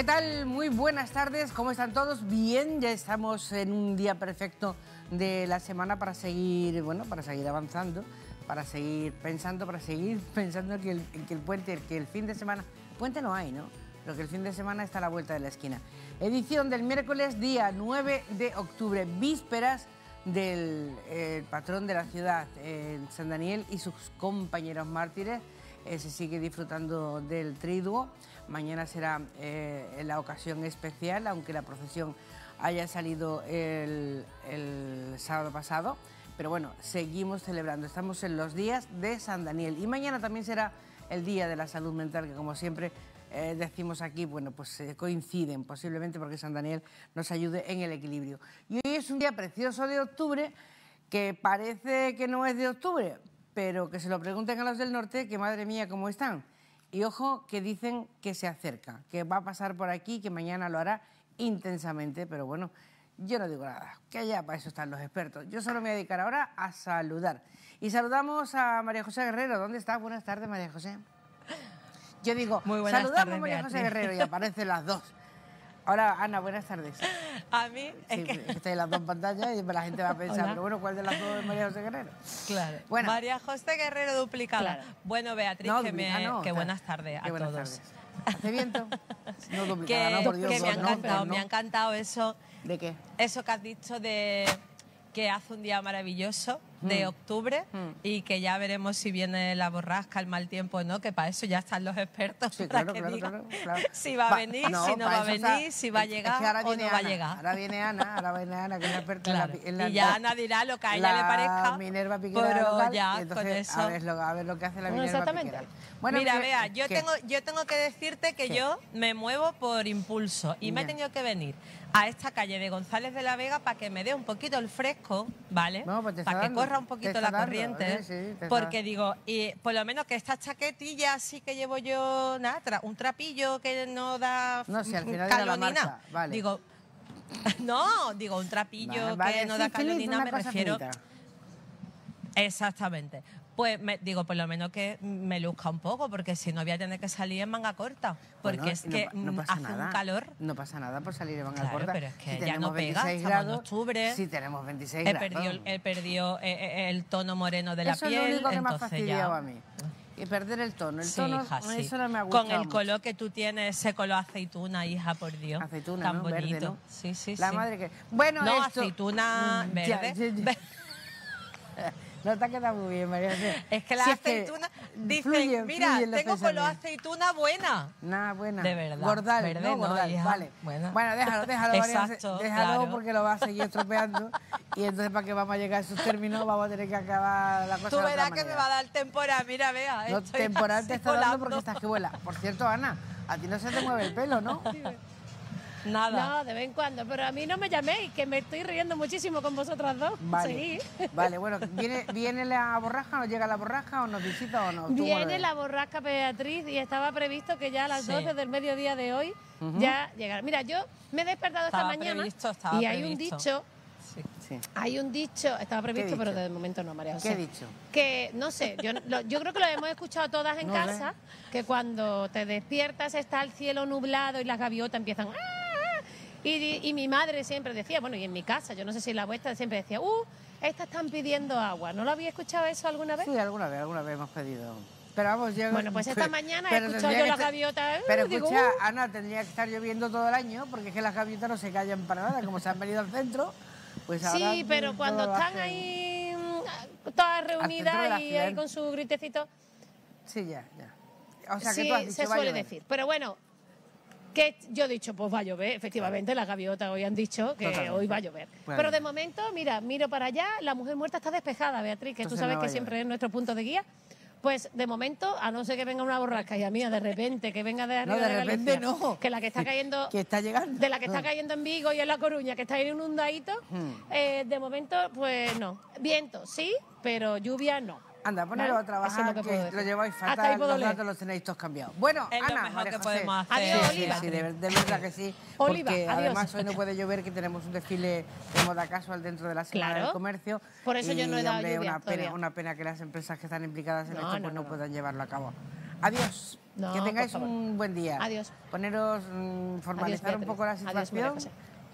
¿Qué tal? Muy buenas tardes, ¿cómo están todos? Bien, ya estamos en un día perfecto de la semana para seguir, bueno, para seguir avanzando, para seguir pensando, para seguir pensando que el, que el puente, que el fin de semana, puente no hay, ¿no? Lo que el fin de semana está a la vuelta de la esquina. Edición del miércoles, día 9 de octubre, vísperas del eh, patrón de la ciudad, eh, San Daniel y sus compañeros mártires. Eh, se sigue disfrutando del triduo. Mañana será eh, la ocasión especial, aunque la procesión haya salido el, sábado pasado. Pero bueno, seguimos celebrando. Estamos en los días de San Daniel. Y mañana también será el Día de la Salud Mental, que como siempre eh, decimos aquí, bueno, pues eh, coinciden posiblemente porque San Daniel nos ayude en el equilibrio. Y hoy es un día precioso de octubre que parece que no es de octubre, pero que se lo pregunten a los del norte, que madre mía, ¿cómo están? Y ojo que dicen que se acerca, que va a pasar por aquí, que mañana lo hará intensamente, pero bueno, yo no digo nada, que allá para eso están los expertos. Yo solo me voy a dedicar ahora a saludar. Y saludamos a María José Guerrero. ¿Dónde está? Buenas tardes, María José. Yo digo, Muy saludamos a María José Guerrero y aparecen las dos. Ahora, Ana, buenas tardes. A mí. Sí, es que... Estoy en las dos pantallas y la gente va a pensar, pero bueno, ¿cuál de las dos es María José Guerrero? Claro. María José Guerrero duplicada. Bueno, Beatriz, que, ah, buenas tardes a buenas todos. Tardes. Hace viento. No duplicada, no, por Dios. Que me ha encantado, me ha encantado eso. ¿De qué? Eso que has dicho de que hace un día maravilloso de mm. octubre mm. y que ya veremos si viene la borrasca, el mal tiempo o no, que para eso ya están los expertos claro, claro, claro, si va a venir, si no va a venir, si va a llegar o no va a llegar. Ahora viene Ana, ahora viene Ana, que es experta en la, Y ya Ana dirá lo que a ella le parezca. pero ya con eso... A ver, lo, a ver, lo, que hace la misma. Minerva exactamente. Bueno, Mira, vea yo tengo, yo tengo que decirte que yo me muevo por impulso y me he tenido que venir a esta calle de González de la Vega para que me dé un poquito el fresco, ¿vale? No, pues para que corra un poquito la corriente. porque digo, y por lo menos que esta chaquetilla así que llevo yo, nada, un trapillo que no da no, si al Vale. Digo, no, digo, un trapillo que no da calonina, me refiero. Exactamente pues me, digo, por lo menos que me luzca un poco, porque si no voy a tener que salir en manga corta, porque es que mm, hace un calor. No pasa nada por salir en manga claro, corta. Pero es que ya no pega, grados, estamos en octubre. Sí, tenemos 26 he Perdió, he perdido eh, eh, el tono moreno de la piel. entonces es lo me ha ya... a mí y perder el tono. El tono hija, sí. Con el color que tú tienes, ese color aceituna, hija, por Dios. Aceituna, Tan bonito. Sí, Sí, sí, La madre que. Bueno, no, aceituna mm, verde. No te ha quedado muy bien, María. Es que la aceituna aceitunas, mira, tengo con los aceitunas buena Nada, buena. De verdad. Gordal, gordal, vale. Bueno. bueno. déjalo, déjalo, María, déjalo porque lo vas a seguir estropeando. y entonces, ¿para que vamos a llegar a esos términos? Vamos a tener que acabar la cosa Tú verás que me va a dar temporal mira, vea. No, temporal te está dando porque estás que vuela. Por cierto, Ana, a ti no se te mueve el pelo, ¿no? Nada. No, de vez en cuando, pero a mí no me llaméis, que me estoy riendo muchísimo con vosotras dos. Vale, vale bueno, ¿viene, ¿viene la borraja nos llega la borraja o nos visita o no? Viene la borrasca Beatriz y estaba previsto que ya a las 12 del mediodía de hoy ya llegara. Mira, yo me he despertado esta mañana y hay un dicho Sí, Hay un dicho, estaba previsto, pero de momento no, María José. ¿Qué dicho? Que, no sé, yo, yo, creo que lo hemos escuchado todas en casa, que cuando te despiertas está el cielo nublado y las gaviotas empiezan... Y, mi madre siempre decía, bueno, y en mi casa, yo no sé si la vuestra, siempre decía, uh, estas están pidiendo agua. ¿No lo había escuchado eso alguna vez? Sí, alguna vez, alguna vez hemos pedido. Pero vamos, yo... Bueno, pues esta mañana he escuchado yo las gaviotas... Uh, pero escucha, uh". Ana, tendría que estar lloviendo todo el año, porque es que las gaviotas no se callan para nada, como se han venido al centro, pues ahora... Sí, pero cuando están ahí mm, todas reunidas y ahí con su gritecito... Sí, ya, ya. O sea, sí, se suele decir. Pero bueno, que yo he dicho, pues va a llover, efectivamente, las gaviotas hoy han dicho que hoy va a llover. Pero de momento, mira, miro para allá, la mujer muerta está despejada, Beatriz, que tú sabes que siempre es nuestro punto de guía. Pues de momento, a no ser que venga una borrasca y a mí de repente, que venga de arriba de, repente no. que la que está cayendo que está llegando. de la que está cayendo en Vigo y en La Coruña, que está ahí inundadito, un hmm. eh, de momento pues no. Viento sí, pero lluvia no. Anda, poneros a trabajar, lo que, lo lleváis fatal, los datos los tenéis todos cambiados. Bueno, lo Ana, Adiós, sí, Oliva. sí, de, verdad que sí. Porque además hoy no puede llover, que tenemos un desfile de moda casual dentro de la Semana del Comercio. Por eso yo no he dado lluvia una pena, una pena que las empresas que están implicadas en esto pues, no, puedan llevarlo a cabo. Adiós. que tengáis un buen día. Adiós. Poneros, mm, formalizar un poco la situación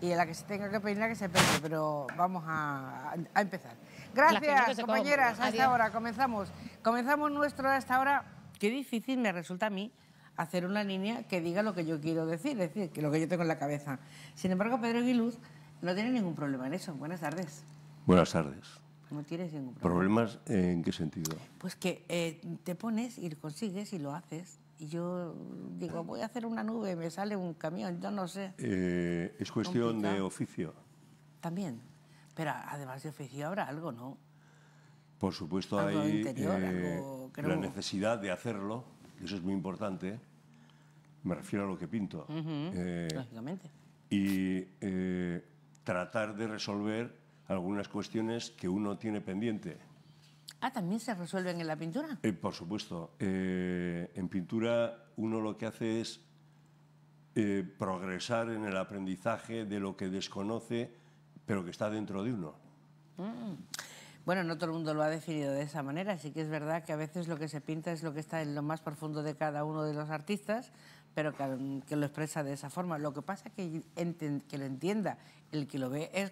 y la que se tenga que peinar que se peine, pero vamos a, a empezar. Gracias, compañeras. Hasta ahora comenzamos. Comenzamos nuestro hasta ahora. Qué difícil me resulta a mí hacer una línea que diga lo que yo quiero decir, es decir, que lo que yo tengo en la cabeza. Sin embargo, Pedro Guiluz no tiene ningún problema en eso. Buenas tardes. Buenas tardes. No tienes ningún problema. ¿Problemas en qué sentido? Pues que eh, te pones y lo consigues y lo haces. Y yo digo, voy a hacer una nube, me sale un camión, yo no sé. Eh, es cuestión de oficio. También. Pero además de oficio habrá algo, ¿no? Por supuesto hay eh, la necesidad de hacerlo, eso es muy importante. Me refiero a lo que pinto. Eh, lógicamente. Y eh, tratar de resolver algunas cuestiones que uno tiene pendiente. Ah, también se resuelven en la pintura. por supuesto. en pintura uno lo que hace es progresar en el aprendizaje de lo que desconoce pero que está dentro de uno. Mm. Bueno, no todo el mundo lo ha definido de esa manera, así que es verdad que a veces lo que se pinta es lo que está en lo más profundo de cada uno de los artistas, pero que, lo expresa de esa forma. Lo que pasa que, que lo entienda el que lo ve es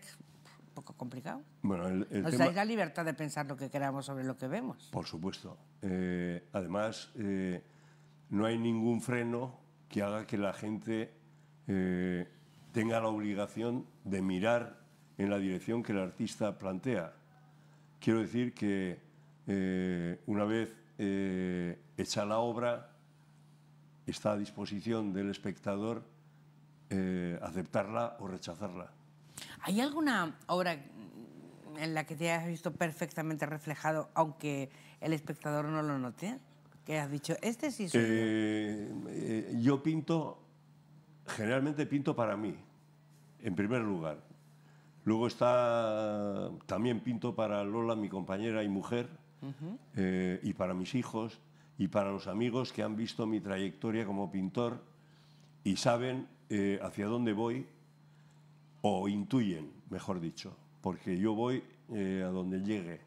un poco complicado. Bueno, el, el Nos la libertad de pensar lo que queramos sobre lo que vemos. Por supuesto. Eh, además, eh, no hay ningún freno que haga que la gente eh, tenga la obligación de mirar en la dirección que el artista plantea. Quiero decir que eh, una vez eh, hecha la obra, está a disposición del espectador eh, aceptarla o rechazarla. ¿Hay alguna obra en la que te hayas visto perfectamente reflejado, aunque el espectador no lo note? ¿Qué has dicho, este sí yo pinto, generalmente pinto para mí, en primer lugar. Luego está, también pinto para Lola, mi compañera y mujer, eh, y para mis hijos, y para los amigos que han visto mi trayectoria como pintor y saben eh, hacia dónde voy, o intuyen, mejor dicho, porque yo voy eh, a donde llegue.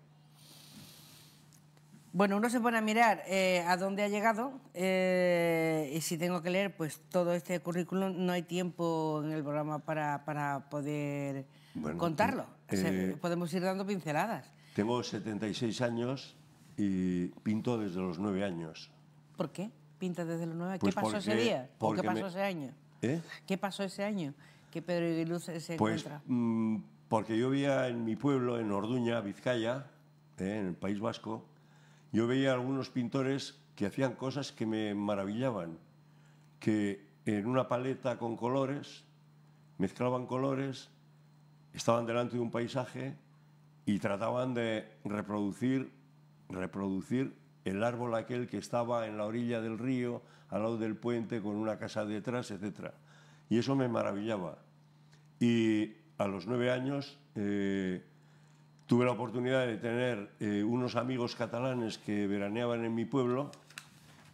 Bueno, uno se pone a mirar a dónde ha llegado y si tengo que leer pues todo este currículum no hay tiempo en el programa para poder contarlo. Eh, podemos ir dando pinceladas. Tengo 76 años y pinto desde los 9 años. ¿Por qué? Pinta desde los 9. años? ¿Qué pues pasó ese día? ¿Por qué pasó ese año? ¿Eh? ¿Qué pasó ese año? Que Pedro y se pues, encuentra. Mm, porque yo veía en mi pueblo, en Orduña, Vizcaya, eh, en el País Vasco, yo veía algunos pintores que hacían cosas que me maravillaban. Que en una paleta con colores, mezclaban colores estaban delante de un paisaje y trataban de reproducir, reproducir el árbol aquel que estaba en la orilla del río, al lado del puente, con una casa detrás, etc. Y eso me maravillaba. Y a los nueve años eh, tuve la oportunidad de tener eh, unos amigos catalanes que veraneaban en mi pueblo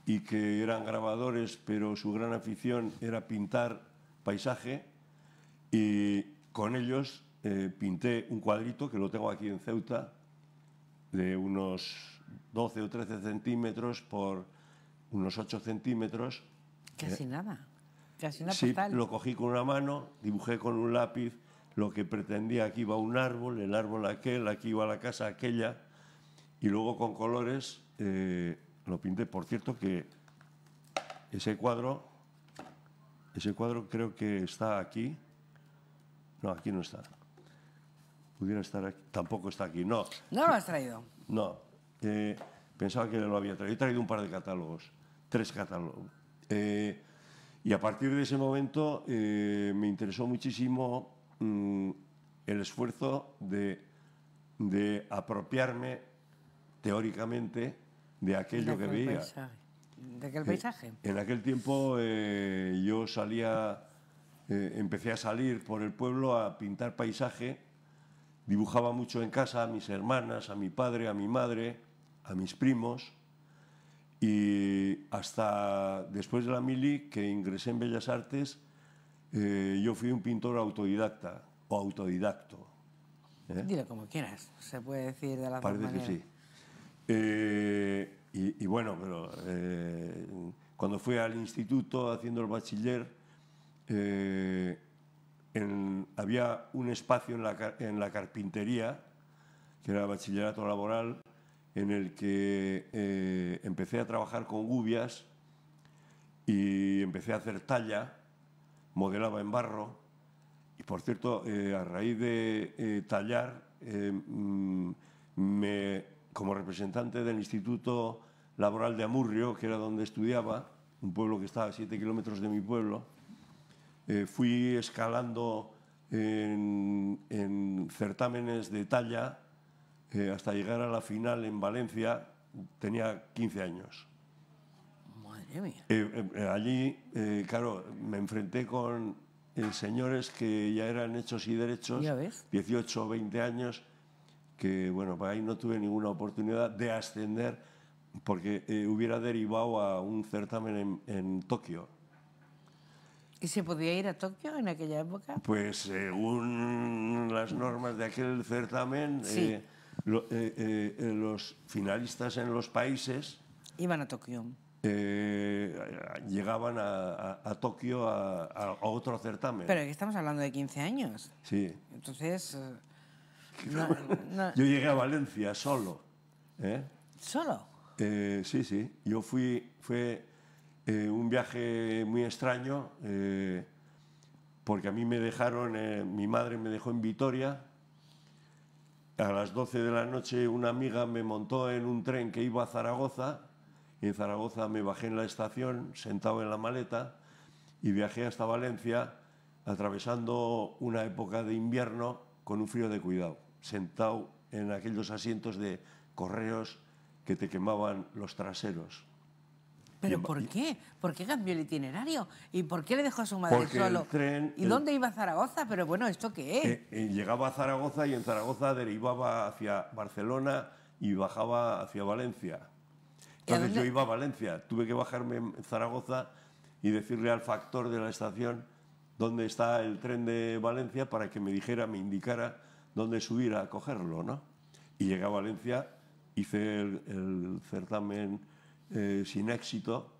y que eran grabadores, pero su gran afición era pintar paisaje. Y con ellos eh, pinté un cuadrito que lo tengo aquí en Ceuta, de unos 12 o 13 centímetros por unos 8 centímetros. Casi eh, nada. Casi una Lo cogí con una mano, dibujé con un lápiz lo que pretendía. Aquí iba un árbol, el árbol aquel, aquí iba la casa aquella. Y luego con colores eh, lo pinté. Por cierto que ese cuadro, ese cuadro creo que está aquí. No, aquí no está estar Tampoco está aquí, no. ¿No lo has traído? No. Eh, pensaba que lo había traído. He traído un par de catálogos, tres catálogos. Eh, y a partir de ese momento eh, me interesó muchísimo mm, el esfuerzo de, apropiarme teóricamente de aquello que veía. ¿De aquel paisaje? en aquel tiempo yo salía, empecé a salir por el pueblo a pintar paisaje Dibujaba mucho en casa a mis hermanas, a mi padre, a mi madre, a mis primos. Y hasta después de la mili, que ingresé en Bellas Artes, eh, yo fui un pintor autodidacta o autodidacto. ¿eh? Dile como quieras, se puede decir de la Parece que sí. Eh, y, y, bueno, pero cuando fui al instituto haciendo el bachiller, había un espacio en la, carpintería, que era bachillerato laboral, en el que eh, empecé a trabajar con gubias y empecé a hacer talla, modelaba en barro. Y por cierto, eh, a raíz de eh, tallar, mm, me, como representante del Instituto Laboral de Amurrio, que era donde estudiaba, un pueblo que estaba a siete kilómetros de mi pueblo, eh, fui escalando en, certámenes de talla eh, hasta llegar a la final en Valencia. Tenía 15 años. Madre mía. Eh, allí, claro, me enfrenté con señores que ya eran hechos y derechos, 18 o 20 años, que bueno, para pues ahí no tuve ninguna oportunidad de ascender porque hubiera derivado a un certamen en Tokio ¿Y se podía ir a Tokio en aquella época? Pues según eh, las normas de aquel certamen, eh, eh, los finalistas en los países... Iban a Tokio. llegaban a, Tokio a, otro certamen. Pero aquí estamos hablando de 15 años. Sí. Entonces... Yo llegué a Valencia solo. ¿Solo? sí, sí. Yo fui... fue eh, un viaje muy extraño, eh, porque a mí me dejaron, eh, mi madre me dejó en Vitoria, a las 12 de la noche una amiga me montó en un tren que iba a Zaragoza, y en Zaragoza me bajé en la estación, sentado en la maleta, y viajé hasta Valencia, atravesando una época de invierno con un frío de cuidado, sentado en aquellos asientos de correos que te quemaban los traseros. ¿Pero por qué? ¿Por qué cambió el itinerario? ¿Y por qué le dejó a su madre solo? ¿Y dónde iba a Zaragoza? Pero bueno, ¿esto qué es? Eh, eh, llegaba a Zaragoza y en Zaragoza derivaba hacia Barcelona y bajaba hacia Valencia. Entonces yo iba a Valencia, tuve que bajarme en Zaragoza y decirle al factor de la estación dónde está el tren de Valencia para que me dijera, me indicara dónde subir a cogerlo, ¿no? Y llegué a Valencia, hice el certamen eh, sin éxito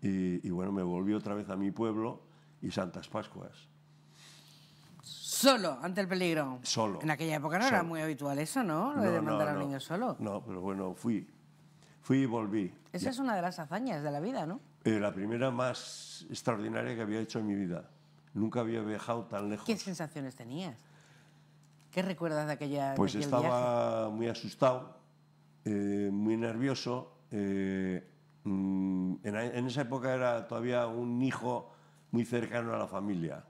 y, bueno, me volví otra vez a mi pueblo y Santas Pascuas. Solo, ante el peligro. Solo. En aquella época no era muy habitual eso, ¿no? Lo de mandar a no. niño solo. No, pero bueno, fui. Fui y volví. Esa es una de las hazañas de la vida, ¿no? Eh, la primera más extraordinaria que había hecho en mi vida. Nunca había viajado tan lejos. ¿Qué sensaciones tenías? ¿Qué recuerdas de aquella Pues estaba muy asustado, eh, muy nervioso, eh, mm, en, esa época era todavía un hijo muy cercano a la familia.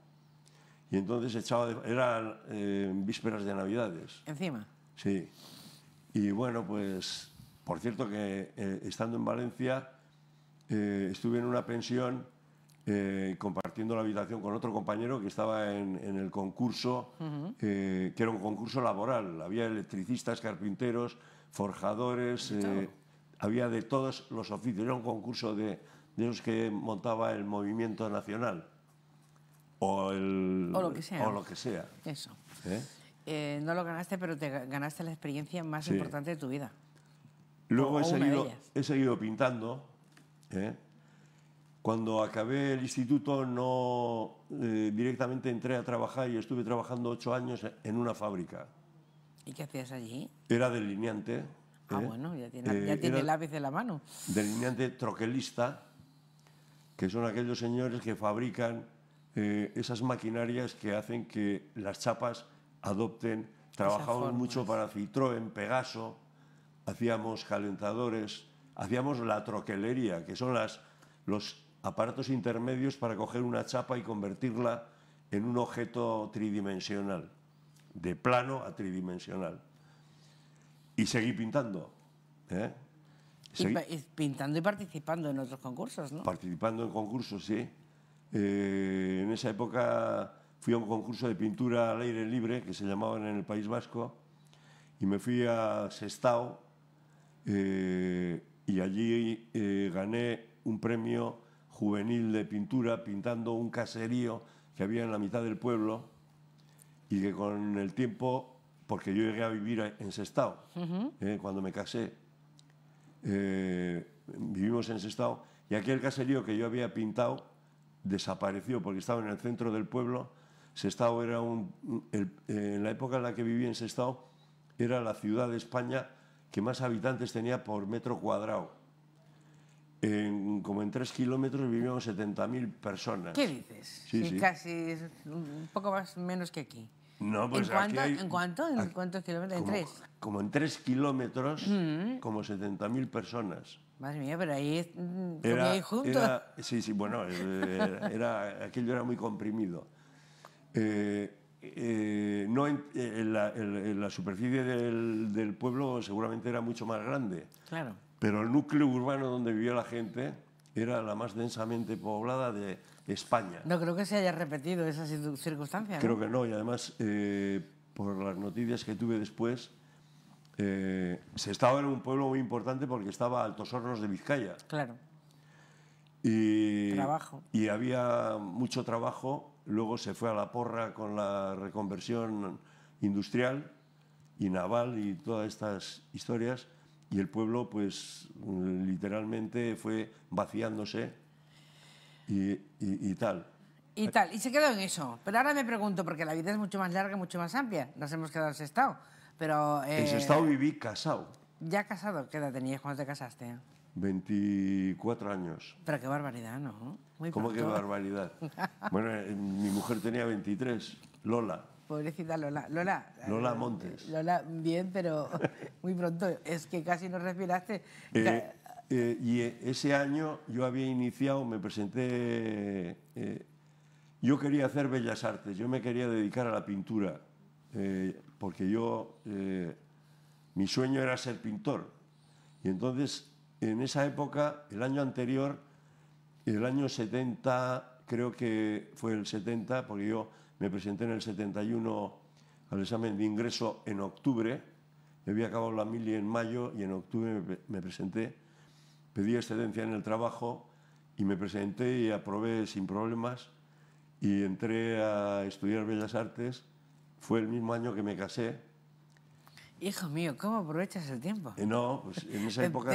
Y entonces echaba era eran eh, vísperas de Navidades. Encima. Sí. Y bueno, pues, por cierto que eh, estando en Valencia estuve en una pensión compartiendo la habitación con otro compañero que estaba en, el concurso, que era un concurso laboral. Había electricistas, carpinteros, forjadores había de todos los oficios, era un concurso de, los que montaba el movimiento nacional. O, el, o lo que sea. Eso. ¿Eh? Eh, no lo ganaste, pero te ganaste la experiencia más importante de tu vida. Luego he, seguido, he, seguido, pintando. ¿eh? Cuando acabé el instituto, no directamente entré a trabajar y estuve trabajando ocho años en una fábrica. ¿Y qué hacías allí? Era delineante Ah, ¿Eh? bueno, ya tiene, eh, el lápiz de la mano. Delineante troquelista, que son aquellos señores que fabrican eh, esas maquinarias que hacen que las chapas adopten. Trabajamos mucho para Citroën, Pegaso, hacíamos calentadores, hacíamos la troquelería, que son las, los aparatos intermedios para coger una chapa y convertirla en un objeto tridimensional, de plano a tridimensional. Y seguí pintando. ¿eh? pintando y participando en otros concursos, ¿no? Participando en concursos, sí. Eh, en esa época fui a un concurso de pintura al aire libre que se llamaba en el País Vasco y me fui a Sestao eh, y allí eh, gané un premio juvenil de pintura pintando un caserío que había en la mitad del pueblo y que con el tiempo porque yo llegué a vivir en Sestao, eh, cuando me casé. Eh, vivimos en Sestao y aquel caserío que yo había pintado desapareció porque estaba en el centro del pueblo. Sestao era un. en la época en la que viví en Sestao, era la ciudad de España que más habitantes tenía por metro cuadrado. En, como en tres kilómetros vivían 70.000 personas. ¿Qué dices? Sí, sí, Casi un poco más menos que aquí. No, pues ¿En, ¿En cuántos kilómetros? ¿En como, tres? Como en tres kilómetros, mm. como 70.000 personas. Madre mía, pero ahí, mm, era, sí, sí, bueno, eh, era, aquello era muy comprimido. Eh, eh, no la, superficie del, del, pueblo seguramente era mucho más grande. Claro. Pero el núcleo urbano donde vivía la gente era la más densamente poblada de, España. No creo que se haya repetido esa circunstancia. Creo que no, y además, eh, por las noticias que tuve después, eh, se estaba en un pueblo muy importante porque estaba Altos Hornos de Vizcaya. Claro. Y, trabajo. y había mucho trabajo, luego se fue a la porra con la reconversión industrial y naval y todas estas historias, y el pueblo pues literalmente fue vaciándose y, tal. Y eh. tal, y se quedó en eso. Pero ahora me pregunto, porque la vida es mucho más larga, mucho más amplia. Nos hemos quedado en Sestao. Pero, en eh, Sestao viví casado. ¿Ya casado? ¿Qué edad tenías cuando te casaste? 24 años. Pero qué barbaridad, ¿no? ¿Cómo qué barbaridad? bueno, eh, mi mujer tenía 23, Lola. Pobrecita Lola. Lola. Lola Montes. Lola, bien, pero muy pronto. Es que casi no respiraste. Eh, y eh, ese año yo había iniciado, me presenté, eh, yo quería hacer bellas artes, yo me quería dedicar a la pintura, porque yo, mi sueño era ser pintor. Y entonces, en esa época, el año anterior, el año 70, creo que fue el 70, porque yo me presenté en el 71 al examen de ingreso en octubre, me había acabado la mili en mayo y en octubre me presenté pedí excedencia en el trabajo y me presenté y aprobé sin problemas y entré a estudiar Bellas Artes. Fue el mismo año que me casé. Hijo mío, ¿cómo aprovechas el tiempo? Eh, no, pues, en esa época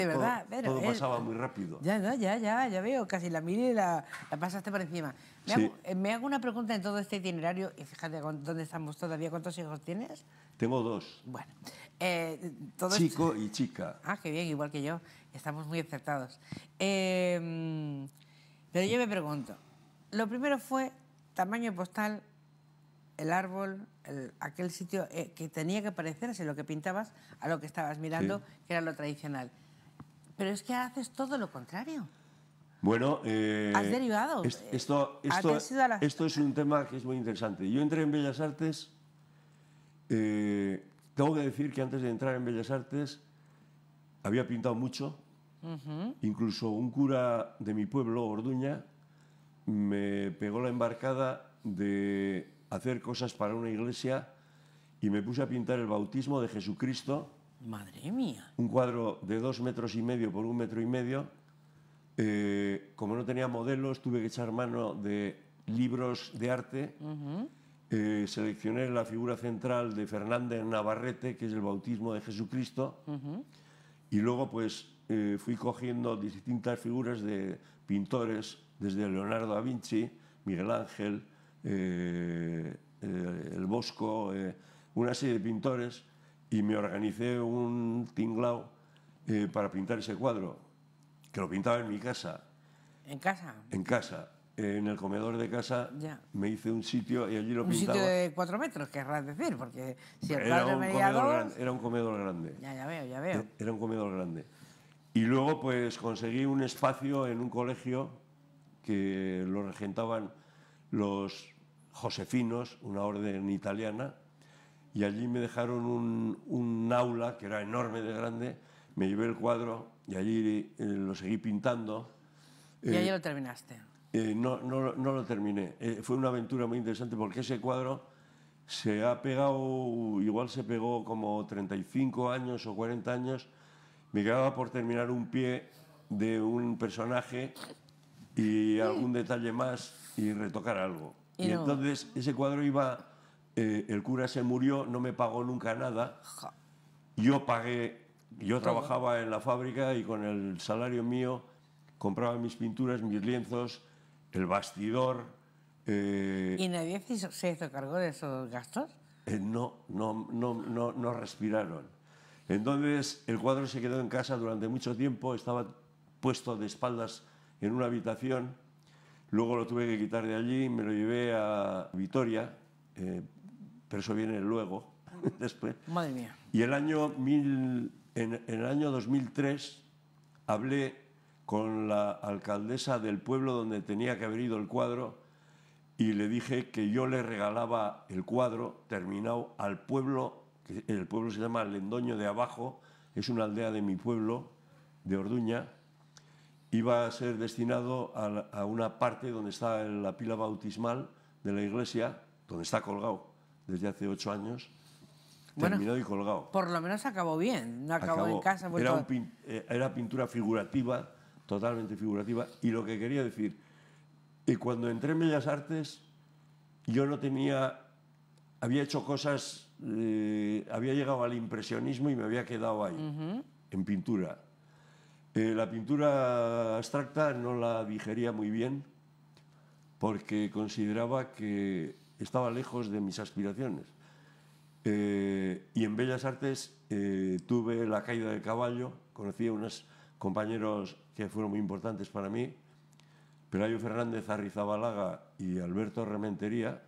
todo, pasaba muy rápido. Ya, ya, ya, ya veo, casi la mil y la, la pasaste por encima. Eh, me, hago, una pregunta en todo este itinerario y fíjate dónde estamos todavía. ¿Cuántos hijos tienes? Tengo dos. Bueno, eh, todo chico y chica. Ah, qué bien, igual que yo. Estamos muy acertados. Em, pero yo me pregunto, lo primero fue tamaño postal, el árbol, aquel sitio eh, que tenía que parecerse lo que pintabas a lo que estabas mirando, que era lo tradicional. Pero es que haces todo lo contrario. Bueno, eh, esto, esto, es un tema que es muy interesante. Yo entré en Bellas Artes, eh, tengo que decir que antes de entrar en Bellas Artes había pintado mucho, incluso un cura de mi pueblo, Orduña, me pegó la embarcada de hacer cosas para una iglesia y me puse a pintar el bautismo de Jesucristo. Madre mía. Un cuadro de dos metros y medio por un metro y medio eh, como no tenía modelos, tuve que echar mano de libros de arte. Eh, seleccioné la figura central de Fernández Navarrete, que es el bautismo de Jesucristo. Y luego, pues, eh, fui cogiendo distintas figuras de pintores, desde Leonardo da Vinci, Miguel Ángel, El Bosco, una serie de pintores, y me organicé un tinglao para pintar ese cuadro que lo pintaba en mi casa. ¿En casa? En casa. En el comedor de casa ya. me hice un sitio y allí lo pintaba. Un sitio de cuatro metros, querrás decir, porque si el era un, comedor grande, era un comedor grande. Ya, ya veo, ya veo. E-, era un comedor grande. Y luego pues conseguí un espacio en un colegio que lo regentaban los josefinos, una orden italiana, y allí me dejaron un, un aula que era enorme de grande me llevé el cuadro y allí eh, lo seguí pintando. ¿Y ahí eh, lo terminaste? Eh, no, no, no, lo terminé. fue una aventura muy interesante porque ese cuadro se ha pegado, igual se pegó como 35 años o 40 años. Me quedaba por terminar un pie de un personaje y algún detalle más y retocar algo. Y, entonces ese cuadro iba, el cura se murió, no me pagó nunca nada. Yo pagué yo trabajaba en la fábrica y con el salario mío compraba mis pinturas, mis lienzos, el bastidor. ¿Y nadie se hizo cargo de esos gastos? no, no, no, no, no respiraron. Entonces el cuadro se quedó en casa durante mucho tiempo, estaba puesto de espaldas en una habitación. Luego lo tuve que quitar de allí, me lo llevé a Vitoria, pero eso viene luego, después. Madre mía. Y el año mil, en, el año 2003 hablé con la alcaldesa del pueblo donde tenía que haber ido el cuadro y le dije que yo le regalaba el cuadro terminado al pueblo, que el pueblo se llama Lendoño de Abajo, es una aldea de mi pueblo, de Orduña, iba a ser destinado a una parte donde está la pila bautismal de la iglesia, donde está colgado desde hace ocho años, terminado y colgado. Por lo menos acabó bien, no acabó, en casa. Eh, era, pintura figurativa, totalmente figurativa. Y lo que quería decir, que cuando entré en Bellas Artes, yo no tenía, había hecho cosas, eh, había llegado al impresionismo y me había quedado ahí, en pintura. Eh, la pintura abstracta no la digería muy bien porque consideraba que estaba lejos de mis aspiraciones. Eh, y en Bellas Artes eh, tuve la caída del caballo, conocí a unos compañeros que fueron muy importantes para mí, Pelayo Fernández Arrizabalaga y Alberto Rementería,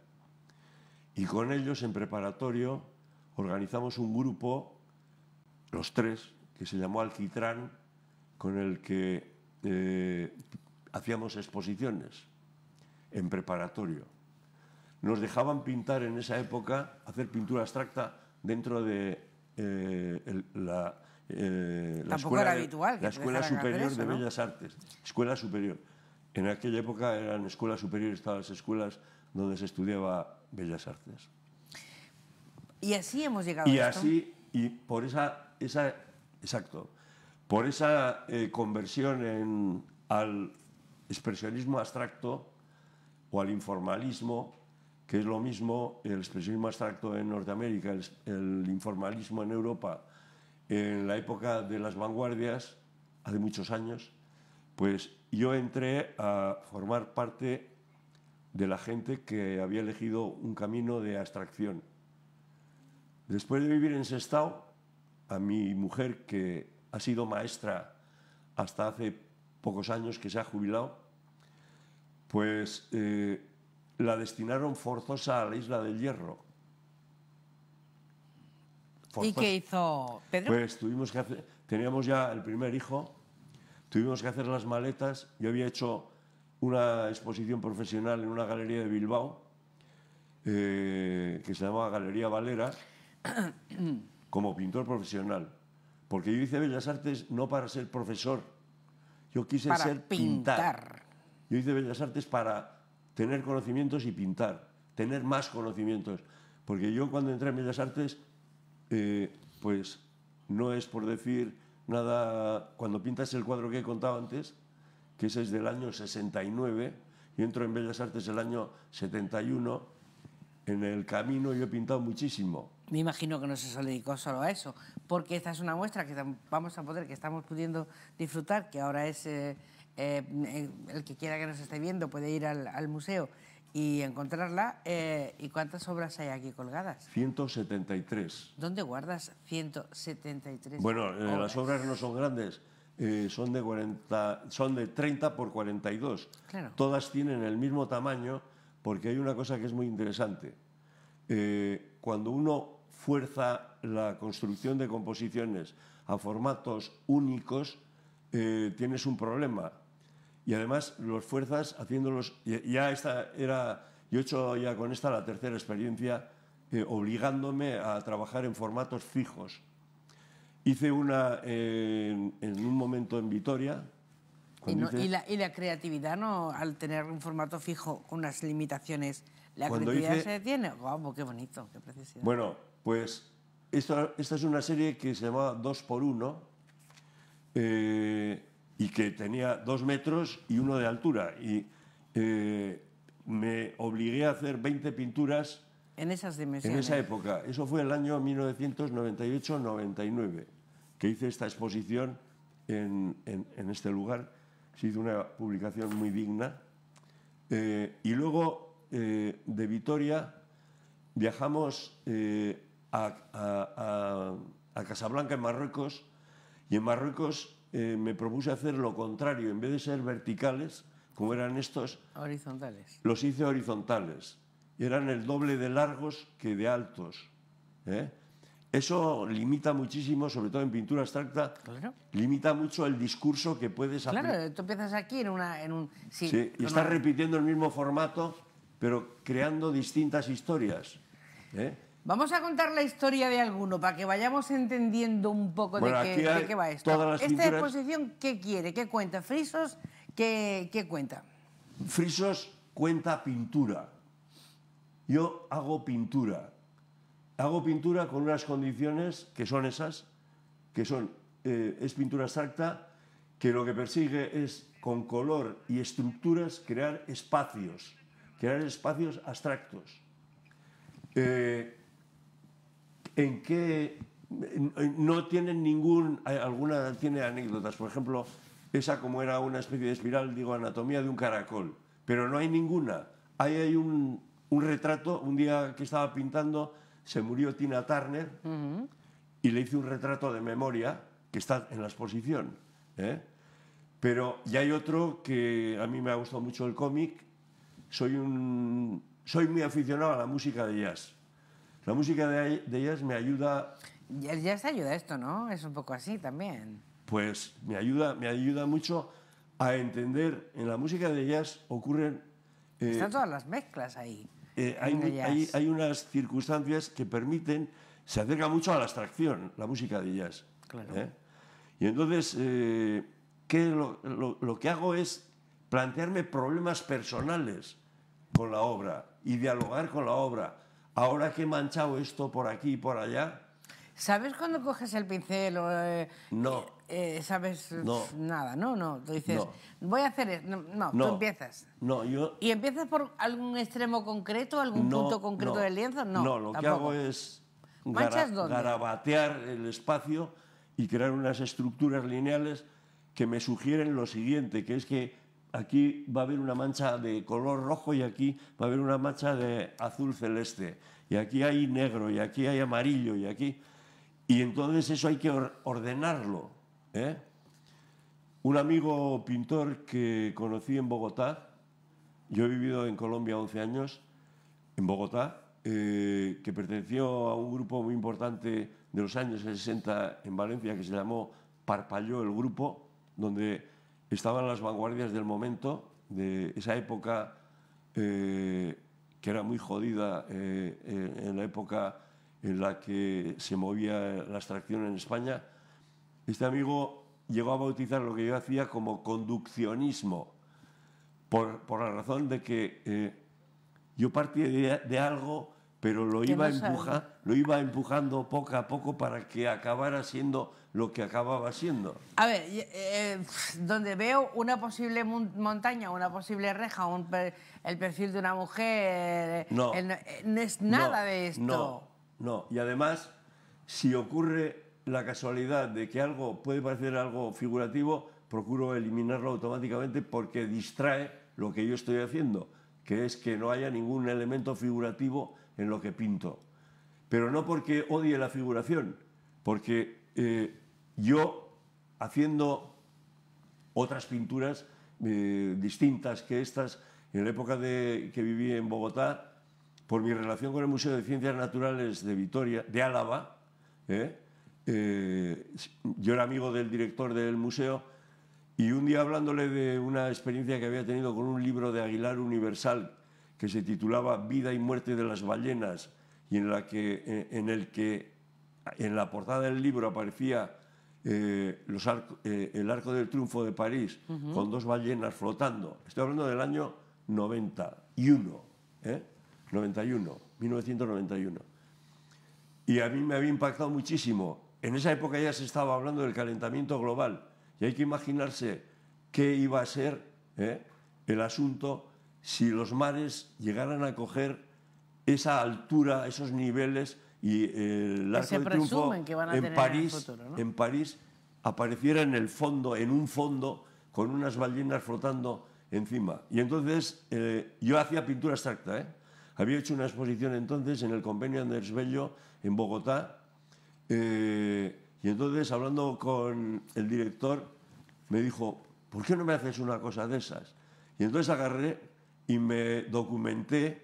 y con ellos en preparatorio organizamos un grupo, los tres, que se llamó Alcitrán, con el que eh, hacíamos exposiciones en preparatorio nos dejaban pintar en esa época, hacer pintura abstracta dentro de eh, eh, la, escuela, superior de bellas artes, escuela superior. En aquella época eran escuelas superiores todas las escuelas donde se estudiaba bellas artes. Y así hemos llegado. Y a esto? así y por esa esa exacto por esa eh, conversión al expresionismo abstracto o al informalismo que es lo mismo el expresionismo abstracto en Norteamérica, el, el, informalismo en Europa, en la época de las vanguardias, hace muchos años, pues yo entré a formar parte de la gente que había elegido un camino de abstracción. Después de vivir en Sestao, a mi mujer, que ha sido maestra hasta hace pocos años, que se ha jubilado, pues... Eh, la destinaron forzosa a la isla del Hierro. ¿Y qué hizo Pedro? Pues tuvimos que hacer, teníamos ya el primer hijo, tuvimos que hacer las maletas, yo había hecho una exposición profesional en una galería de Bilbao, eh, que se llamaba Galería Valera, como pintor profesional. Porque yo hice Bellas Artes no para ser profesor, yo quise ser pintar. Yo hice Bellas Artes para tener conocimientos y pintar, tener más conocimientos. Porque yo cuando entré en Bellas Artes, eh, pues no es por decir nada, cuando pintas el cuadro que he contado antes, que ese es del año 69, y entro en Bellas Artes el año 71, en el camino yo he pintado muchísimo. Me imagino que no se dedicó solo a eso, porque esta es una muestra que vamos a poder, que estamos pudiendo disfrutar, que ahora es... Eh, eh, el que quiera que nos esté viendo puede ir al, museo y encontrarla. Eh, ¿Y cuántas obras hay aquí colgadas? 173. ¿Dónde guardas 173? Bueno, eh, las obras no son grandes. son, de 40, son de 30 por 42. Todas tienen el mismo tamaño porque hay una cosa que es muy interesante. cuando uno fuerza la construcción de composiciones a formatos únicos, tienes un problema y además los fuerzas haciéndolos. Ya esta era, yo he hecho ya con esta la tercera experiencia, eh, obligándome a trabajar en formatos fijos. Hice una en, un momento en Vitoria. Y, la, creatividad, ¿no? Al tener un formato fijo, con unas limitaciones, ¿la creatividad se detiene? ¡Guau, pues qué bonito, qué preciosidad! Bueno, pues esta, esta es una serie que se llama 2 por 1 eh, y que tenía dos metros y uno de altura. Y eh, me obligué a hacer 20 pinturas. En esa época. Eso fue el año 1998-99, que hice esta exposición en, en, este lugar. Se hizo una publicación muy digna. Eh, y luego eh, de Vitoria viajamos a, a Casablanca, en Marruecos, y en Marruecos eh, me propuse hacer lo contrario. En vez de ser verticales, como eran estos... Horizontales. Los hice horizontales. Eran el doble de largos que de altos. ¿eh? Eso limita muchísimo, sobre todo en pintura abstracta, limita mucho el discurso que puedes hacer. Claro, tú empiezas aquí en, una, en un... Sí, y estás repitiendo el mismo formato, pero creando distintas historias. ¿eh? Vamos a contar la historia de alguno para que vayamos entendiendo un poco de, qué, va esto. Esta exposición, ¿qué quiere? ¿Qué cuenta? ¿Frisos? ¿Qué, cuenta? Frisos cuenta pintura. Yo hago pintura. Hago pintura con unas condiciones que son esas, que son, eh, es pintura abstracta, que lo que persigue es con color y estructuras crear espacios, crear espacios abstractos. Eh, en que no tienen ningún, alguna tiene anécdotas, por ejemplo, esa como era una especie de espiral, digo, anatomía de un caracol, pero no hay ninguna. Ahí hay un, retrato, un día que estaba pintando, se murió Tina Turner y le hice un retrato de memoria que está en la exposición. ¿eh? Pero ya hay otro que a mí me ha gustado mucho el cómic, soy, soy muy aficionado a la música de jazz. La música de, ellas jazz me ayuda... ya se ayuda esto, ¿no? Es un poco así también. Pues me ayuda, me ayuda mucho a entender, en la música de jazz ocurren... Eh, Están todas las mezclas ahí. Eh, hay, hay, unas circunstancias que permiten, se acerca mucho a la abstracción, la música de jazz. Claro. ¿eh? Y entonces, que lo que hago es plantearme problemas personales con la obra y dialogar con la obra ahora que he manchado esto por aquí y por allá. ¿Sabes cuando coges el pincel o, eh, no. Eh, sabes nada? No, no. Tú dices, voy a hacer... E-", no, no, tú empiezas. No, yo... ¿Y empiezas por algún extremo concreto, algún punto concreto del lienzo? No, No, lo que hago es dónde? garabatear el espacio y crear unas estructuras lineales que me sugieren lo siguiente, que es que aquí va a haber una mancha de color rojo y aquí va a haber una mancha de azul celeste, y aquí hay negro, y aquí hay amarillo, y aquí... Y entonces eso hay que ordenarlo. ¿eh? Un amigo pintor que conocí en Bogotá, yo he vivido en Colombia 11 años, en Bogotá, eh, que perteneció a un grupo muy importante de los años 60 en Valencia que se llamó Parpalló el grupo, donde estaban las vanguardias del momento, de esa época eh, que era muy jodida, eh, en la época en la que se movía la extracción en España. Este amigo llegó a bautizar lo que yo hacía como conduccionismo, por, la razón de que eh, yo partía de algo pero lo iba, lo iba empujando poco a poco para que acabara siendo lo que acababa siendo. A ver, eh, donde veo una posible montaña, una posible reja, el perfil de una mujer, no, eh, eh, no es nada de esto. No, no, y además, si ocurre la casualidad de que algo puede parecer algo figurativo, procuro eliminarlo automáticamente porque distrae lo que yo estoy haciendo, que es que no haya ningún elemento figurativo en lo que pinto. Pero no porque odie la figuración, porque eh, yo, haciendo otras pinturas eh, distintas que estas, en la época de, que viví en Bogotá, por mi relación con el Museo de Ciencias Naturales de Vitoria, de Álava, ¿eh? yo era amigo del director del museo y un día hablándole de una experiencia que había tenido con un libro de Aguilar Universal que se titulaba Vida y muerte de las ballenas y en la que eh, en el que en la portada del libro aparecía eh, eh, el Arco del Triunfo de París con dos ballenas flotando. Estoy hablando del año 91, 91, 1991. Y a mí me había impactado muchísimo. En esa época ya se estaba hablando del calentamiento global y hay que imaginarse qué iba a ser el asunto si los mares llegaran a coger esa altura, esos niveles y eh, el arco de triunfo en, París, en, París apareciera en el fondo, en un fondo, con unas ballenas flotando encima. Y entonces eh, yo hacía pintura abstracta. ¿eh? Había hecho una exposición entonces en el convenio anders Bello en Bogotá. Eh, y entonces hablando con el director me dijo, ¿por qué no me haces una cosa de esas? Y entonces agarré y me documenté.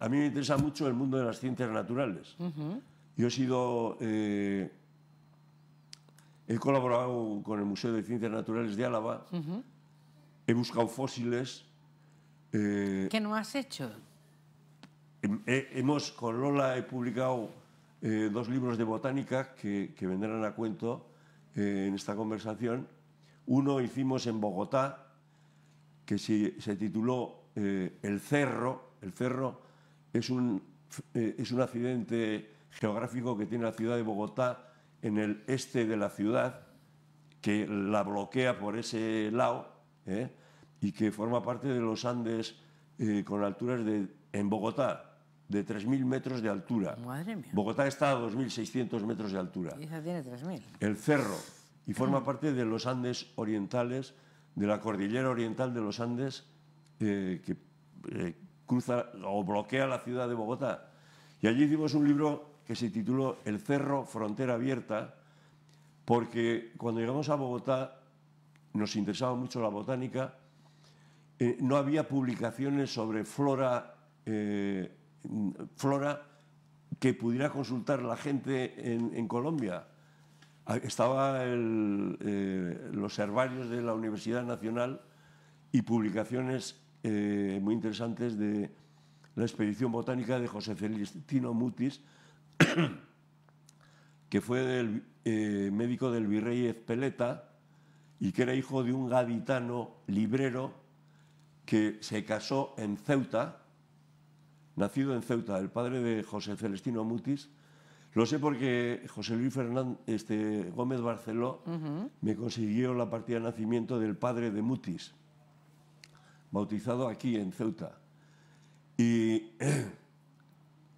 A mí me interesa mucho el mundo de las ciencias naturales. Yo he sido. Eh, he colaborado con el Museo de Ciencias Naturales de Álava. He buscado fósiles. Eh, ¿Qué no has hecho? hemos, con Lola he publicado eh, dos libros de botánica que, vendrán a cuento en esta conversación. Uno hicimos en Bogotá, que se, se tituló eh, el cerro. El cerro es un, eh, es un accidente geográfico que tiene la ciudad de Bogotá en el este de la ciudad, que la bloquea por ese lado ¿eh? y que forma parte de los Andes con alturas de, en Bogotá, de 3.000 metros de altura. Bogotá está a 2.600 metros de altura. El cerro. Y forma parte de los Andes orientales, de la cordillera oriental de los Andes, que, eh, cruza o bloquea la ciudad de Bogotá. Y allí hicimos un libro que se tituló El Cerro, Frontera Abierta, porque cuando llegamos a Bogotá nos interesaba mucho la botánica, eh, no había publicaciones sobre flora, eh, flora que pudiera consultar la gente en, Colombia. Ah, estaba los herbarios de la Universidad Nacional y publicaciones eh, muy interesantes de la expedición botánica de José Celestino Mutis, que fue el eh, médico del virrey Ezpeleta y que era hijo de un gaditano librero que se casó en Ceuta, nacido en Ceuta, el padre de José Celestino Mutis. Lo sé porque José Luis Fernández, este, Gómez Barceló me consiguió la partida de nacimiento del padre de Mutis bautizado aquí en Ceuta. Y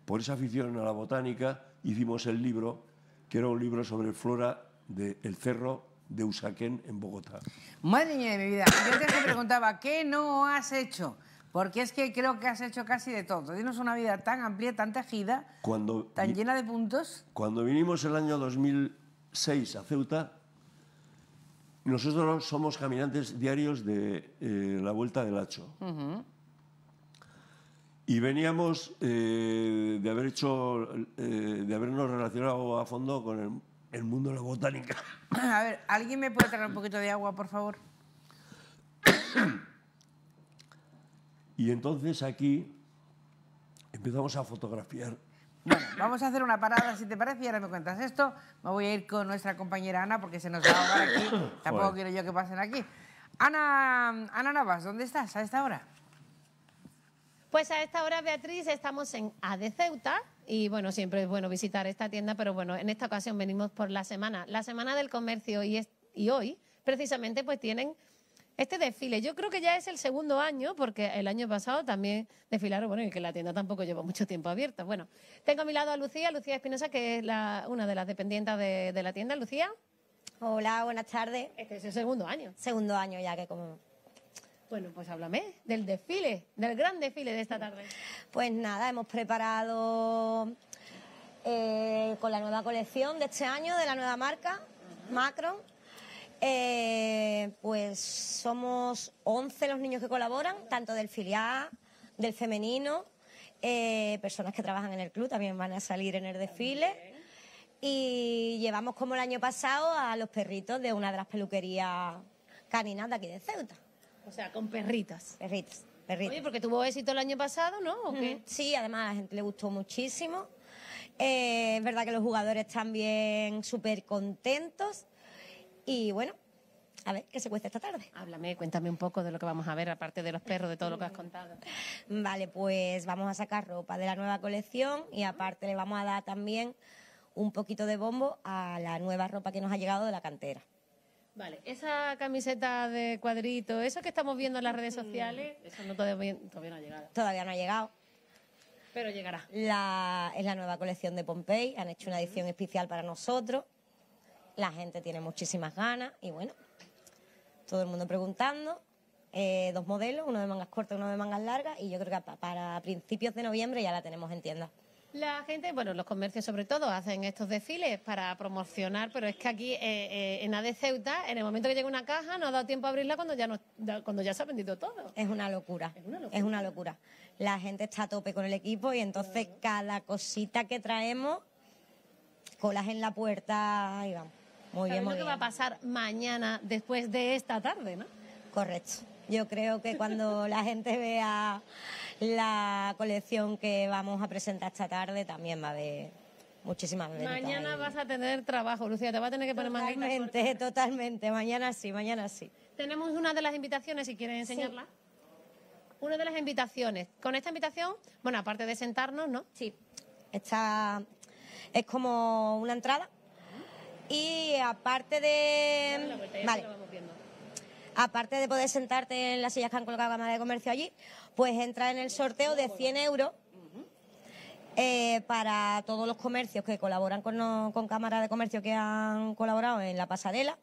por esa afición a la botánica hicimos el libro, que era un libro sobre flora del cerro de Usaquén en Bogotá. Madre mía de mi vida, yo te preguntaba, ¿qué no has hecho? Porque es que creo que has hecho casi de todo. Tienes una vida tan amplia, tan tejida, tan llena de puntos. Cuando vinimos el año 2006 a Ceuta, nosotros somos caminantes diarios de eh, la Vuelta del Hacho. Y veníamos eh, de haber hecho, eh, de habernos relacionado a fondo con el, mundo de la botánica. A ver, ¿alguien me puede traer un poquito de agua, por favor? y entonces aquí empezamos a fotografiar bueno, vamos a hacer una parada, si te parece, y ahora me cuentas esto. Me voy a ir con nuestra compañera Ana porque se nos va a ahogar aquí. Tampoco quiero yo que pasen aquí. Ana, Ana Navas, ¿dónde estás a esta hora? Pues a esta hora, Beatriz, estamos en AD Ceuta, y bueno, siempre es bueno visitar esta tienda, pero bueno, en esta ocasión venimos por la semana, la semana del comercio y, es, y hoy precisamente pues tienen este desfile. Yo creo que ya es el segundo año, porque el año pasado también desfilaron, bueno, y que la tienda tampoco lleva mucho tiempo abierta. Bueno, tengo a mi lado a Lucía, Lucía Espinosa, que es una de las dependientes de, la tienda. Lucía. Hola, buenas tardes. Este es el segundo año. Segundo año ya que como... Bueno, pues háblame del desfile, del gran desfile de esta tarde. Pues nada, hemos preparado eh, con la nueva colección de este año, de la nueva marca, Macron eh, pues somos 11 los niños que colaboran, tanto del filial, del femenino, eh, personas que trabajan en el club también van a salir en el desfile. Y llevamos como el año pasado a los perritos de una de las peluquerías caninas de aquí de Ceuta. O sea, con perritas. Perritas, perritas. Oye, porque tuvo éxito el año pasado, ¿no? sí, además a la gente le gustó muchísimo. Eh, es verdad que los jugadores también bien súper contentos. Y bueno, a ver, ¿qué se cuesta esta tarde? Háblame, cuéntame un poco de lo que vamos a ver, aparte de los perros, de todo lo que has contado. Vale, pues vamos a sacar ropa de la nueva colección y aparte le vamos a dar también un poquito de bombo a la nueva ropa que nos ha llegado de la cantera. Vale, esa camiseta de cuadrito, eso que estamos viendo en las redes sociales, eso todavía, no ha llegado. Todavía no ha llegado. Pero llegará. es la nueva colección de Pompey, han hecho una edición especial para nosotros la gente tiene muchísimas ganas y bueno, todo el mundo preguntando. Eh, dos modelos, uno de mangas cortas y uno de mangas largas, y yo creo que para principios de noviembre ya la tenemos en tienda. La gente, bueno, los comercios sobre todo, hacen estos desfiles para promocionar, pero es que aquí eh, eh, en AD Ceuta, en el momento que llega una caja, no ha dado tiempo a abrirla cuando ya, no, cuando ya se ha vendido todo. Es una locura. Es una locura. La gente está a tope con el equipo y entonces cada cosita que traemos, colas en la puerta y vamos. Muy bien, lo que va a pasar mañana después de esta tarde, ¿no? Correcto. Yo creo que cuando la gente vea la colección que vamos a presentar esta tarde, también va a ver muchísimas Mañana vas a tener trabajo, Lucía, te vas a tener que poner más Totalmente, totalmente. Mañana sí, mañana sí. Tenemos una de las invitaciones, si quieres enseñarla. Una de las invitaciones. Con esta invitación, bueno, aparte de sentarnos, ¿no? Sí. Esta es como una entrada y aparte de... vale. Aparte de poder sentarte en las sillas que han colocado Cámara de Comercio allí, pues entra en el sorteo de 100 euros eh, para todos los comercios que colaboran con, Cámara de Comercio que han colaborado en la pasarela,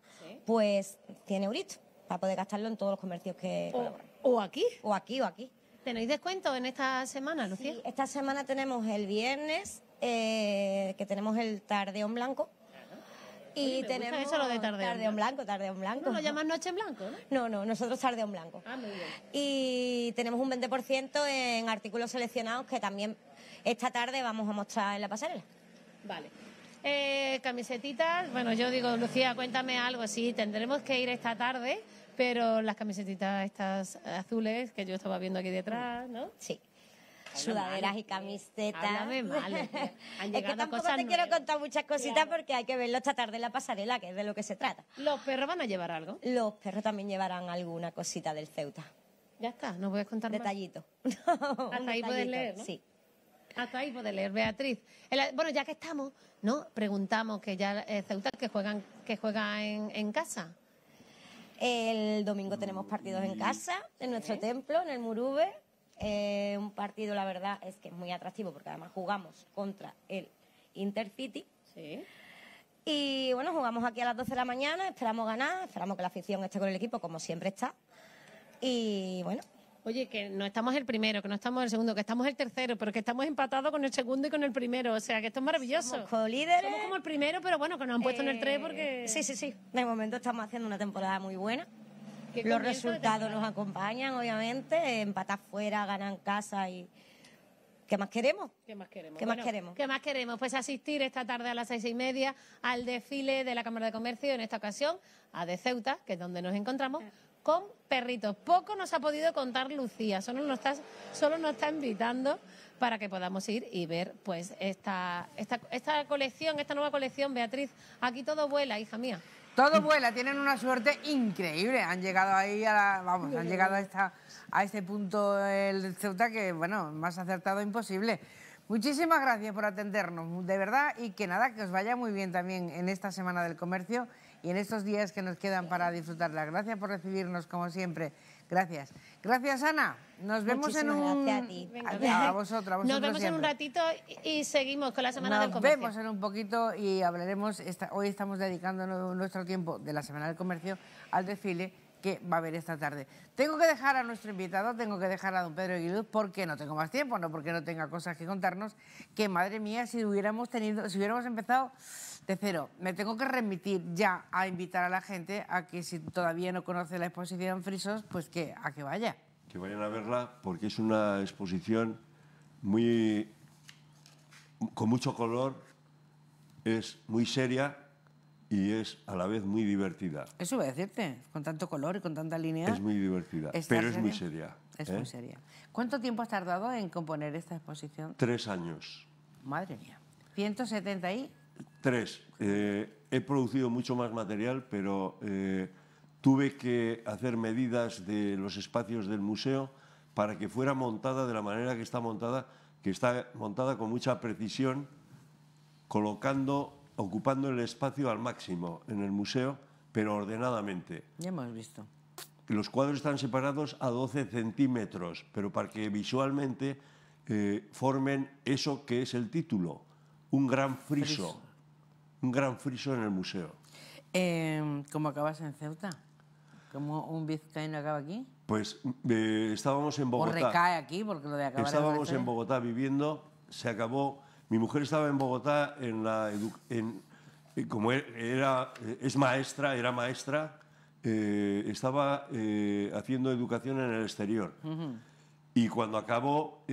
pues 100 euritos para poder gastarlo en todos los comercios que o, colaboran. ¿O aquí? O aquí, o aquí. ¿Tenéis descuento en esta semana, Lucía? Sí, esta semana tenemos el viernes, eh, que tenemos el tardeón blanco, y tenemos eso lo de tarde en blanco, tardeón blanco. ¿No lo llaman noche en blanco? No, no, no nosotros en blanco. Ah, muy bien. Y tenemos un 20% en artículos seleccionados que también esta tarde vamos a mostrar en la pasarela. Vale. Eh, camisetitas, bueno, yo digo, Lucía, cuéntame algo, sí, tendremos que ir esta tarde, pero las camisetitas estas azules que yo estaba viendo aquí detrás, ¿no? Sí sudaderas y eh. camisetas. mal. Eh. es que tampoco te quiero contar muchas cositas porque hay que verlo esta tarde en la pasarela, que es de lo que se trata. ¿Los perros van a llevar algo? Los perros también llevarán alguna cosita del Ceuta. Ya está, no a contar detallito. Hasta ahí puedes leer, Sí. Hasta ahí puedes leer, Beatriz. bueno, ya que estamos, ¿no? Preguntamos que ya eh, Ceuta que juegan que juega en, casa. El domingo tenemos partidos en mm. casa, en nuestro templo, en el Murube. Eh, un partido, la verdad, es que es muy atractivo porque además jugamos contra el Intercity. Sí. Y bueno, jugamos aquí a las 12 de la mañana, esperamos ganar, esperamos que la afición esté con el equipo como siempre está. Y bueno. Oye, que no estamos el primero, que no estamos el segundo, que estamos el tercero, pero que estamos empatados con el segundo y con el primero. O sea, que esto es maravilloso. Somos co-líderes. como el primero, pero bueno, que nos han puesto en el tres, porque... Sí, sí, sí. De momento estamos haciendo una temporada muy buena. Los resultados nos acompañan, obviamente. Empatar fuera, ganan casa y. ¿Qué más queremos? ¿Qué más queremos? ¿Qué más queremos? Pues asistir esta tarde a las seis y media al desfile de la Cámara de Comercio, en esta ocasión a De Ceuta, que es donde nos encontramos, ah. con perritos. Poco nos ha podido contar Lucía, solo nos está, solo nos está invitando para que podamos ir y ver pues esta, esta, esta colección, esta nueva colección. Beatriz, aquí todo vuela, hija mía. Todo vuela, tienen una suerte increíble. Han llegado ahí a vamos, han llegado a a este punto el Ceuta que bueno, más acertado imposible. Muchísimas gracias por atendernos, de verdad, y que nada, que os vaya muy bien también en esta Semana del Comercio y en estos días que nos quedan para disfrutarla. Gracias por recibirnos como siempre. Gracias. Gracias, Ana. Nos vemos en un... a Nos vemos en un ratito y seguimos con la Semana del Comercio. Nos vemos en un poquito y hablaremos... Esta... Hoy estamos dedicando nuestro tiempo de la Semana del Comercio al desfile que va a haber esta tarde. Tengo que dejar a nuestro invitado, tengo que dejar a don Pedro Aguiluz porque no tengo más tiempo, no porque no tenga cosas que contarnos, que madre mía, si hubiéramos tenido, si hubiéramos empezado de cero. Me tengo que remitir ya a invitar a la gente a que si todavía no conoce la exposición Frisos, pues que a que vaya. Que vayan a verla porque es una exposición muy con mucho color, es muy seria y es a la vez muy divertida. Eso voy a decirte, con tanto color y con tanta línea. Es muy divertida, pero es muy seria. Es ¿eh? muy seria. ¿Cuánto tiempo has tardado en componer esta exposición? Tres años. Madre mía. 170 y... Tres, eh, he producido mucho más material, pero eh, tuve que hacer medidas de los espacios del museo para que fuera montada de la manera que está montada, que está montada con mucha precisión, colocando, ocupando el espacio al máximo en el museo, pero ordenadamente. Ya hemos visto. Los cuadros están separados a 12 centímetros, pero para que visualmente eh, formen eso que es el título, un gran friso un gran friso en el museo. Em, ¿Cómo acabas en Ceuta? ¿Cómo un vizcaíno acaba aquí? Pues eh, estábamos en Bogotá. O recae aquí, porque lo Estábamos en Bogotá viviendo, se acabó. Mi mujer estaba en Bogotá en la en, eh, como e, era, eh, es maestra, era maestra, estaba haciendo educación en el exterior. Y cuando acabó,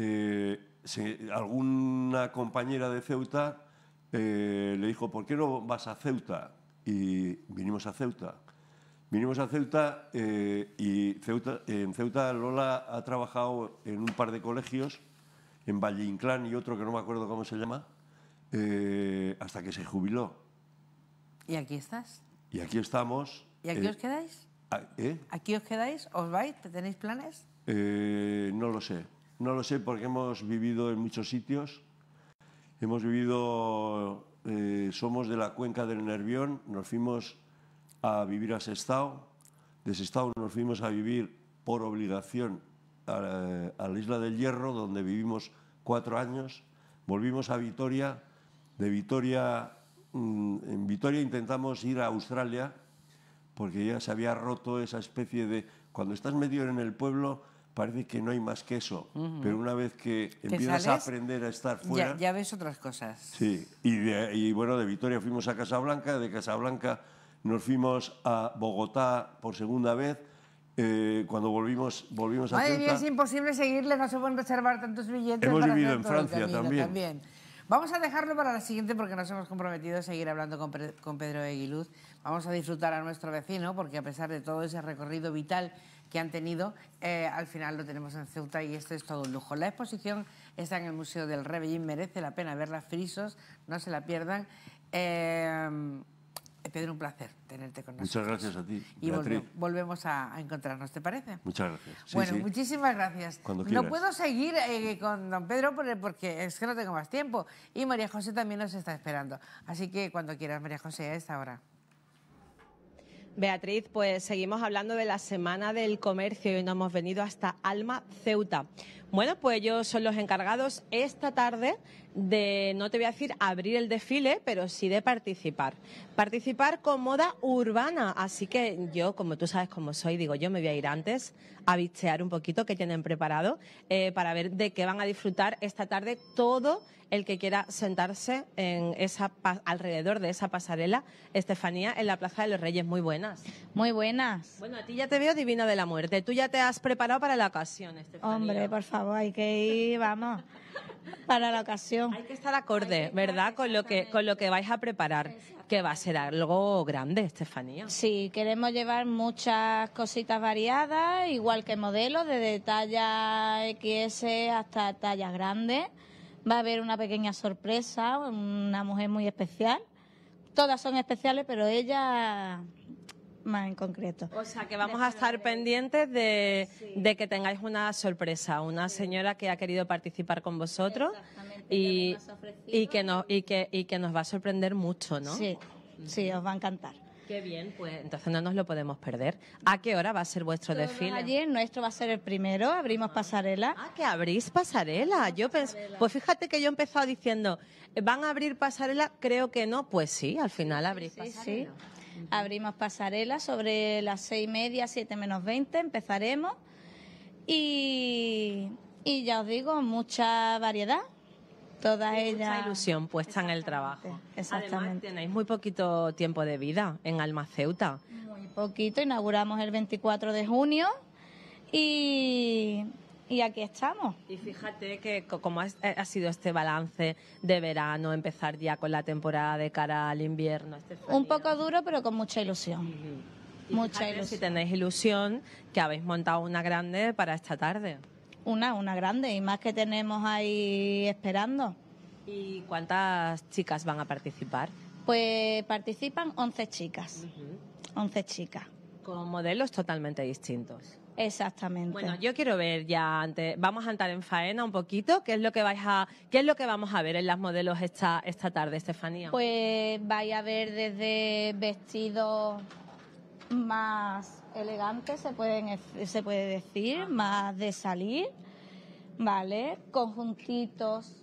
alguna compañera de Ceuta eh, le dijo, ¿por qué no vas a Ceuta? Y vinimos a Ceuta. Vinimos a Ceuta eh, y en Ceuta Lola ha trabajado en un par de colegios, en Valle Inclán y otro que no me acuerdo cómo se llama, eh, hasta que se jubiló. ¿Y aquí estás? Y aquí estamos. ¿Y aquí os quedáis? ¿Aquí os quedáis? ¿Os vais? ¿Tenéis planes? no lo sé. No lo sé porque hemos vivido en muchos sitios. Hemos vivido, eh, somos de la cuenca del Nervión, nos fuimos a vivir a Sestao, de Sestao nos fuimos a vivir por obligación a la, eh, a la isla del Hierro, donde vivimos cuatro años, volvimos a Vitoria, de Vitoria, mm, en Vitoria intentamos ir a Australia, porque ya se había roto esa especie de... Cuando estás metido en el pueblo, parece que no hay más que eso, pero una vez que empiezas a aprender a estar fuera... Ya, ves otras cosas. Sí, y, y, bueno, de Vitoria fuimos a Casablanca, de Casablanca nos fuimos a Bogotá por segunda vez, eh, cuando volvimos, volvimos a Madre mía, es imposible seguirle, no se pueden reservar tantos billetes. Hemos vivido en Francia también. Vamos a dejarlo para la siguiente porque nos hemos comprometido a seguir hablando con, con Pedro Eguiluz. Vamos a disfrutar a nuestro vecino porque a pesar de todo ese recorrido vital que han tenido, eh, al final lo tenemos en Ceuta y esto es todo un lujo. La exposición está en el Museo del Rebellín, merece la pena verla, frisos, no se la pierdan. Eh, Pedro, un placer tenerte con nosotros. Muchas gracias a ti. Y volvemos a, encontrarnos, ¿te parece? Muchas gracias. bueno, muchísimas gracias. Cuando no puedo seguir eh, con don Pedro porque es que no tengo más tiempo. Y María José también nos está esperando. Así que cuando quieras, María José, a esta hora. Beatriz, pues seguimos hablando de la Semana del Comercio y nos hemos venido hasta Alma Ceuta. Bueno, pues ellos son los encargados esta tarde de, no te voy a decir abrir el desfile, pero sí de participar. Participar con moda urbana. Así que yo, como tú sabes cómo soy, digo, yo me voy a ir antes a bichear un poquito que tienen preparado eh, para ver de qué van a disfrutar esta tarde todo el que quiera sentarse en esa alrededor de esa pasarela, Estefanía, en la Plaza de los Reyes. Muy buenas. Muy buenas. Bueno, a ti ya te veo divina de la muerte. Tú ya te has preparado para la ocasión, Estefanía. Hombre, por favor, hay que ir, vamos para la ocasión. Hay que estar acorde, ¿verdad? Con lo que con lo que vais a preparar, que va a ser algo grande, Estefanía. Sí, queremos llevar muchas cositas variadas, igual que modelos, desde talla XS hasta talla grande. Va a haber una pequeña sorpresa, una mujer muy especial. Todas son especiales, pero ella más en concreto. O sea, que vamos a estar pendientes de, que tengáis una sorpresa, una señora que ha querido participar con vosotros y, que nos, y, que, y que nos va a sorprender mucho, ¿no? Sí, sí, os va a encantar. Qué bien, pues entonces no nos lo podemos perder. ¿A qué hora va a ser vuestro desfile? Ayer nuestro va a ser el primero, abrimos ah. pasarela. Ah, que abrís pasarela. Yo pues fíjate que yo he empezado diciendo, ¿van a abrir pasarela? Creo que no, pues sí, al final abrís pasarela. Sí. Abrimos pasarelas sobre las seis y media, siete menos veinte, empezaremos. Y, ya os digo, mucha variedad todas ellas. Mucha ilusión puesta en el trabajo. Exactamente. Además, tenéis muy poquito tiempo de vida en Almaceuta. Muy poquito, inauguramos el 24 de junio y, y aquí estamos. Y fíjate que como eh, ha sido este balance de verano, empezar ya con la temporada de cara al invierno. Este Un poco duro, pero con mucha ilusión. Mucha ilusión. Si tenéis ilusión, que habéis montado una grande para esta tarde. Una, una grande, y más que tenemos ahí esperando. ¿Y cuántas chicas van a participar? Pues participan 11 chicas. 11 chicas. Con modelos totalmente distintos. Exactamente. Bueno, yo quiero ver ya antes, vamos a entrar en faena un poquito, ¿qué es lo que vais a qué es lo que vamos a ver en las modelos esta esta tarde, Estefanía? Pues vais a ver desde vestidos más elegantes, se pueden se puede decir, ah. más de salir, ¿vale? Conjuntitos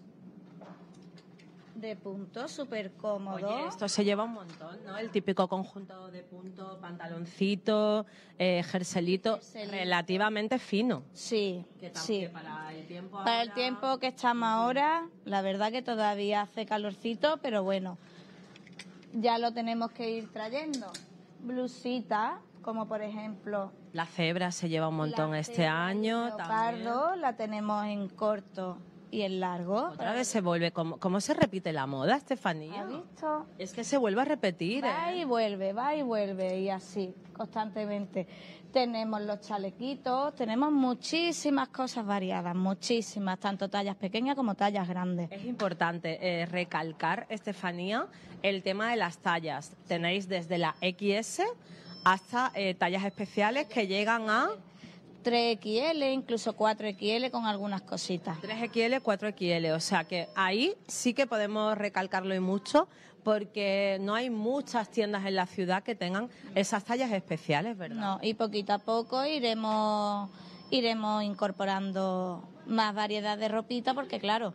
de punto, súper cómodo. esto se lleva un montón, ¿no? El típico conjunto de punto, pantaloncito, eh, jerselito, relativamente fino. Sí, que sí. Para el tiempo que estamos ahora, la verdad que todavía hace calorcito, pero bueno, ya lo tenemos que ir trayendo. Blusita, como por ejemplo... La cebra se lleva un montón este año. La pardo la tenemos en corto y el largo. Otra vez se vuelve, ¿cómo, cómo se repite la moda, Estefanía? visto? Es que se vuelve a repetir. Va ¿eh? y vuelve, va y vuelve, y así, constantemente. Tenemos los chalequitos, tenemos muchísimas cosas variadas, muchísimas, tanto tallas pequeñas como tallas grandes. Es importante eh, recalcar, Estefanía, el tema de las tallas. Tenéis desde la XS hasta eh, tallas especiales que llegan a 3XL, incluso 4XL con algunas cositas. 3XL, 4XL, o sea que ahí sí que podemos recalcarlo y mucho porque no hay muchas tiendas en la ciudad que tengan esas tallas especiales, ¿verdad? No, y poquito a poco iremos iremos incorporando más variedad de ropita porque claro,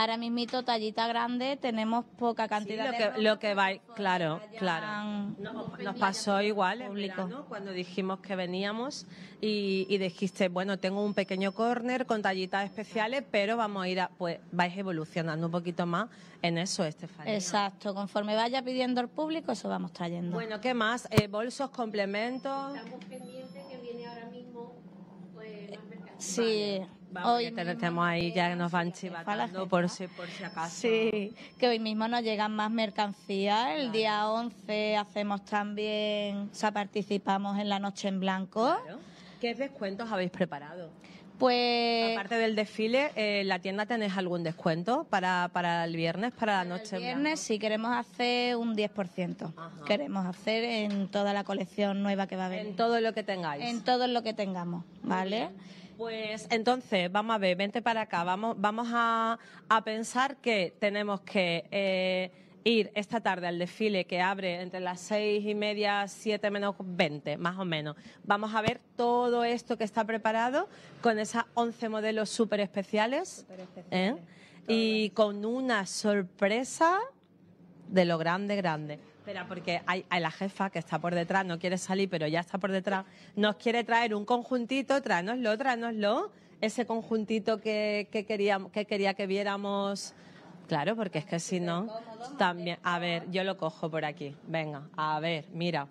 Ahora mismito tallita grande tenemos poca cantidad lo de que, lo que va, claro, claro. nos, pasó igual cuando dijimos que veníamos y, dijiste, bueno, tengo un pequeño corner con tallitas especiales, pero vamos a ir a, pues vais evolucionando un poquito más en eso, Estefanía. Exacto, conforme vaya pidiendo el público, eso vamos trayendo. Bueno, ¿qué más? Eh, bolsos, complementos. Estamos pendientes que viene ahora mismo pues, Sí hoy tenemos ahí, ya nos van chivatando por si, por si acaso. Sí, que hoy mismo nos llegan más mercancías. El día 11 hacemos también, o sea, participamos en la Noche en Blanco. ¿Qué descuentos habéis preparado? Pues. Aparte del desfile, eh, ¿la tienda tenéis algún descuento para, para el viernes, para, la noche? Blanco? en El viernes sí, queremos hacer un 10%. Queremos hacer en toda la colección nueva que va a venir. En todo lo que tengáis. En todo lo que tengamos, ¿vale? Pues entonces, vamos a ver, vente para acá. Vamos, vamos a, pensar que tenemos que eh, ir esta tarde al desfile que abre entre las seis y media, siete menos veinte, más o menos. Vamos a ver todo esto que está preparado con esas once modelos súper especiales. ¿eh? especiales. Y con una sorpresa de lo grande, grande espera, porque hay, la jefa que está por detrás, no quiere salir, pero ya está por detrás. Nos quiere traer un conjuntito, tráenoslo, tráenoslo. Ese conjuntito que, que quería que viéramos. Claro, porque es que si no, también. A ver, yo lo cojo por aquí. Venga, a ver, mira.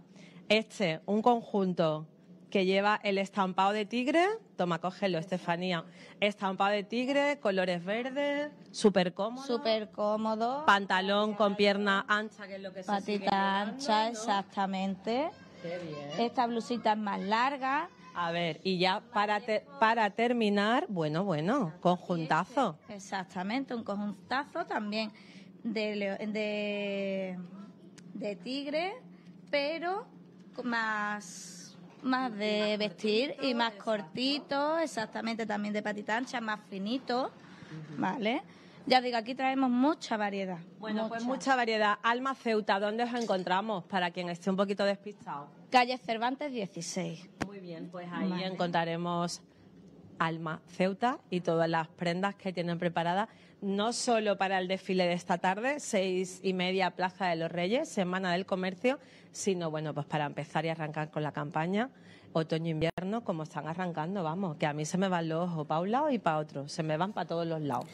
Este, un conjunto que lleva el estampado de tigre. Toma, cógelo, Estefanía. Estampado de tigre, colores verdes, súper cómodo. Súper cómodo. Pantalón con pierna ancha, que es lo que se ancha, exactamente. Qué bien. Esta blusita es más larga. A ver, y ya para, para terminar, bueno, bueno, conjuntazo. Exactamente, un conjuntazo también de, de, de tigre, pero más más de vestir y más cortito, exactamente también de patita ancha, más finito, ¿vale? Ya digo, aquí traemos mucha variedad. Bueno, pues mucha variedad. Alma Ceuta, ¿dónde os encontramos? Para quien esté un poquito despistado. Calle Cervantes 16. Muy bien, pues ahí encontraremos Alma Ceuta y todas las prendas que tienen preparadas no solo para el desfile de esta tarde, seis y media Plaza de los Reyes, Semana del Comercio, sino bueno, pues para empezar y arrancar con la campaña, otoño-invierno, como están arrancando, vamos, que a mí se me van los ojos para un lado y para otro, se me van para todos los lados.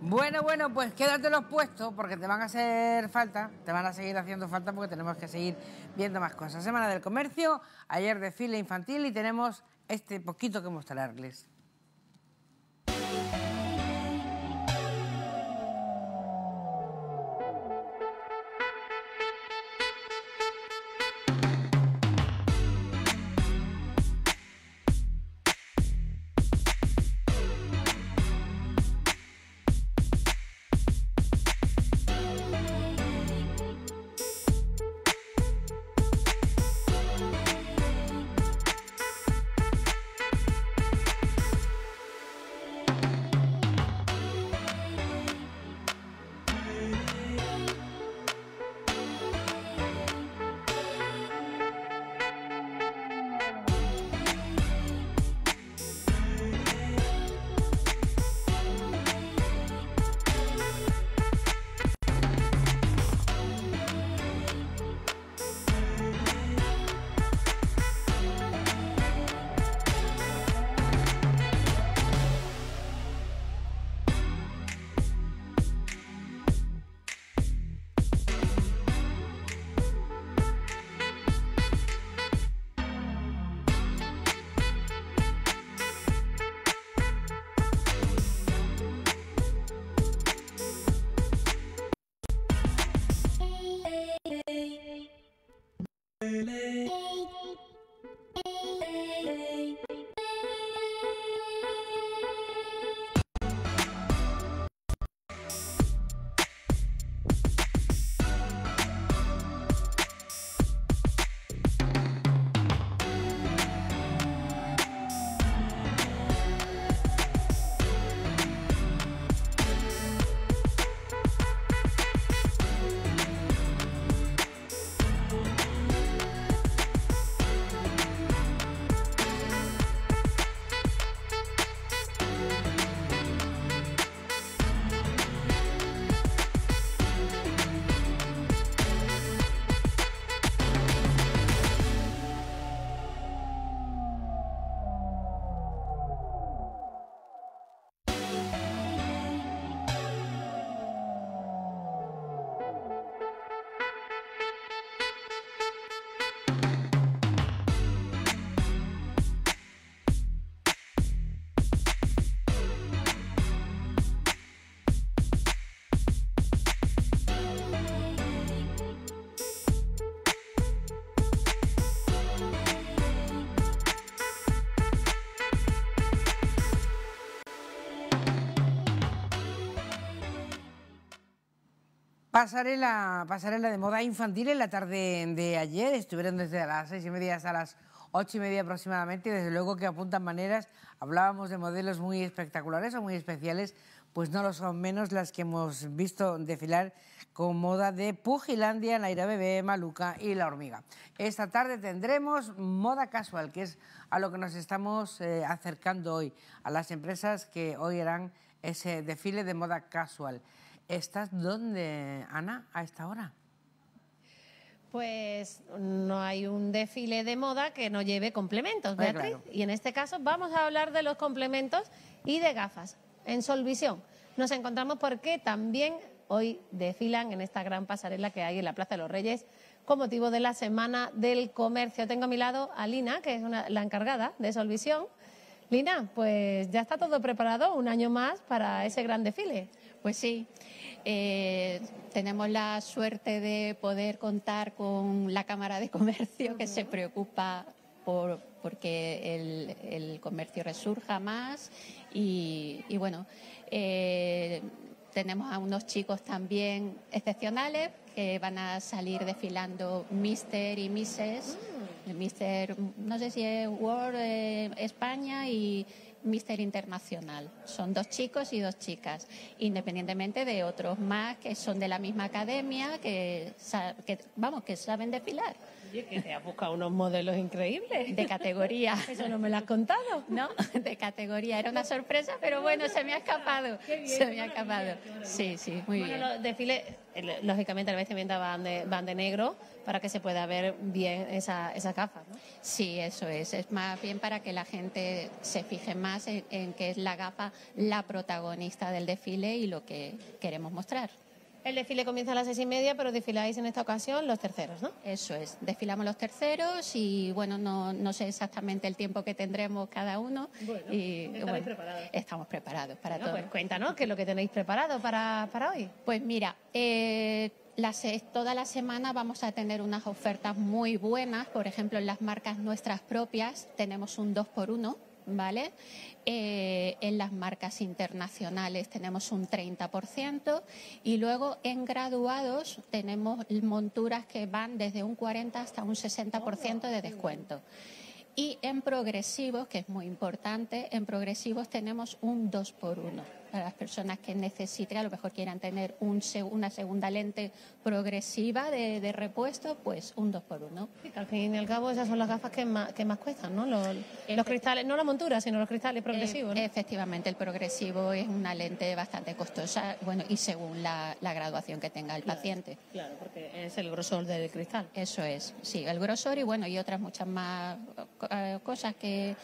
Bueno, bueno, pues quédate los puestos porque te van a hacer falta, te van a seguir haciendo falta porque tenemos que seguir viendo más cosas. Semana del Comercio, ayer desfile infantil y tenemos este poquito que mostrarles. Pasarela, pasarela de moda infantil en la tarde de ayer. Estuvieron desde las seis y media hasta las ocho y media aproximadamente. Y desde luego que apuntan maneras. Hablábamos de modelos muy espectaculares o muy especiales. Pues no lo son menos las que hemos visto desfilar con moda de Pugilandia, Naira Bebé, Maluca y La Hormiga. Esta tarde tendremos moda casual, que es a lo que nos estamos eh, acercando hoy, a las empresas que hoy harán ese desfile de moda casual. ¿Estás dónde, Ana, a esta hora? Pues no hay un desfile de moda que no lleve complementos, ¿verdad? Y en este caso vamos a hablar de los complementos y de gafas en Solvisión. Nos encontramos porque también hoy desfilan en esta gran pasarela que hay en la Plaza de los Reyes con motivo de la Semana del Comercio. Tengo a mi lado a Lina, que es la encargada de Solvisión. Lina, pues ya está todo preparado un año más para ese gran desfile. Pues sí, eh, tenemos la suerte de poder contar con la Cámara de Comercio que se preocupa por, porque el, comercio resurja más y, bueno, eh, tenemos a unos chicos también excepcionales que van a salir desfilando Mister y Mrs. Mm. no sé si es World eh, España y, Mister Internacional. Son dos chicos y dos chicas, independientemente de otros más que son de la misma academia, que, vamos, que saben desfilar. Oye, que te has buscado unos modelos increíbles. De categoría. Eso no me lo has contado. No, de categoría. Era una sorpresa, pero bueno, se me ha escapado. Qué se me ha escapado. Sí, sí, muy bueno, bien. Los desfiles, lógicamente, a veces van de, de negro para que se pueda ver bien esa, esa gafa. ¿no? Sí, eso es. Es más bien para que la gente se fije más en, en que es la gafa la protagonista del desfile y lo que queremos mostrar. El desfile comienza a las seis y media, pero desfiláis en esta ocasión los terceros, ¿no? Eso es, desfilamos los terceros y bueno, no, no sé exactamente el tiempo que tendremos cada uno. y, Estamos preparados para todo. Pues cuéntanos qué es lo que tenéis preparado para, hoy. Pues mira, eh, las, toda la semana vamos a tener unas ofertas muy buenas, por ejemplo, en las marcas nuestras propias tenemos un 2 por 1 ¿vale? Eh, en las marcas internacionales tenemos un 30% y luego en graduados tenemos monturas que van desde un 40 hasta un 60% de oh, descuento. Y en progresivos, que es muy importante, en progresivos tenemos un 2 por 1 para las personas que necesiten, a lo mejor quieran tener un, una segunda lente progresiva de, repuesto, pues un 2 por 1 al fin y al cabo esas son las gafas que más, que más cuestan, ¿no? Los, cristales, no la montura, sino los cristales progresivos. Eh, efectivamente, el progresivo es una lente bastante costosa, bueno, y según la, graduación que tenga el paciente. Claro, porque es el grosor del cristal. Eso es, sí, el grosor y bueno, y otras muchas más eh, cosas que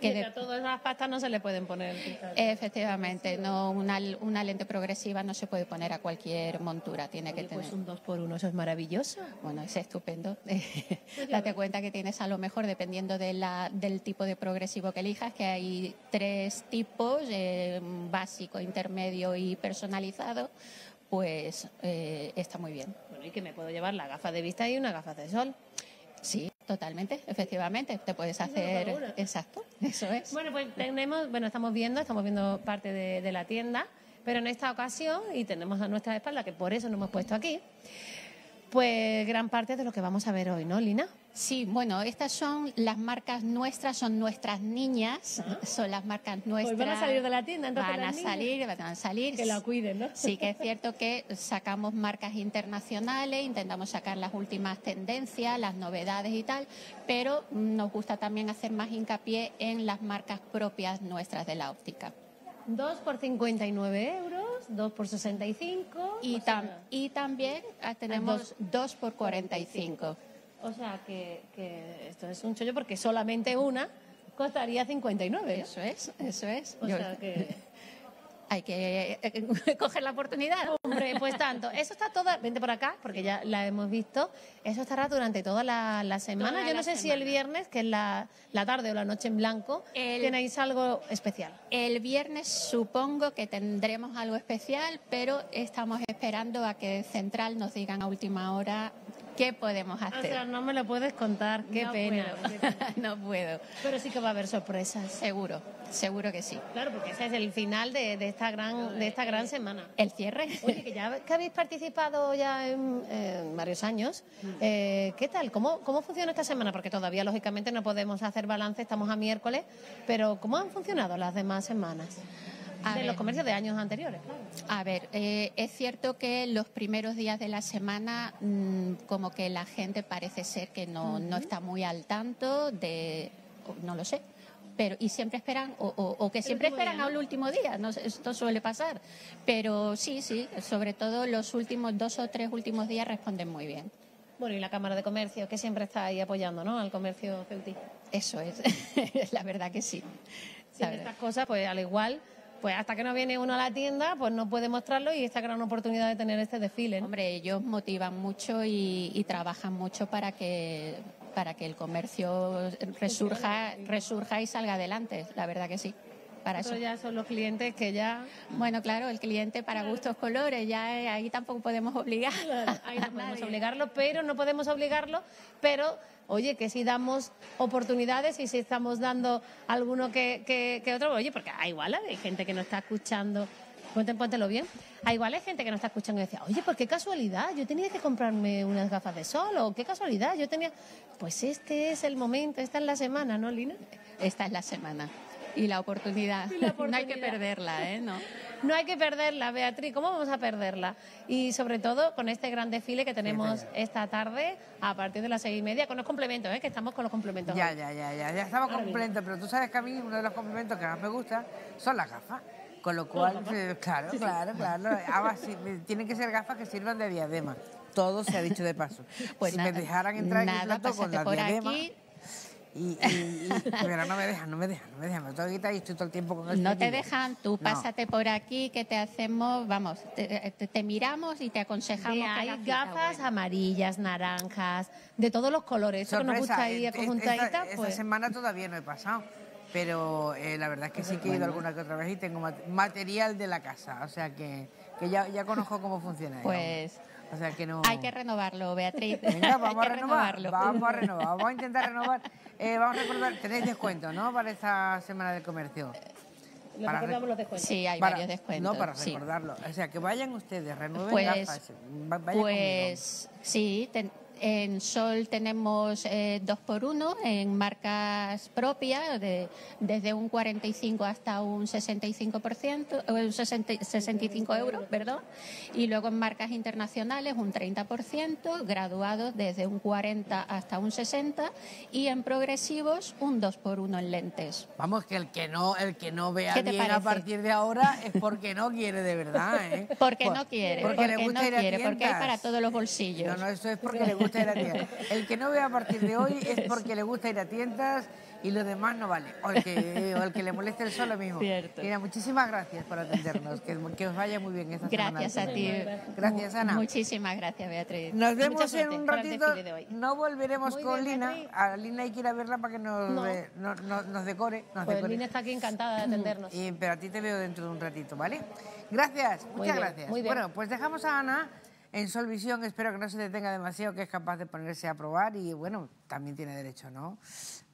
que a todas las pastas no se le pueden poner. Efectivamente, no una, lente progresiva no se puede poner a cualquier montura, tiene que pues tener. Pues un 2 por 1 eso es maravilloso. Bueno, es estupendo. Pues Date cuenta que tienes a lo mejor, dependiendo de la, del tipo de progresivo que elijas, que hay tres tipos, eh, básico, intermedio y personalizado, pues eh, está muy bien. Bueno, y que me puedo llevar la gafa de vista y una gafa de sol. Sí, Totalmente, efectivamente, te puedes hacer. Exacto, eso es. Bueno, pues tenemos, bueno, estamos viendo, estamos viendo parte de, la tienda, pero en esta ocasión, y tenemos a nuestra espalda, que por eso no hemos puesto aquí, pues gran parte de lo que vamos a ver hoy, ¿no, Lina? Sí, bueno, estas son las marcas nuestras, son nuestras niñas, son las marcas nuestras. van a salir de la tienda, entonces. Van a salir, van a salir. Que la cuiden, ¿no? Sí, que es cierto que sacamos marcas internacionales, intentamos sacar las últimas tendencias, las novedades y tal, pero nos gusta también hacer más hincapié en las marcas propias nuestras de la óptica. Dos por 59 euros, dos por 65. Y, y también ah, tenemos dos por 45. O sea, que, esto es un chollo porque solamente una costaría 59. Eso es, eso es. O sea que... Hay que eh, coger la oportunidad. Hombre, pues tanto. Eso está toda. Vente por acá, porque ya la hemos visto. Eso estará durante toda la, semana. Yo no sé si el viernes, que es la, la, tarde o la noche en blanco, tenéis algo especial. El viernes supongo que tendremos algo especial, pero estamos esperando a que Central nos digan a última hora ¿Qué podemos hacer? O sea, no me lo puedes contar, qué pena. no puedo. Pero sí que va a haber sorpresas. Seguro, seguro que sí. Claro, porque ese es el final de, esta gran de esta gran semana. El cierre. Oye, que ya habéis participado ya en, varios años, mm. eh, ¿qué tal? ¿Cómo, ¿Cómo funciona esta semana? Porque todavía, lógicamente, no podemos hacer balance, estamos a miércoles, pero ¿cómo han funcionado las demás semanas? A de ver, los comercios de años anteriores. A ver, eh, es cierto que los primeros días de la semana mm, como que la gente parece ser que no, no está muy al tanto de, no lo sé, pero y siempre esperan o, o, que siempre esperan al último día esto suele pasar pero sí sí sobre todo los últimos dos o tres últimos días responden muy bien bueno y la cámara de comercio que siempre está ahí apoyando no al comercio ceutí eso es la verdad que sí, sí estas cosas pues al igual pues hasta que no viene uno a la tienda, pues no puede mostrarlo y esta gran oportunidad de tener este desfile. Hombre, ellos motivan mucho y, trabajan mucho para que para que el comercio resurja, resurja y salga adelante, la verdad que sí. Para eso. ya son los clientes que ya... Bueno, claro, el cliente para gustos colores, ya eh, ahí tampoco podemos obligar. ahí no podemos obligarlo, pero no podemos obligarlo, pero oye, que si damos oportunidades y si estamos dando alguno que, que, que otro, oye, porque ah, igual hay gente que no está escuchando Póntelo bien. Ah, igual hay gente que no está escuchando y decía, oye, pues qué casualidad, yo tenía que comprarme unas gafas de sol, o qué casualidad, yo tenía. Pues este es el momento, esta es la semana, ¿no, Lina? Esta es la semana. Y la oportunidad. Y la oportunidad. no hay que perderla, ¿eh? No. No hay que perderla, Beatriz, ¿cómo vamos a perderla? Y sobre todo con este gran desfile que tenemos esta tarde a partir de las seis y media, con los complementos, ¿eh? que estamos con los complementos. Ya, ya, ya, ya, ya estamos complementos, pero tú sabes que a mí uno de los complementos que más me gusta son las gafas. Con lo cual, eh, claro, claro, claro, ah, tienen que ser gafas que sirvan de diadema. Todo se ha dicho de paso. Pues si me dejaran entrar en el plato con la diadema... Y, pero no me dejan, no me dejan, no me dejan. Me tengo todo el tiempo con el No te dejan, tú pásate por aquí que te hacemos, vamos, te, miramos y te aconsejamos. hay gafas amarillas, naranjas, de todos los colores. nos gusta ir conjuntadita. Esta, pues... semana todavía no he pasado pero eh, la verdad es que sí que he ido alguna que otra vez y tengo material de la casa, o sea que, ya, ya conozco cómo funciona. Pues hay que renovarlo, Beatriz. Venga, vamos a renovar, renovarlo. Vamos a renovar, vamos a intentar renovar. Eh, vamos a recordar, tenéis descuentos, ¿no? Para esta semana de comercio. ¿No eh, recordamos los descuentos. Sí, hay varios descuentos. No, para recordarlo. O sea, que vayan ustedes, renueven pues, gafas. pues sí, ten, en Sol tenemos eh, dos por uno en marcas propias, de, desde un 45 hasta un 65%, 65 eh, euros, perdón. Y luego en marcas internacionales un 30%, graduados desde un 40 hasta un 60 y en progresivos un 2 por uno en lentes. Vamos que el que no el que no vea bien a partir de ahora es porque no quiere de verdad, ¿eh? Porque no quiere, porque, le gusta ir porque hay para todos los bolsillos. No, no, eso es porque le gusta El que no vea a partir de hoy es porque le gusta ir a tiendas y lo demás no vale. O el que, o el que le moleste el sol lo mismo. Mira, muchísimas gracias por atendernos. Que, que os vaya muy bien gracias semana. Gracias a ti. Gracias, Ana. Muchísimas gracias, Beatriz. Nos vemos en un ratito. No volveremos con Lina. A Lina hay que ir a verla para que nos, no. nos pues decore. Lina está aquí encantada de atendernos. Y, pero a ti te veo dentro de un ratito, ¿vale? Gracias, muchas gracias. Muy Bueno, pues dejamos a Ana en Solvisión. Espero que no se detenga demasiado, que es capaz de ponerse a probar y bueno, también tiene derecho, ¿no?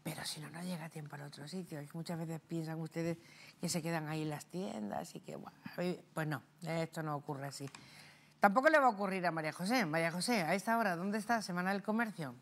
Pero si no, no llega a tiempo al otro sitio. muchas veces piensan ustedes que se quedan ahí en las tiendas y que, bueno, pues no, esto no ocurre así. Tampoco le va a ocurrir a María José. María José, a esta hora, ¿dónde está Semana del Comercio?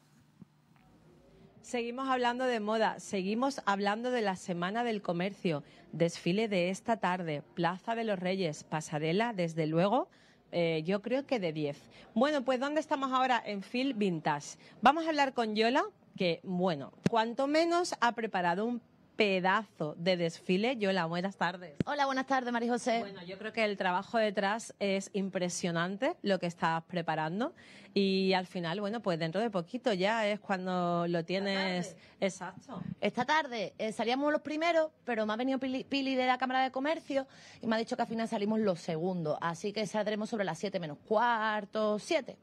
Seguimos hablando de moda, seguimos hablando de la Semana del Comercio, desfile de esta tarde, Plaza de los Reyes, pasarela, desde luego, eh, yo creo que de 10. Bueno, pues ¿dónde estamos ahora en Phil Vintage? Vamos a hablar con Yola, que, bueno, cuanto menos ha preparado un pedazo de desfile. yo Yola, buenas tardes. Hola, buenas tardes, María José. Bueno, yo creo que el trabajo detrás es impresionante lo que estás preparando y al final, bueno, pues dentro de poquito ya es cuando lo tienes exacto. Esta tarde eh, salíamos los primeros, pero me ha venido Pili, de la Cámara de Comercio y me ha dicho que al final salimos los segundos, así que saldremos sobre las siete menos cuarto, siete.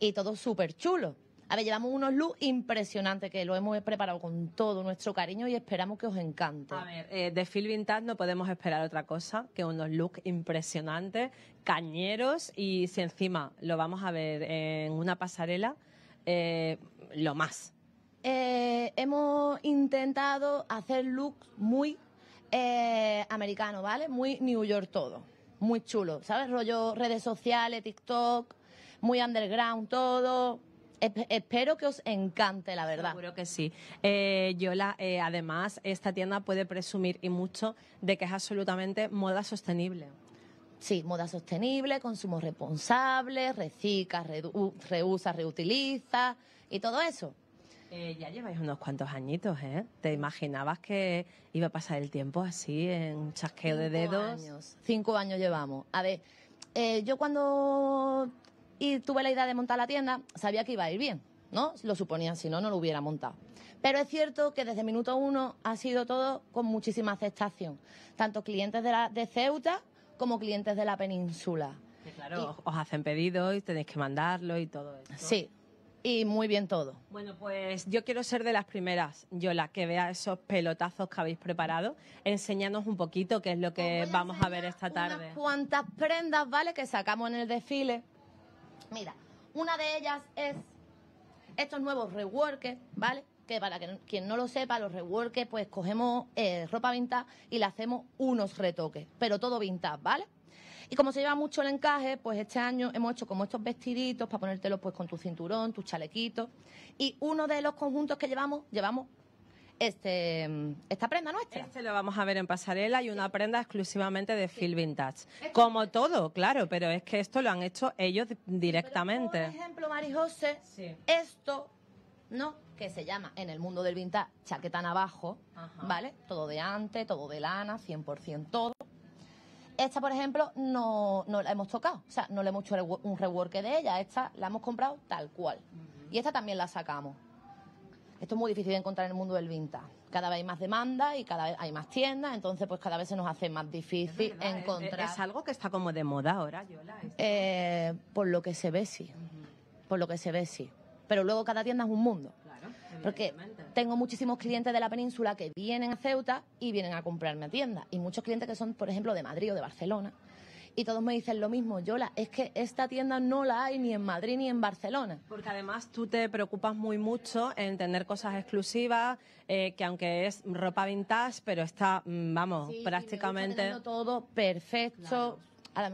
Y todo súper chulo. A ver, llevamos unos looks impresionantes que lo hemos preparado con todo nuestro cariño y esperamos que os encante. A ver, eh, de Phil Vintage no podemos esperar otra cosa que unos looks impresionantes, cañeros y si encima lo vamos a ver en una pasarela, eh, lo más. Eh, hemos intentado hacer looks muy americanos, ¿vale? Muy New York todo, muy chulo, ¿sabes? Rollo redes sociales, TikTok, muy underground todo espero que os encante, la verdad. Seguro que sí. Eh, Yola, eh, además, esta tienda puede presumir y mucho de que es absolutamente moda sostenible. Sí, moda sostenible, consumo responsable, recicla, reusa, reutiliza y todo eso. Eh, ya lleváis unos cuantos añitos, ¿eh? ¿Te imaginabas que iba a pasar el tiempo así, en un chasqueo de dedos? Cinco Años. Cinco años llevamos. A ver, yo cuando y tuve la idea de montar la tienda, sabía que iba a ir bien, ¿no? Lo suponía, si no, no lo hubiera montado. Pero es cierto que desde minuto uno ha sido todo con muchísima aceptación, tanto clientes de, Ceuta como clientes de la península. claro, os hacen pedidos y tenéis que mandarlo y todo eso. Sí, y muy bien todo. Bueno, pues yo quiero ser de las primeras, yo la que vea esos pelotazos que habéis preparado. Enseñanos un poquito qué es lo que vamos a, a ver esta tarde. Unas cuantas prendas, ¿vale? Que sacamos en el desfile Mira, una de ellas es estos nuevos reworkers, ¿vale? Que para quien no lo sepa, los reworkers, pues cogemos eh, ropa vintage y le hacemos unos retoques, pero todo vintage, ¿vale? Y como se lleva mucho el encaje, pues este año hemos hecho como estos vestiditos para ponértelos pues con tu cinturón, tus chalequitos. Y uno de los conjuntos que llevamos, llevamos este, esta prenda nuestra. Este lo vamos a ver en pasarela y una prenda exclusivamente de Phil Vintage. Como todo, claro, pero es que esto lo han hecho ellos directamente. por ejemplo, Mari José, esto, ¿no? Que se llama en el mundo del vintage chaquetan abajo ¿vale? Todo de ante, todo de lana, 100% todo. Esta, por ejemplo, no, la hemos tocado. O sea, no le hemos hecho un rework de ella. Esta la hemos comprado tal cual. Y esta también la sacamos. Esto es muy difícil de encontrar en el mundo del vintage. Cada vez hay más demanda y cada vez hay más tiendas, entonces pues cada vez se nos hace más difícil encontrar. Es, algo que está como de moda ahora, Yola. Eh, por lo que se ve, sí. Por lo que se ve, sí. Pero luego cada tienda es un mundo. Porque tengo muchísimos clientes de la península que vienen a Ceuta y vienen a comprarme a tiendas. Y muchos clientes que son, por ejemplo, de Madrid o de Barcelona y todos me dicen lo mismo, Yola, es que esta tienda no la hay ni en Madrid ni en Barcelona. Porque además tú te preocupas muy mucho en tener cosas exclusivas, eh, que aunque es ropa vintage, pero está, mm, vamos, prácticamente... todo perfecto.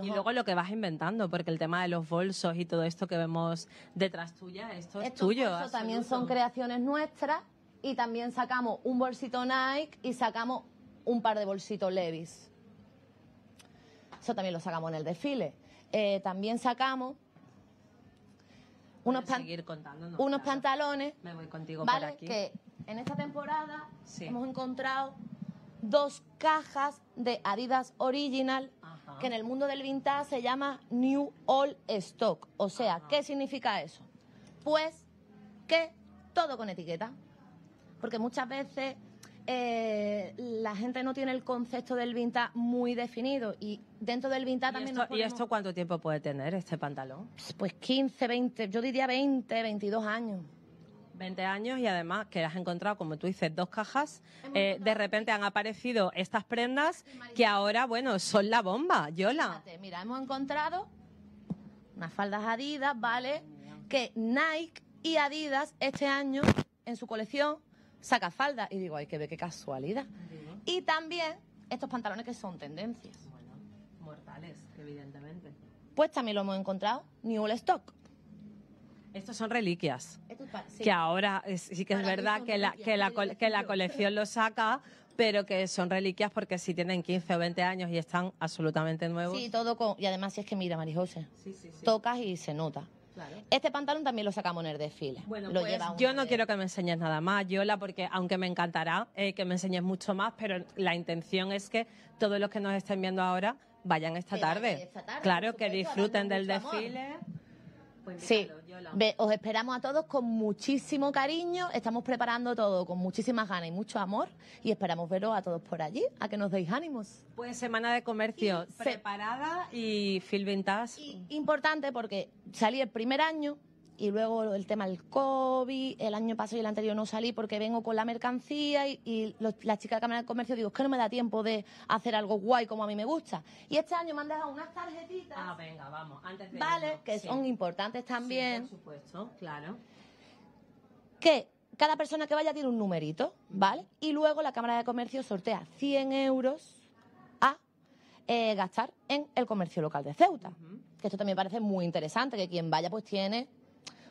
Y luego lo que vas inventando, porque el tema de los bolsos y todo esto que vemos detrás tuya, esto es tuyo. también son creaciones nuestras y también sacamos un bolsito Nike y sacamos un par de bolsitos Levis. Eso también lo sacamos en el desfile. Eh, también sacamos unos, pantalones. Me voy contigo ¿vale? Que en esta temporada hemos encontrado dos cajas de Adidas Original que en el mundo del vintage se llama New All Stock. O sea, ¿qué significa eso? Pues que todo con etiqueta. Porque muchas veces eh, la gente no tiene el concepto del vintage muy definido y dentro del vintage también... nos ¿Y esto cuánto tiempo puede tener este pantalón? Pues 15, 20, yo diría 20, 22 años. 20 años y además que has encontrado, como tú dices, dos cajas. Eh, de repente han aparecido estas prendas que ahora, bueno, son la bomba, Yola. mira, hemos encontrado unas faldas Adidas, ¿vale? Que Nike y Adidas este año en su colección saca falda y digo, ay, que ve qué casualidad. Y también estos pantalones que son tendencias. mortales, evidentemente. Pues también lo hemos encontrado, New Stock. Estos son reliquias. Que ahora sí que es verdad que la, que, la, colección lo saca, pero que son reliquias porque si tienen 15 o 20 años y están absolutamente nuevos. Sí, todo Y además, si es que mira, Marijose, tocas y se nota. Este pantalón también lo sacamos en el desfile. Bueno, pues, yo no quiero que me enseñes nada más, Yola, porque aunque me encantará eh, que me enseñes mucho más, pero la intención es que todos los que nos estén viendo ahora vayan esta, tarde. Claro, que disfruten del desfile sí, os esperamos a todos con muchísimo cariño, estamos preparando todo con muchísimas ganas y mucho amor y esperamos veros a todos por allí, a que nos deis ánimos. Pues semana de comercio y preparada y Importante porque salí el primer año, y luego el tema del COVID, el año pasado y el anterior no salí porque vengo con la mercancía y, y la chica de Cámara de Comercio digo, es que no me da tiempo de hacer algo guay como a mí me gusta. Y este año me han dejado unas tarjetitas. Ah, venga, vamos, antes de Vale, que son importantes también. por supuesto, claro. Que cada persona que vaya tiene un numerito, ¿vale? Y luego la Cámara de Comercio sortea 100 euros a eh, gastar en el comercio local de Ceuta. Que esto también parece muy interesante, que quien vaya pues tiene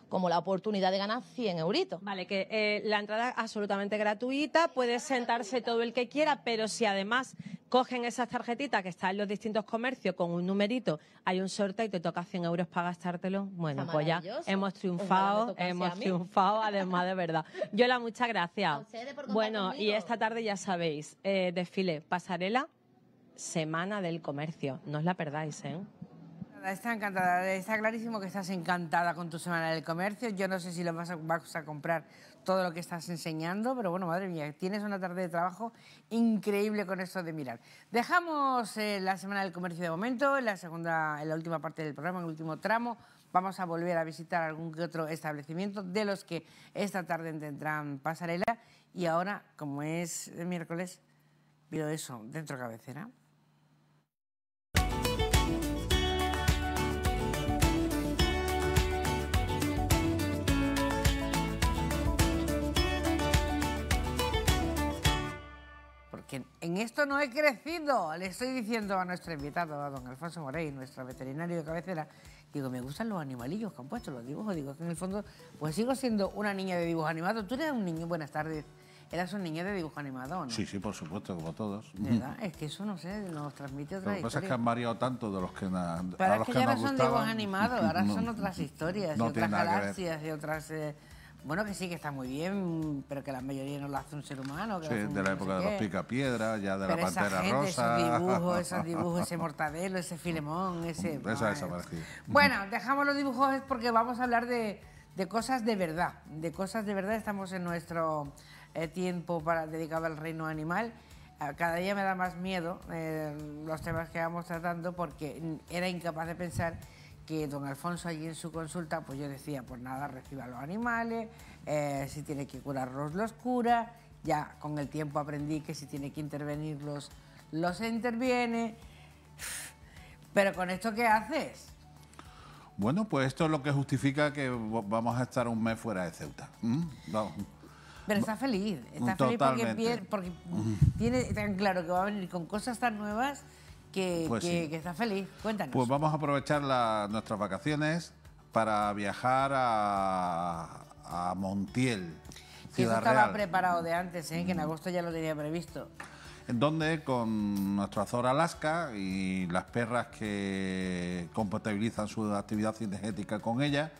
como la oportunidad de ganar 100 euritos. Vale, que eh, la entrada es absolutamente gratuita, puede sentarse todo el que quiera, pero si además cogen esas tarjetitas que están en los distintos comercios con un numerito, hay un sorteo y te toca 100 euros para gastártelo, bueno, pues ya hemos triunfado, hemos triunfado además de verdad. Yola, muchas gracias. bueno, y esta tarde ya sabéis, eh, desfile, pasarela, Semana del Comercio, no os la perdáis, ¿eh? Está encantada, está clarísimo que estás encantada con tu semana del comercio. Yo no sé si lo vas a, comprar todo lo que estás enseñando, pero bueno, madre mía, tienes una tarde de trabajo increíble con esto de mirar. Dejamos eh, la semana del comercio de momento, en la segunda, la última parte del programa, en el último tramo, vamos a volver a visitar algún que otro establecimiento de los que esta tarde tendrán pasarela y ahora, como es miércoles, pido eso dentro cabecera. que en esto no he crecido. Le estoy diciendo a nuestro invitado, a don Alfonso Morey, nuestro veterinario de cabecera, digo, me gustan los animalillos que han puesto, los dibujos. Digo, que en el fondo, pues sigo siendo una niña de dibujo animado Tú eras un niño, buenas tardes. Eras un niño de dibujo animado, ¿no? Sí, sí, por supuesto, como todos. ¿Verdad? Es que eso, no sé, nos transmite otra Lo que pasa es que han variado tanto de los que... gustaban. Pero es que, ya no son dibujos animados, ahora son otras historias, otras galaxias, y otras... Eh, bueno, que sí, que está muy bien, pero que la mayoría no lo hace un ser humano. sí, de la época de los picapiedras, ya de la pantera rosa. Esos dibujos, esos dibujos, ese mortadelo, ese filemón, ese. Bueno, dejamos los dibujos porque vamos a hablar de, de, cosas de verdad. De cosas de verdad. Estamos en nuestro eh, tiempo para, dedicado al reino animal. Ah, cada día me da más miedo eh, los temas que vamos tratando porque era incapaz de pensar que don Alfonso allí en su consulta, pues yo decía, pues nada, reciba los animales, eh, si tiene que curarlos, los cura. Ya con el tiempo aprendí que si tiene que intervenirlos, los interviene. Pero con esto, ¿qué haces? Bueno, pues esto es lo que justifica que vamos a estar un mes fuera de Ceuta. ¿Mm? Pero está feliz, está feliz porque, porque mm. tiene tan claro que va a venir con cosas tan nuevas que, pues está feliz. Cuéntanos. Pues vamos a aprovechar nuestras vacaciones para viajar a, Montiel. Que eso estaba preparado de antes, ¿eh? que en agosto ya lo tenía previsto. En donde con nuestro Azor Alaska y las perras que compatibilizan su actividad cinegética con ella,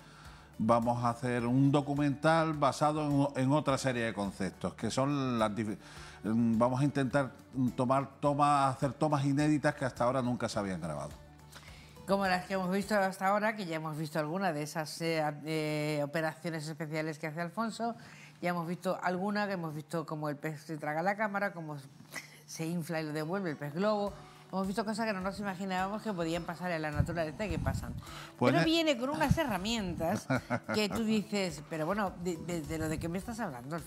vamos a hacer un documental basado en, en otra serie de conceptos, que son las Mm, vamos a intentar mm, tomar tomas, hacer tomas inéditas que hasta ahora nunca se habían grabado. Como las que hemos visto hasta ahora, que ya hemos visto alguna de esas eh, eh, operaciones especiales que hace Alfonso, ya hemos visto alguna, que hemos visto como el pez se traga la cámara, como se infla y lo devuelve el pez globo. Hemos visto cosas que no nos imaginábamos que podían pasar en la naturaleza y que pasan. Pues pero viene con unas herramientas que tú dices, pero bueno, de, lo de que me estás hablando,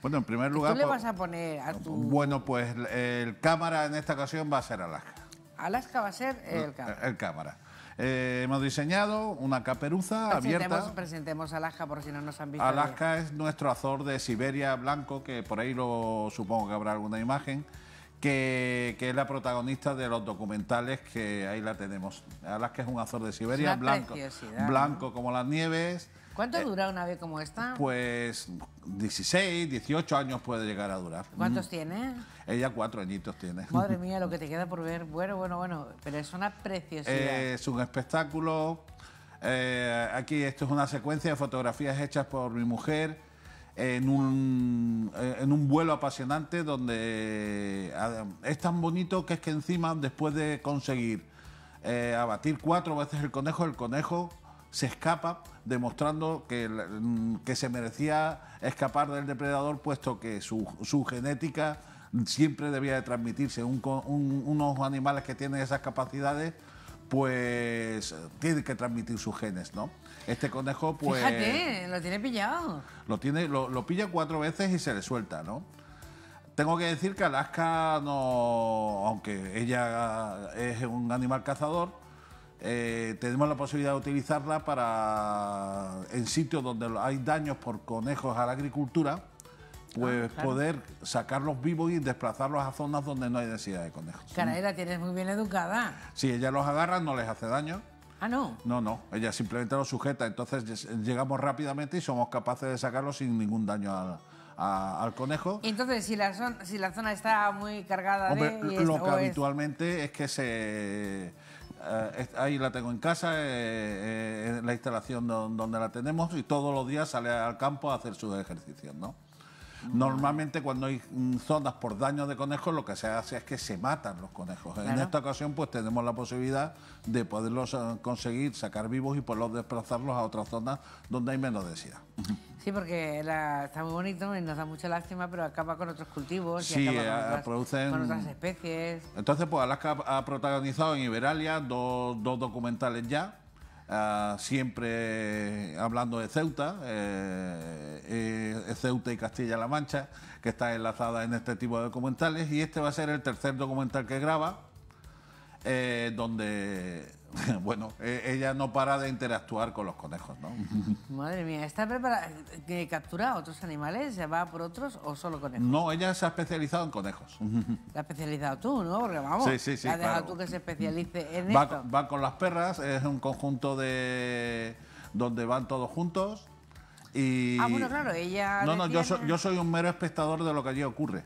Bueno, en primer lugar... ¿Qué le pues, vas a poner a tu...? Bueno, pues el cámara en esta ocasión va a ser Alaska. Alaska va a ser el cámara. Eh, el, cámara. Eh, hemos diseñado una caperuza abierta. Presentemos Alaska por si no nos han visto. Alaska es nuestro azor de Siberia blanco, que por ahí lo supongo que habrá alguna imagen que, que, es la protagonista de los documentales que ahí la tenemos. que es un azor de Siberia, blanco, blanco como las nieves. ¿Cuánto eh, dura una vez como esta? Pues 16, 18 años puede llegar a durar. ¿Cuántos tiene? Ella cuatro añitos tiene. Madre mía, lo que te queda por ver. Bueno, bueno, bueno, pero es una preciosidad. es un espectáculo. Eh, aquí esto es una secuencia de fotografías hechas por mi mujer en un, eh, en un vuelo apasionante donde eh, es tan bonito que es que encima después de conseguir eh, abatir cuatro veces el conejo, el conejo se escapa demostrando mm, que, se merecía escapar del depredador puesto que su, su genética siempre debía de transmitirse. unos animales que tienen esas capacidades pues tienen que transmitir sus genes, ¿no? Este conejo, pues. Fíjate, lo tiene pillado. Lo, tiene, lo, pilla cuatro veces y se le suelta, ¿no? Tengo que decir que Alaska no. Aunque ella es un animal cazador, eh, tenemos la posibilidad de utilizarla para. En sitios donde hay daños por conejos a la agricultura, pues ah, poder sacarlos vivos y desplazarlos a zonas donde no hay densidad de conejos. Caray, la tienes muy bien educada. Si ella los agarra, no les hace daño. Ah, no. No, no, ella simplemente lo sujeta, entonces llegamos rápidamente y somos capaces de sacarlo sin ningún daño al, conejo. Entonces, si la, zona, si la zona está muy cargada de... Lo que habitualmente es... que se... Eh, ahí la tengo en casa, eh, eh, en la instalación donde la tenemos y todos los días sale al campo a hacer sus ejercicios, ¿no? Normalmente cuando hay mm, zonas por daño de conejos lo que se hace es que se matan los conejos. En esta ocasión pues tenemos la posibilidad de poderlos eh, conseguir sacar vivos y poderlos desplazarlos a otras zonas donde hay menos densidad. Sí, porque está muy bonito y nos da mucha lástima, pero acaba con otros cultivos y acaba con, otras, producen... especies. Entonces, pues Alaska ha protagonizado en Iberalia dos documentales ya Ah, siempre hablando de Ceuta, eh, eh, Ceuta y Castilla-La Mancha, que está enlazada en este tipo de documentales, y este va a ser el tercer documental que graba, eh, donde, bueno, e, ella no para de interactuar con los conejos, ¿no? Madre mía, ¿está preparada? ¿Que captura otros animales? ¿Se va por otros o solo conejos? No, ella se ha especializado en conejos. La has especializado tú, ¿no? Porque vamos, sí, has dejado tú que se especialice en esto. Va con las perras, es un conjunto de... donde van todos juntos. Y... Ah, bueno, claro, ella... No, no, yo, soy, yo soy un mero espectador de lo que allí ocurre.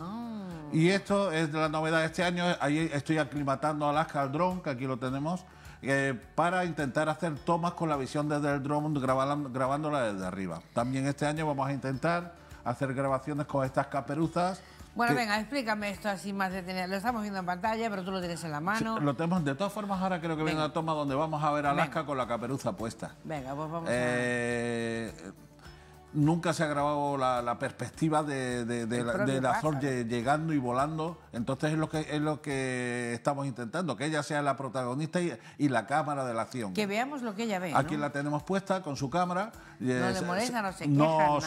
Oh. Y esto es la novedad de este año. Ahí estoy aclimatando Alaska al dron, que aquí lo tenemos, eh, para intentar hacer tomas con la visión desde el dron, grabándola desde arriba. También este año vamos a intentar hacer grabaciones con estas caperuzas. Bueno, venga, explícame esto así más detenido. Lo estamos viendo en pantalla, pero tú lo tienes en la mano. lo tenemos. De todas formas, ahora creo que venga. viene una toma donde vamos a ver a Alaska con la caperuza puesta. Venga, pues vamos a eh, ver nunca se ha grabado la, perspectiva de, la, de llegando y volando. Entonces es lo que es lo que estamos intentando, que ella sea la protagonista y, la cámara de la acción. Que veamos lo que ella ve. Aquí la tenemos puesta con su cámara. No le eh, molesta, no se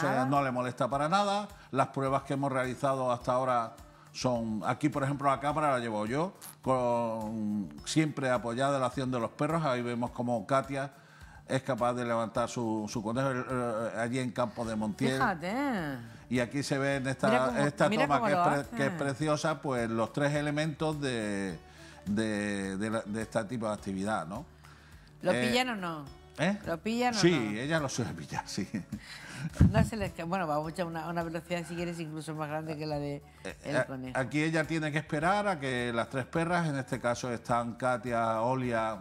queja. no le molesta para nada. Las pruebas que hemos realizado hasta ahora son aquí por ejemplo la cámara la llevo yo con siempre apoyada la acción de los perros ahí vemos como Katia es capaz de levantar su, su conejo eh, eh, allí en Campo de Montiel. Y aquí se ve en esta, toma que es, preciosa, pues los tres elementos de, de, este tipo de actividad, ¿no? ¿Lo eh, pillan o no? ¿Eh? ¿Lo pillan o no? Sí, ella lo suele pillar, sí. No se les... Bueno, vamos a una, una velocidad, si quieres, incluso más grande que la de el conejo. Aquí ella tiene que esperar a que las tres perras, en este caso están Katia, Olia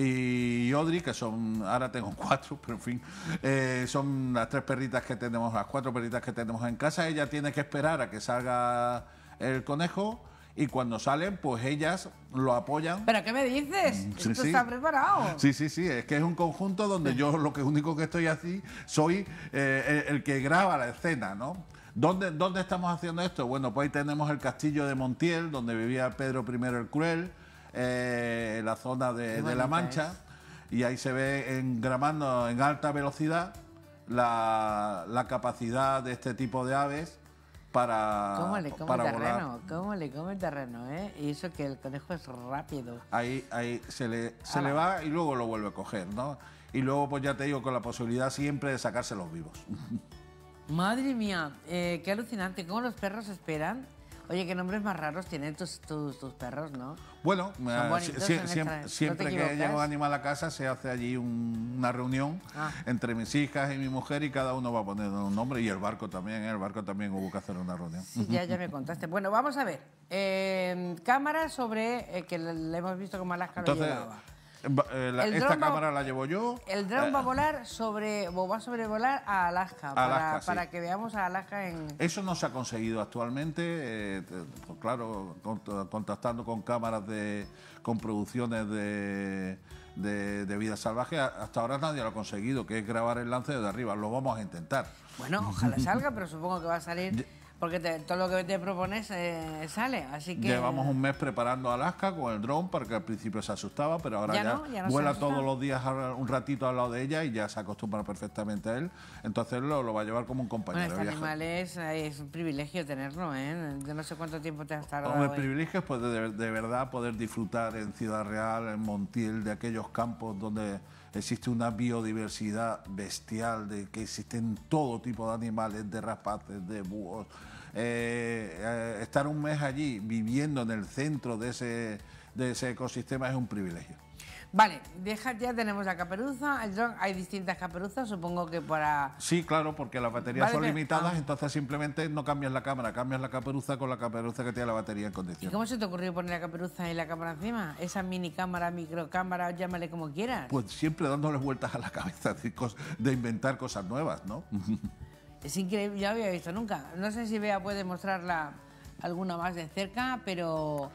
y Odri, que son, ahora tengo cuatro, pero en fin, eh, son las tres perritas que tenemos, las cuatro perritas que tenemos en casa. Ella tiene que esperar a que salga el conejo y cuando salen, pues ellas lo apoyan. ¿Pero qué me dices? Mm, esto está preparado. Sí, sí, sí, es que es un conjunto donde yo lo que único que estoy así soy eh, el, que graba la escena, ¿no? ¿Dónde, ¿Dónde estamos haciendo esto? Bueno, pues ahí tenemos el castillo de Montiel, donde vivía Pedro I el Cruel eh, la zona de, La Mancha. Y ahí se ve engramando en alta velocidad la, la capacidad de este tipo de aves para, ¿Cómo le come el terreno? ¿Cómo le come el terreno? Eh? Y eso que el conejo es rápido. Ahí, ahí se, le, se le ah, va y luego lo vuelve a coger, ¿no? Y luego, pues ya te digo, con la posibilidad siempre de sacárselos vivos. Madre mía, eh, qué alucinante. ¿Cómo los perros esperan Oye, qué nombres más raros tienen tus, perros, ¿no? Bueno, eh, siempre, que llega un animal a casa se hace allí una reunión ah. entre mis hijas y mi mujer y cada uno va a poner un nombre y el barco también, ¿eh? el barco también hubo que hacer una reunión. Sí, ya, ya me contaste. Bueno, vamos a ver. Eh, cámara sobre eh, que le, hemos visto como Alaska lo eh, esta cámara la llevo yo. El dron eh, va a ah. volar sobre, va a sobrevolar a Alaska, para, que veamos a Alaska en. Eso no se ha conseguido actualmente, eh, claro, contactando con cámaras de, con producciones de, de, vida salvaje. Hasta ahora nadie lo ha conseguido, que es grabar el lance desde arriba. Lo vamos a intentar. Bueno, ojalá salga, pero supongo que va a salir porque todo lo que te propones eh, sale. Así que llevamos un mes preparando Alaska con el dron, porque al principio se asustaba, pero ahora ya, vuela todos los días un ratito al lado de ella y ya se acostumbra perfectamente a él. Entonces lo, lo va a llevar como un compañero. Bueno, este es, eh, es, un privilegio tenerlo, ¿eh? Yo no sé cuánto tiempo te has tardado. Un privilegio es pues, de, de verdad poder disfrutar en Ciudad Real, en Montiel, de aquellos campos donde existe una biodiversidad bestial, de que existen todo tipo de animales, de rapaces, de búhos, eh, eh, estar un mes allí viviendo en el centro de ese, de ese ecosistema es un privilegio. Vale, deja, ya tenemos la caperuza, hay distintas caperuzas, supongo que para... Sí, claro, porque las baterías son limitadas, ah. entonces simplemente no cambias la cámara, cambias la caperuza con la caperuza que tiene la batería en condición. ¿Y cómo se te ocurrió poner la caperuza y la cámara encima? Esa mini cámara, microcámara, llámale como quieras. Pues siempre dándoles vueltas a la cabeza chicos de inventar cosas nuevas, ¿no? Es increíble, ya había visto nunca. No sé si Bea puede mostrarla alguna más de cerca, pero...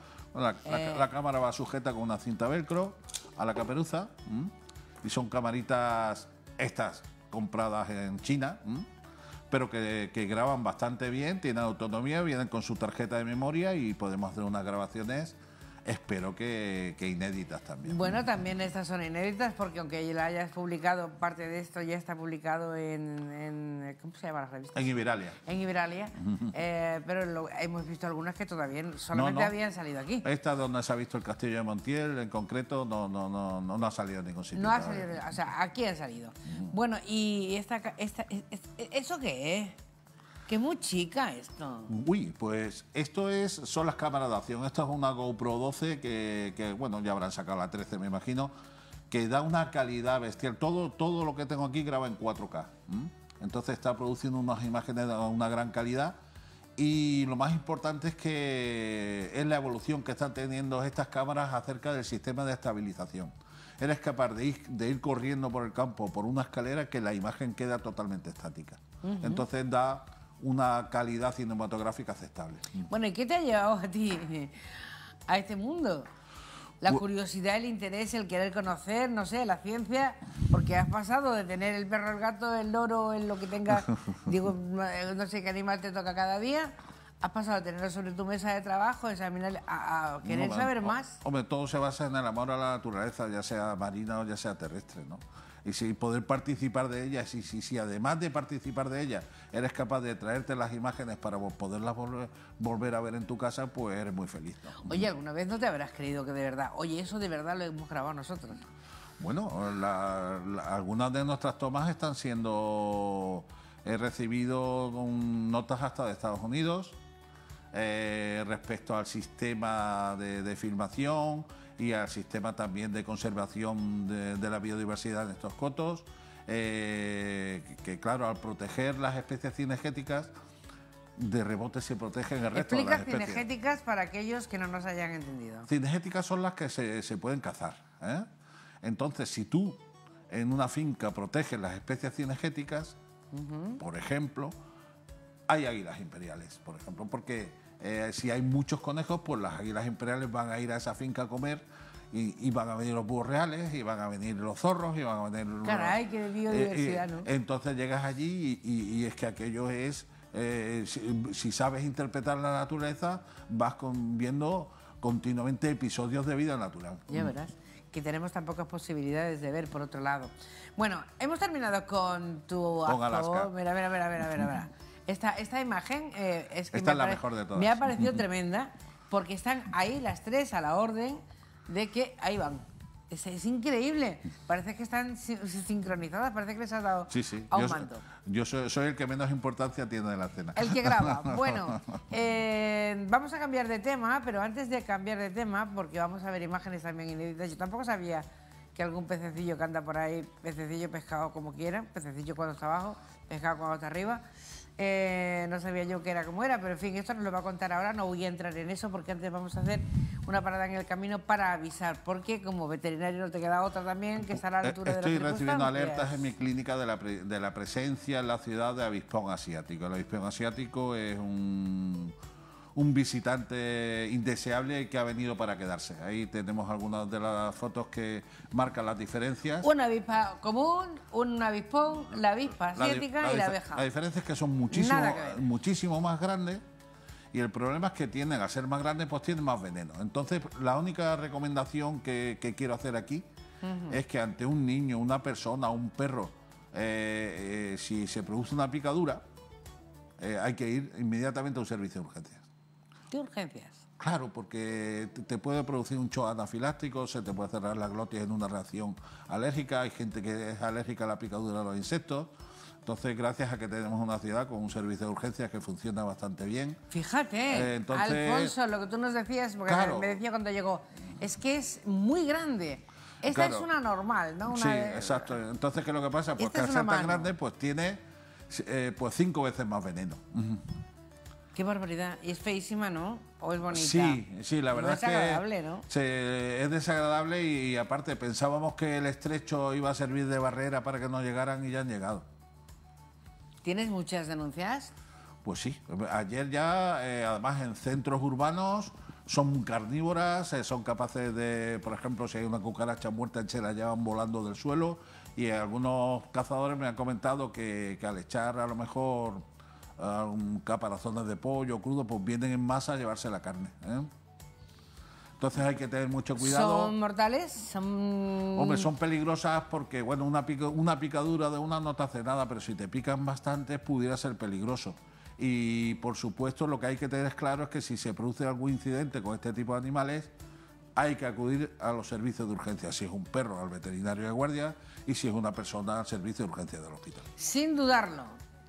Eh, la, cámara va sujeta con una cinta velcro a la caperuza y son camaritas estas compradas en China, pero que, graban bastante bien, tienen autonomía, vienen con su tarjeta de memoria y podemos hacer unas grabaciones espero que, inéditas también. Bueno, también estas son inéditas porque aunque la hayas publicado, parte de esto ya está publicado en, ¿cómo se llama la revista? En Iberalia. En Iberalia, eh, pero hemos visto algunas que todavía solamente habían salido aquí. Esta donde se ha visto el Castillo de Montiel, en concreto, no, no, no, no, ha salido en ningún sitio. No ha salido, o sea, aquí han salido. Bueno, y esta, esta, ¿eso qué es? muy chica esto. Uy, pues esto es, son las cámaras de acción. Esto es una GoPro 12 que, bueno, ya habrán sacado la 13, me imagino, que da una calidad bestial. Todo, todo lo que tengo aquí graba en 4K. Entonces está produciendo unas imágenes de una gran calidad. Y lo más importante es que es la evolución que están teniendo estas cámaras acerca del sistema de estabilización. Eres capaz de ir, corriendo por el campo por una escalera que la imagen queda totalmente estática. Entonces da una calidad cinematográfica aceptable. Mm. Bueno, ¿y qué te ha llevado a ti a este mundo? La curiosidad, el interés, el querer conocer, no sé, la ciencia, porque has pasado de tener el perro, el gato, el loro, en lo que tengas, digo, mm, no sé qué animal te toca cada día, has pasado a tenerlo sobre tu mesa de trabajo, a, querer saber más. Hombre, todo se basa en el amor a la naturaleza, ya sea marina o ya sea terrestre, ¿no? y si poder participar de ellas y si, además de participar de ellas eres capaz de traerte las imágenes para poderlas volver, a ver en tu casa, pues eres muy feliz. Oye, ¿alguna vez no te habrás creído que de verdad, oye, eso de verdad lo hemos grabado nosotros? Bueno, algunas de nuestras tomas están siendo... He recibido notas hasta de Estados Unidos eh, respecto al sistema de filmación, y al sistema también de conservación de, la biodiversidad en estos cotos, eh, que, claro, al proteger las especies cinegéticas, de rebote se protegen el resto de las especies. cinegéticas para aquellos que no nos hayan entendido. Cinegéticas son las que se, pueden cazar. ¿eh? Entonces, si tú en una finca proteges las especies cinegéticas, por ejemplo, hay águilas imperiales, por ejemplo, porque eh, si hay muchos conejos, pues las águilas imperiales van a ir a esa finca a comer. Y, van a venir los búhos reales, y van a venir los zorros, y van a venir los... Caray, qué eh, biodiversidad, eh, ¿no? Entonces llegas allí y, es que aquello es... si, sabes interpretar la naturaleza, vas viendo continuamente episodios de vida natural. Ya verás, que tenemos tan pocas posibilidades de ver por otro lado. Bueno, hemos terminado con tu... Con Alaska. Mira, mira, mira, mira, mira. mira. Esta, imagen eh, es que me, ha parecido tremenda porque están ahí las tres a la orden de que ahí van. Es, increíble. Parece que están sincronizadas, parece que les has dado a un yo, manto. Yo soy, el que menos importancia tiene de la cena. El que graba. bueno, eh, vamos a cambiar de tema, pero antes de cambiar de tema, porque vamos a ver imágenes también inéditas, yo tampoco sabía que algún pececillo que por ahí, pececillo pescado como quiera, pececillo cuando está abajo, pescado cuando está arriba. Eh, no sabía yo qué era cómo era, pero en fin, esto nos lo va a contar ahora. No voy a entrar en eso porque antes vamos a hacer una parada en el camino para avisar, porque como veterinario no te queda otra también que estar a la eh, altura Estoy de Estoy recibiendo alertas en mi clínica de la, de la presencia en la ciudad de avispón asiático. El avispón asiático es un un visitante indeseable que ha venido para quedarse. Ahí tenemos algunas de las fotos que marcan las diferencias. Una avispa común, un avispón, la avispa asiática y la abeja. La diferencia es que son muchísimo, muchísimo más grandes y el problema es que tienen, a ser más grandes, pues tienen más veneno. Entonces, la única recomendación que, quiero hacer aquí es que ante un niño, una persona, un perro, eh, eh, si se produce una picadura, eh, hay que ir inmediatamente a un servicio de urgencia urgencias? Claro, porque te puede producir un shock anafiláctico, se te puede cerrar la glotis en una reacción alérgica, hay gente que es alérgica a la picadura de los insectos. Entonces, gracias a que tenemos una ciudad con un servicio de urgencias que funciona bastante bien. Fíjate, eh, Alfonso, lo que tú nos decías, porque me decía cuando llegó, es que es muy grande. Esta es una normal, ¿no? sí, exacto. Entonces, ¿qué es lo que pasa? Pues que al ser tan grande, pues tiene eh, pues cinco veces más veneno. Qué barbaridad. Y es feísima, ¿no? ¿O es bonita? Sí, sí, la verdad es, es ¿no? es desagradable y, aparte pensábamos que el estrecho iba a servir de barrera para que no llegaran y ya han llegado. ¿Tienes muchas denuncias? Pues sí. Ayer ya, eh, además en centros urbanos, son carnívoras, eh, son capaces de, por ejemplo, si hay una cucaracha muerta, en chela la llevan volando del suelo y algunos cazadores me han comentado que al echar a lo mejor un caparazones de pollo crudo, pues vienen en masa a llevarse la carne. ¿eh? Entonces hay que tener mucho cuidado. ¿Son mortales? ¿Son... Hombre, son peligrosas porque, bueno, una, una picadura de una no te hace nada, pero si te pican bastante pudiera ser peligroso. Y por supuesto lo que hay que tener claro es que si se produce algún incidente con este tipo de animales, hay que acudir a los servicios de urgencia, si es un perro al veterinario de guardia y si es una persona al servicio de urgencia del hospital. Sin dudarlo.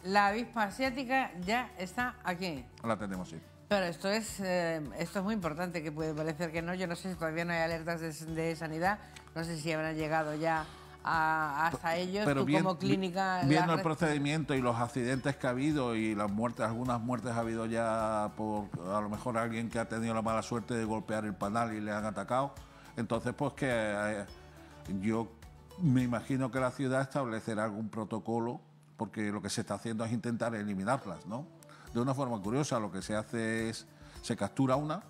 La avispa asiática ya está aquí. La tenemos, sí. Pero esto es, eh, esto es muy importante, que puede parecer que no. Yo no sé si todavía no hay alertas de, sanidad. No sé si habrán llegado ya hasta ellos. Pero como clínica... Viendo el procedimiento y los accidentes que ha habido y las muertes, algunas muertes ha habido ya por a lo mejor alguien que ha tenido la mala suerte de golpear el panal y le han atacado. Entonces, pues que eh, yo me imagino que la ciudad establecerá algún protocolo porque lo que se está haciendo es intentar eliminarlas, ¿no? De una forma curiosa, lo que se hace es, se captura una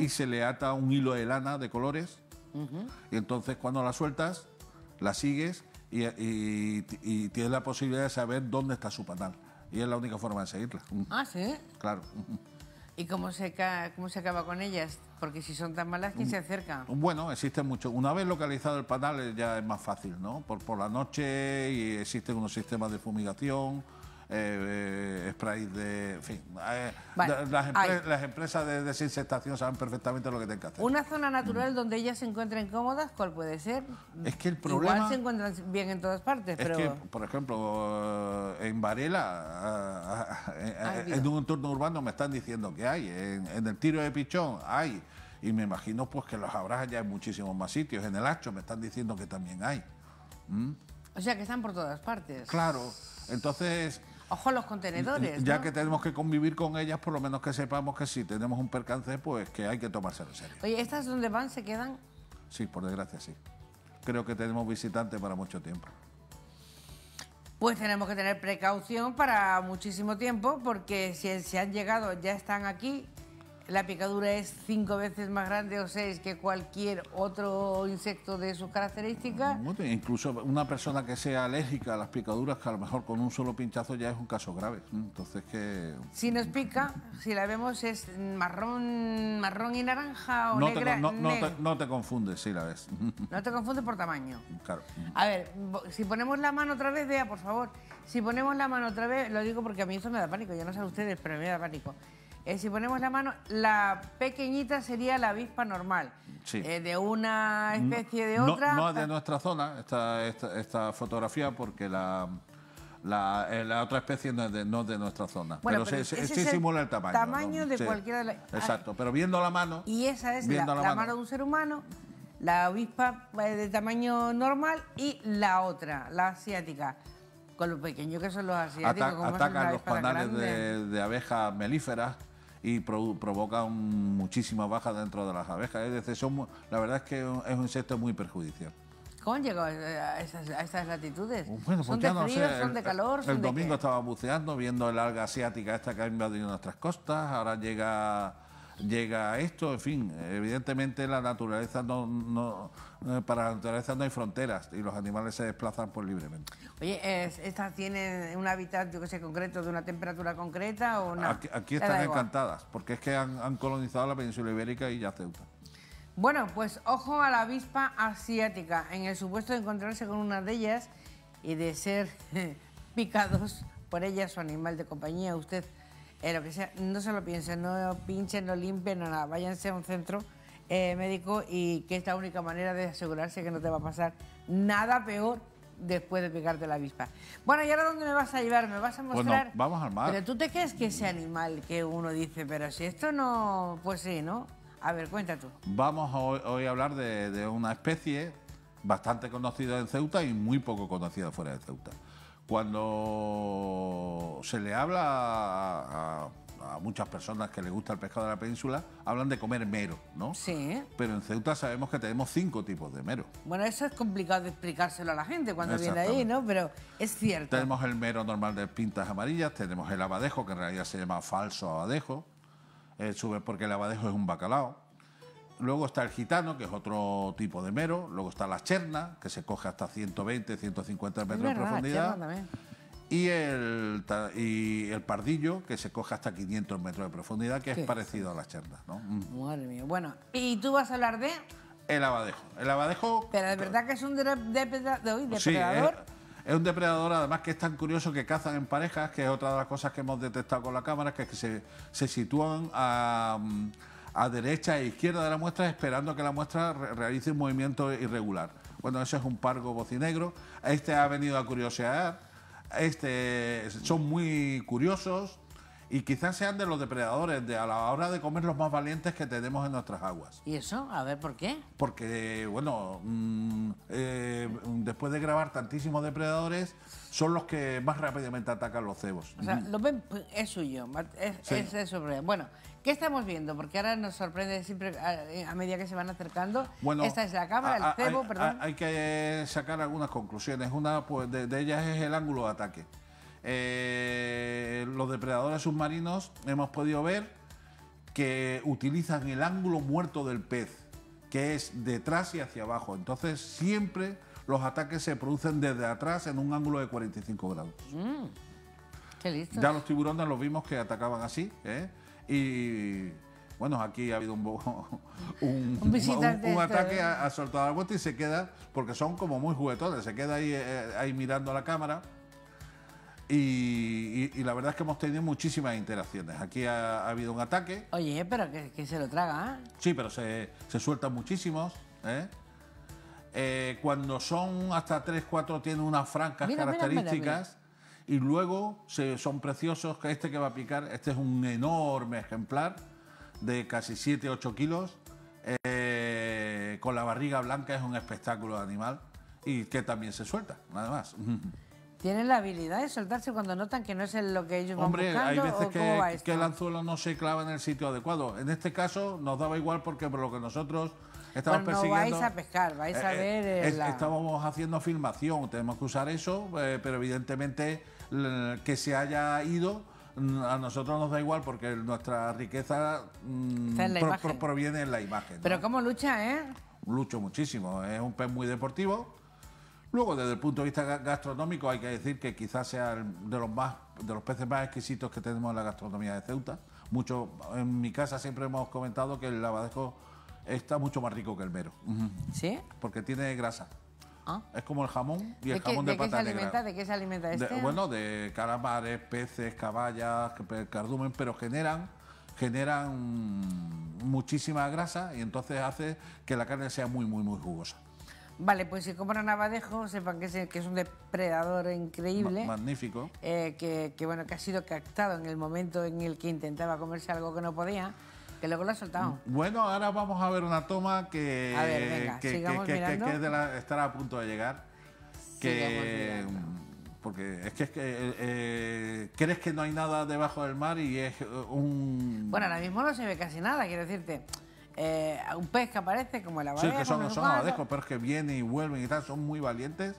y se le ata un hilo de lana de colores, y entonces cuando la sueltas, la sigues y, tienes la posibilidad de saber dónde está su panal. Y es la única forma de seguirla. Ah, sí. Claro. ¿Y cómo se, cómo se acaba con ellas? Porque si son tan malas, ¿quién se mm, acerca? Bueno, existen mucho. Una vez localizado el panal eh, ya es más fácil, ¿no? Por, por la noche y existen unos sistemas de fumigación eh, eh spray de... En fin, eh, las, empresas de desinsectación saben perfectamente lo que tienen que hacer. Una zona natural donde ellas se encuentren cómodas, ¿cuál puede ser? Es que el problema... Igual se encuentran bien en todas partes, es pero... Que, por ejemplo, eh, en Varela, ah, ah, ah, en un entorno urbano me están diciendo que hay, en, el tiro de pichón hay y me imagino pues que los habrá ya en muchísimos más sitios. En el Hacho me están diciendo que también hay. O sea que están por todas partes. Claro. Entonces, Ojo los contenedores. Ya que tenemos que convivir con ellas, por lo menos que sepamos que si tenemos un percance, pues que hay que tomárselo en serio. Oye, ¿estas donde van se quedan? Sí, por desgracia, sí. Creo que tenemos visitantes para mucho tiempo. Pues tenemos que tener precaución para muchísimo tiempo, porque si se han llegado, ya están aquí, la picadura es cinco veces más grande o seis que cualquier otro insecto de sus características. Incluso una persona que sea alérgica a las picaduras, que a lo mejor con un solo pinchazo ya es un caso grave. Entonces que... Si nos pica, si la vemos es marrón, marrón y naranja o negra. no, Te, confundes si la ves. No te confundes por tamaño. Claro. A ver, si ponemos la mano otra vez, vea, por favor. Si ponemos la mano otra vez, lo digo porque a mí eso me da pánico. ya no sé ustedes, pero a me da pánico. Eh, si ponemos la mano, la pequeñita sería la avispa normal. Sí. Eh, de una especie de otra. No, es de nuestra zona, esta, esta, fotografía, porque la, la, eh, otra especie no es de, nuestra zona. pero, sí simula el tamaño. Tamaño de cualquiera de las. Ah, Exacto, pero viendo la mano. Y esa es la, mano. de un ser humano, la avispa de tamaño normal y la otra, la asiática. Con lo pequeño que son los asiáticos. atacan los panales de, de abejas melíferas y provoca muchísimas bajas dentro de las abejas. Es decir, son, la verdad es que es un insecto muy perjudicial. ¿Cómo llegó a esas, latitudes? Pues ¿Son de son de calor? El, domingo estaba buceando, viendo el alga asiática esta que ha invadido nuestras costas, ahora llega llega a esto, en fin, evidentemente la naturaleza no, eh, para la naturaleza no hay fronteras y los animales se desplazan por libremente. Oye, ¿estas tienen un hábitat, yo que sé, concreto, de una temperatura concreta o no? Aquí, están encantadas, porque es que han, han colonizado la península ibérica y ya Ceuta. Bueno, pues ojo a la avispa asiática, en el supuesto de encontrarse con una de ellas y de ser picados por ella su animal de compañía. Usted eh, lo que sea, no se lo piensen, no pinchen, no limpien, no nada. Váyanse a un centro eh, médico y que es la única manera de asegurarse que no te va a pasar nada peor después de pegarte la avispa. Bueno, ¿y ahora dónde me vas a llevar? ¿Me vas a mostrar? vamos al mar. Pero tú te crees que ese animal que uno dice, pero si esto no... Pues sí, ¿no? A ver, cuenta tú. Vamos hoy, hoy a hablar de una especie bastante conocida en Ceuta y muy poco conocida fuera de Ceuta. Cuando se le habla a, muchas personas que les gusta el pescado de la península, hablan de comer mero, ¿no? Sí. Pero en Ceuta sabemos que tenemos cinco tipos de mero. Bueno, eso es complicado de explicárselo a la gente cuando viene ahí, ¿no? Pero es cierto. Tenemos el mero normal de pintas amarillas, tenemos el abadejo, que en realidad se llama falso abadejo, eh, porque el abadejo es un bacalao Luego está el gitano, que es otro tipo de mero. Luego está la cherna, que se coge hasta 120, 150 metros de profundidad. Y el, y el pardillo, que se coge hasta 500 metros de profundidad, que es parecido a la cherna. Madre mm. mía. Bueno, ¿y tú vas a hablar de...? El abadejo. El abadejo... Pero de verdad que es un depredador. Es, un depredador, además que es tan curioso que cazan en parejas, que es otra de las cosas que hemos detectado con la cámara, que es que se, sitúan a... Mm, a derecha e izquierda de la muestra esperando que la muestra realice un movimiento irregular. ...bueno eso es un pargo bocinegro, este ha venido a curiosear, este, son muy curiosos y quizás sean de los depredadores, de a la hora de comer los más valientes que tenemos en nuestras aguas. ¿Y eso? A ver, ¿por qué? Porque, bueno, mm, eh, después de grabar tantísimos depredadores, son los que más rápidamente atacan los cebos. O sea, pues, es suyo, es, Bueno, ¿Qué estamos viendo? Porque ahora nos sorprende siempre a, medida que se van acercando. esta es la cámara, el cebo, perdón. hay que sacar algunas conclusiones. Una pues, de, ellas es el ángulo de ataque. Eh, los depredadores submarinos hemos podido ver que utilizan el ángulo muerto del pez, que es detrás y hacia abajo. Entonces siempre los ataques se producen desde atrás en un ángulo de 45 grados. Mm, qué listo. Ya los tiburones los vimos que atacaban así, ¿eh? Y bueno, aquí ha habido un, un, un, ataque ha soltado la bote y se queda, porque son como muy juguetones, se queda ahí, eh, eh, ahí mirando la cámara. Y, la verdad es que hemos tenido muchísimas interacciones. Aquí ha, habido un ataque. Oye, pero que, se lo traga. ¿eh? Sí, pero se, sueltan muchísimos. cuando son hasta 3, 4 tienen unas francas características y luego son preciosos. Este que va a picar, este es un enorme ejemplar de casi 7-8 kilos. Eh, con la barriga blanca es un espectáculo de animal y que también se suelta, nada más. ¿Tienen la habilidad de soltarse cuando notan que no es lo que ellos Hombre, van buscando? Hombre, hay veces que, el anzuelo no se clava en el sitio adecuado. En este caso nos daba igual porque por lo que nosotros estamos persiguiendo... vais a pescar, vais eh, a eh, ver... Estábamos haciendo filmación, tenemos que usar eso, pero evidentemente que se haya ido mm, a nosotros nos da igual porque nuestra riqueza mm, proviene en la imagen. Pero cómo lucha, ¿eh? Lucho muchísimo, es un pez muy deportivo. Luego, desde el punto de vista gastronómico, hay que decir que quizás sea de los más de los peces más exquisitos que tenemos en la gastronomía de Ceuta. Mucho, en mi casa siempre hemos comentado que el lavadejo está mucho más rico que el mero. ¿Sí? Porque tiene grasa. ¿Ah? Es como el jamón y el jamón de, pata negra. ¿De qué se alimenta este? bueno, de calamares, peces, caballas, cardumen, pero generan, generan muchísima grasa y entonces hace que la carne sea muy, muy, muy jugosa. Vale, pues si compran abadejo, sepan que es, un depredador increíble. magnífico. Eh, que, bueno, que ha sido captado en el momento en el que intentaba comerse algo que no podía que luego la soltado. Bueno, ahora vamos a ver una toma que, ver, que, estará a punto de llegar. porque es que, eh, eh, crees que no hay nada debajo del mar y es eh, un... Bueno, ahora mismo no se ve casi nada, quiero decirte. un pez que aparece como el abadejo. Sí, que son, son abadejos, pero es que vienen y vuelven y tal, son muy valientes.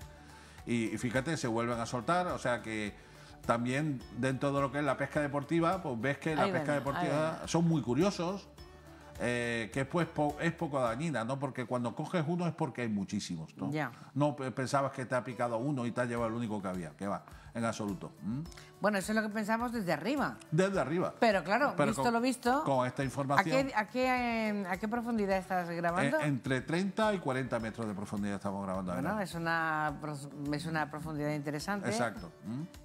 y fíjate, se vuelven a soltar, o sea que también dentro de lo que es la pesca deportiva, pues ves que la pesca deportiva son muy curiosos, eh, que pues es poco dañina, ¿no? Porque cuando coges uno es porque hay muchísimos, ¿no? No pensabas que te ha picado uno y te ha llevado el único que había, que va, en absoluto. Bueno, eso es lo que pensamos desde arriba. Desde arriba. Pero claro, visto lo visto. Con esta información. ¿A qué, a qué, profundidad estás grabando? Eh, entre 30 y 40 metros de profundidad estamos grabando. es una, es una profundidad interesante. Exacto.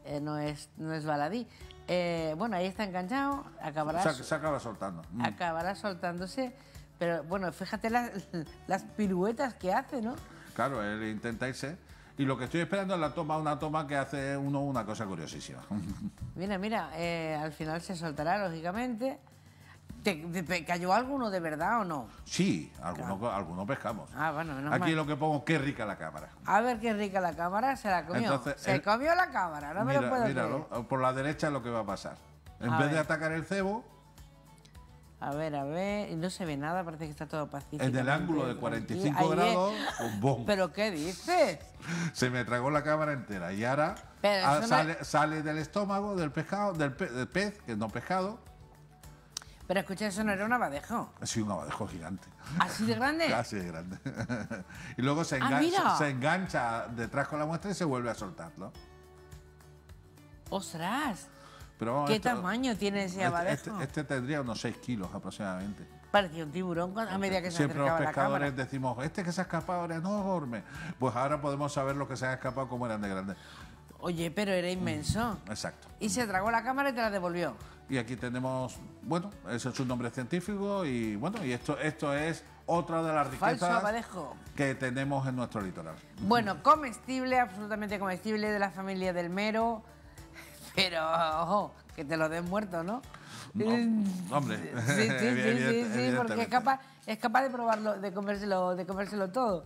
Eh, no, es, no es baladí. Eh, bueno, ahí está enganchado, acabará, se, acaba soltando. Mm. Acabará soltándose, pero bueno, fíjate las, las piruetas que hace, ¿no? Claro, él intenta irse. Y lo que estoy esperando es la toma, una toma que hace uno una cosa curiosísima. Mira, mira, eh, al final se soltará, lógicamente cayó alguno de verdad o no? Sí, algunos pescamos. Ah, bueno, Aquí lo que pongo, qué rica la cámara. A ver qué rica la cámara, se la comió. se comió la cámara, no me lo puedo míralo, por la derecha es lo que va a pasar. En vez de atacar el cebo... A ver, a ver, no se ve nada, parece que está todo pacífico. En el ángulo de 45 grados, pues, ¿Pero qué dices? Se me tragó la cámara entera y ahora sale, del estómago del pescado, del pez, que no pescado, pero escucha, eso no era un abadejo. Sí, un abadejo gigante. ¿Así de grande? Así de grande. y luego ah, se engancha, detrás con la muestra y se vuelve a soltarlo. ¡Ostras! ¿Qué tamaño tiene ese este, este, abadejo? Este, tendría unos 6 kilos aproximadamente. Parecía un tiburón a medida que se Siempre acercaba los pescadores decimos, este que se ha escapado era enorme. Pues ahora podemos saber lo que se ha escapado cómo eran de grande. Oye, pero era inmenso. Mm, exacto. Y se tragó la cámara y te la devolvió. Y aquí tenemos, bueno, ese es su nombre científico y bueno, y esto, esto es otra de las riquezas que tenemos en nuestro litoral. Bueno, comestible, absolutamente comestible de la familia del mero, pero ojo, que te lo den muerto, ¿no? hombre, sí, sí, sí, sí, porque es capaz, es capaz de probarlo, de comérselo, de comérselo todo.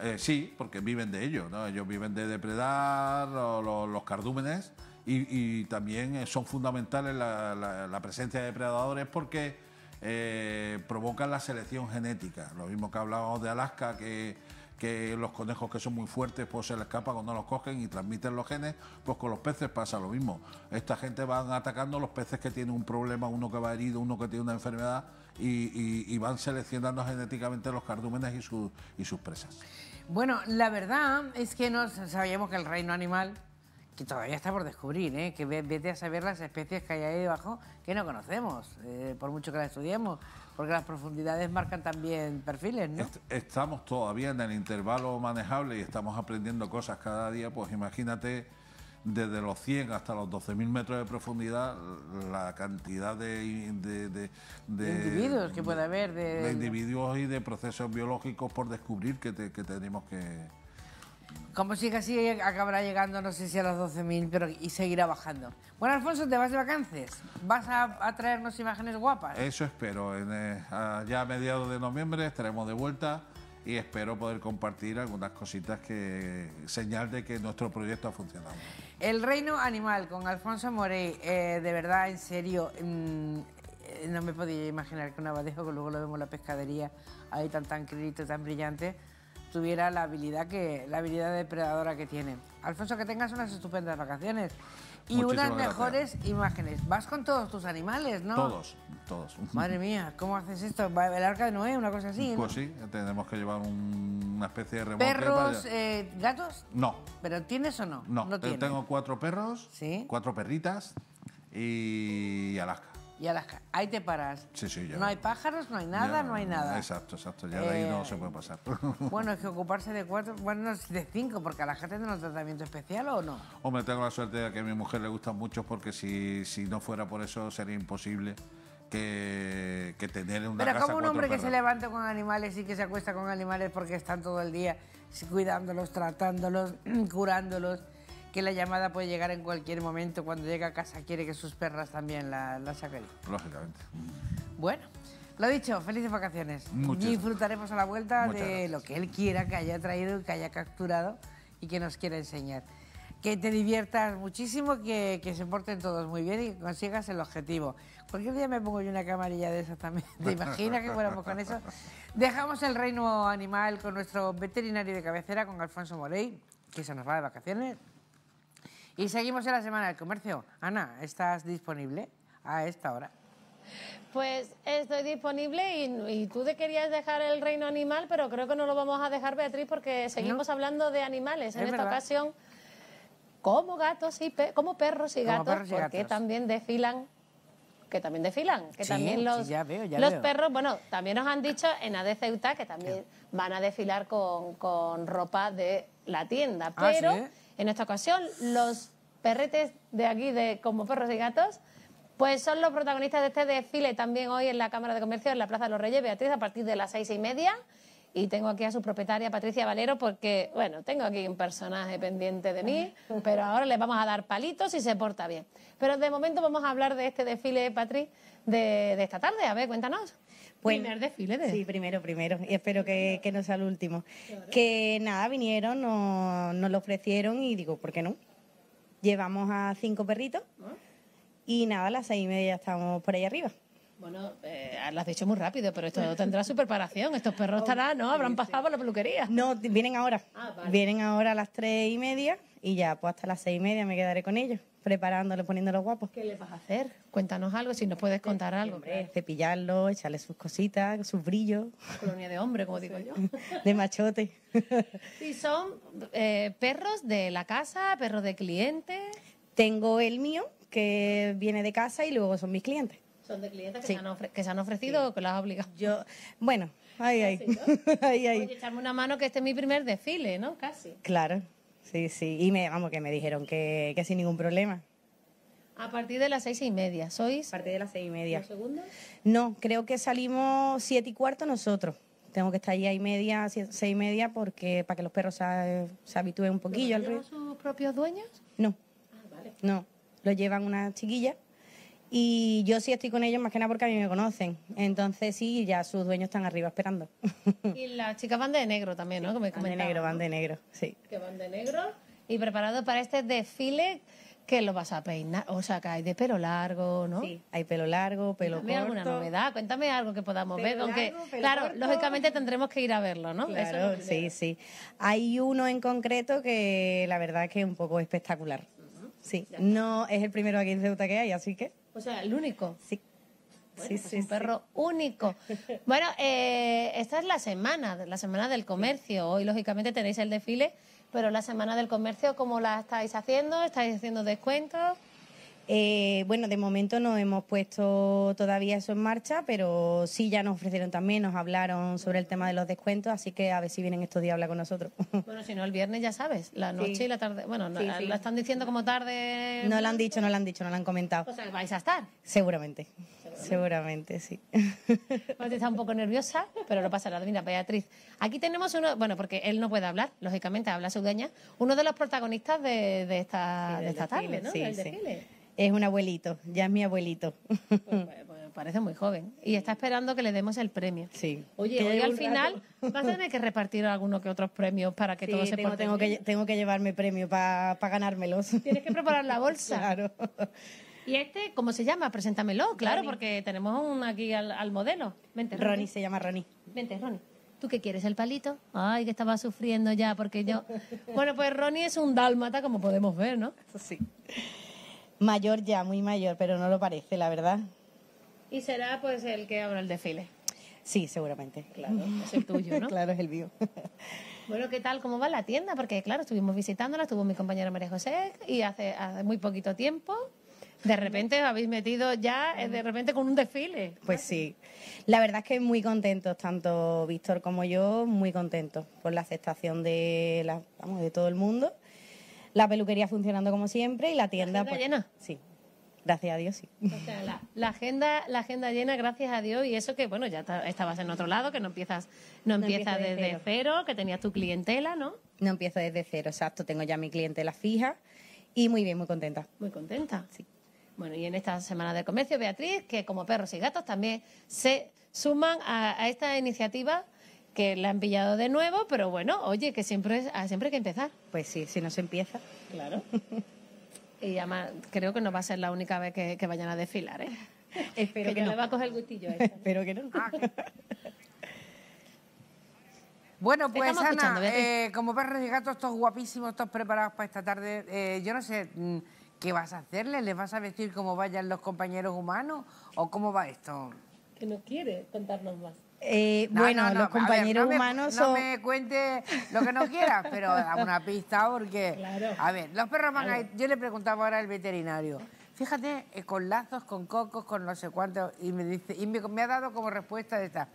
Eh, sí, porque viven de ello, ¿no? Ellos viven de depredar los cardúmenes y, también eh, son fundamentales la, presencia de depredadores porque eh, provocan la selección genética. Lo mismo que hablábamos de Alaska, que, que los conejos que son muy fuertes pues se les escapa cuando los cogen y transmiten los genes, pues con los peces pasa lo mismo. Esta gente van atacando los peces que tienen un problema, uno que va herido, uno que tiene una enfermedad y, van seleccionando genéticamente los cardúmenes y, y sus presas. Bueno, la verdad es que no sabíamos que el reino animal que todavía está por descubrir, ¿eh? que vete a saber las especies que hay ahí debajo que no conocemos, eh, por mucho que las estudiemos, porque las profundidades marcan también perfiles, ¿no? estamos todavía en el intervalo manejable y estamos aprendiendo cosas cada día, pues imagínate desde los 100 hasta los 12.000 metros de profundidad la cantidad de, de, individuos que puede haber, de, individuos y de procesos biológicos por descubrir que tenemos que como sigue así, acabará llegando, no sé si a las 12.000, pero y seguirá bajando. Bueno, Alfonso, te vas de vacances. ¿Vas a, traernos imágenes guapas? Eso espero. Eh, ya a mediados de noviembre estaremos de vuelta y espero poder compartir algunas cositas que señal de que nuestro proyecto ha funcionado. El Reino Animal con Alfonso Morey, eh, de verdad, en serio, mm, eh, no me podía imaginar que un abadejo, que luego lo vemos en la pescadería, ahí tan tan tan brillante tuviera la habilidad, que, la habilidad depredadora que tiene. Alfonso, que tengas unas estupendas vacaciones y unas mejores imágenes. Vas con todos tus animales, ¿no? Todos, todos. Madre mía, ¿cómo haces esto? El arca de Noé, una cosa así. Pues sí, tenemos que llevar una especie de remolque. ¿Perros, eh, gatos? No. ¿Pero tienes o no? No, no eh, tengo cuatro perros, cuatro perritas y Alaska y a las ahí te paras. Sí, sí, ya. No hay pájaros, no hay nada, no hay nada. Exacto, exacto, ya de ahí no eh, se puede pasar. Bueno, es que ocuparse de cuatro, bueno, de cinco, porque a la gente tiene un tratamiento especial o no. Hombre, tengo la suerte de que a mi mujer le gustan mucho porque si, si no fuera por eso sería imposible. Que, que tener una Pero como un hombre que se levanta con animales y que se acuesta con animales porque están todo el día cuidándolos, tratándolos, curándolos, que la llamada puede llegar en cualquier momento. Cuando llega a casa quiere que sus perras también la, la saquen. Lógicamente. Bueno, lo dicho, felices vacaciones. Muchas. Disfrutaremos a la vuelta de lo que él quiera, que haya traído, que haya capturado y que nos quiera enseñar. Que te diviertas muchísimo, que, que se porten todos muy bien y que consigas el objetivo. Cualquier día me pongo yo una camarilla de esas también. ¿Te imaginas que fuéramos con eso? Dejamos el reino animal con nuestro veterinario de cabecera, con Alfonso Morey, que se nos va de vacaciones. Y seguimos en la Semana del Comercio. Ana, ¿estás disponible a esta hora? Pues estoy disponible y, tú te querías dejar el reino animal, pero creo que no lo vamos a dejar, Beatriz, porque seguimos hablando de animales. en esta ocasión, como gatos y como perros y gatos, porque también desfilan que también desfilan, que también los, los perros, bueno, también nos han dicho en AD Ceuta que también van a desfilar con, ropa de la tienda, ah, pero en esta ocasión, los perretes de aquí, de como perros y gatos, pues son los protagonistas de este desfile también hoy en la Cámara de Comercio, en la Plaza de los Reyes, Beatriz, a partir de las seis y media. Y tengo aquí a su propietaria, Patricia Valero, porque, bueno, tengo aquí un personaje pendiente de mí, pero ahora le vamos a dar palitos y se porta bien. Pero de momento vamos a hablar de este desfile, Patri, de esta tarde. A ver, cuéntanos primer desfile Sí, primero, primero. Y espero que, no sea el último. Que nada, vinieron, nos, lo ofrecieron y digo, ¿por qué no? Llevamos a cinco perritos ¿Ah? y nada, a las seis y media estamos por ahí arriba. Bueno, eh, ah, lo has dicho muy rápido, pero esto tendrá su preparación. Estos perros estarán, ¿no? Habrán pasado por la peluquería. No, vienen ahora. Ah, vienen ahora a las tres y media y ya, pues hasta las seis y media me quedaré con ellos preparándolo, poniéndolo guapo. ¿Qué le vas a hacer? Cuéntanos algo, si nos puedes este, contar algo. cepillarlo, echarle sus cositas, sus brillos. Colonia de hombre, como digo yo. De machote. ¿Y son eh, perros de la casa, perros de clientes. Tengo el mío, que viene de casa, y luego son mis clientes. Son de clientes que, se, han ofrecido o que los has obligado. Yo, bueno, ahí, ahí. ahí, a echarme una mano que este es mi primer desfile, ¿no? Casi. Claro. Sí, sí. Y me, vamos, que me dijeron que, sin ningún problema. A partir de las seis y media, ¿sois? A partir de las seis y media. ¿Los segundos? No, creo que salimos siete y cuarto nosotros. Tengo que estar ahí a media, seis y media, porque para que los perros se, habitúen un poquillo al río. sus propios dueños? No. Ah, vale. No, lo llevan una chiquilla y yo sí estoy con ellos más que nada porque a mí me conocen. Entonces sí, ya sus dueños están arriba esperando. y las chicas van de negro también, ¿no? van de negro, van de negro, sí. Que van de negro y preparados para este desfile que lo vas a peinar, o sea, que hay de pelo largo, ¿no? Sí, hay pelo largo, pelo Cuéntame corto. alguna novedad, cuéntame algo que podamos ver, aunque claro, lógicamente tendremos que ir a verlo, ¿no? Claro, sí, sí. Hay uno en concreto que la verdad que es un poco espectacular. Sí, no es el primero aquí en Ceuta que hay, así que o sea, el único. Sí. sí, pues sí, un perro único. Bueno, eh, esta es la semana, la semana del comercio. Hoy, lógicamente, tenéis el desfile, pero la semana del comercio, ¿cómo la estáis haciendo? ¿Estáis haciendo descuentos? Eh, bueno, de momento no hemos puesto todavía eso en marcha, pero sí ya nos ofrecieron también, nos hablaron sobre el tema de los descuentos, así que a ver si vienen estos días a hablar con nosotros. Bueno, si no, el viernes ya sabes, la noche y la tarde. Bueno, están diciendo como tarde. No lo han dicho, no lo han dicho, no lo han comentado. O sea, vais a estar. Seguramente, seguramente, sí. Bueno, está un poco nerviosa, pero lo pasará. Mira, Beatriz, aquí tenemos uno, bueno, porque él no puede hablar, lógicamente, habla su dueña, uno de los protagonistas de, esta, esta tarde, ¿no? Sí, es un abuelito, ya es mi abuelito. parece muy joven. Y está esperando que le demos el premio. Sí. Oye, al final vas a tener que repartir algunos que otros premios para que todo se tengo, tengo que llevarme premio para ganármelos. Tienes que preparar la bolsa. claro. ¿Y este cómo se llama? Preséntamelo, claro, porque tenemos un aquí al, modelo. Vente, Ronnie. se llama Ronnie. Vente, Ronnie. ¿Tú qué quieres, el palito? Ay, que estaba sufriendo ya porque yo... Bueno, pues Ronnie es un dálmata, como podemos ver, ¿no? Sí. Mayor ya, muy mayor, pero no lo parece, la verdad. Y será pues el que abra el desfile. Sí, seguramente. Claro, es el tuyo, ¿no? claro, es el mío. bueno, ¿qué tal? ¿Cómo va la tienda? Porque, claro, estuvimos visitándola, estuvo mi compañero María José y hace, muy poquito tiempo. De repente habéis metido ya, eh, de repente con un desfile. Pues sí. La verdad es que muy contentos, tanto Víctor como yo, muy contentos por la aceptación de, la, vamos, de todo el mundo la peluquería funcionando como siempre y la tienda... ¿La pues, llena? Sí, gracias a Dios, sí. O sea, la, agenda, la agenda llena, gracias a Dios, y eso que, bueno, ya estabas en otro lado, que no empiezas, no, empiezas desde, cero. que tenías tu clientela, ¿no? No empiezo desde cero, exacto, tengo ya mi clientela fija y muy bien, muy contenta. Muy contenta. Sí. Bueno, y en esta semana de comercio, Beatriz, que como perros y gatos también se suman a esta iniciativa que la han pillado de nuevo, pero bueno, oye, que siempre, ah, siempre hay que empezar. Pues sí, si no se empieza. Claro. y además, creo que no va a ser la única vez que, vayan a desfilar, ¿eh? Espero que, no. le va a coger el gustillo Espero que no. Bueno, pues Ana, eh, como perros y gatos, todos guapísimos, todos preparados para esta tarde. Eh, yo no sé, mm, ¿qué vas a hacerles? ¿Les vas a vestir como vayan los compañeros humanos? ¿O cómo va esto? Que no quiere contarnos más. Eh, bueno, los compañeros humanos No me cuente lo que no quieras, pero da una pista porque... A ver, los perros van a... ir... Yo le preguntaba ahora al veterinario, fíjate, eh, con lazos, con cocos, con no sé cuántos, y me dice y me, ha dado como respuesta de esta.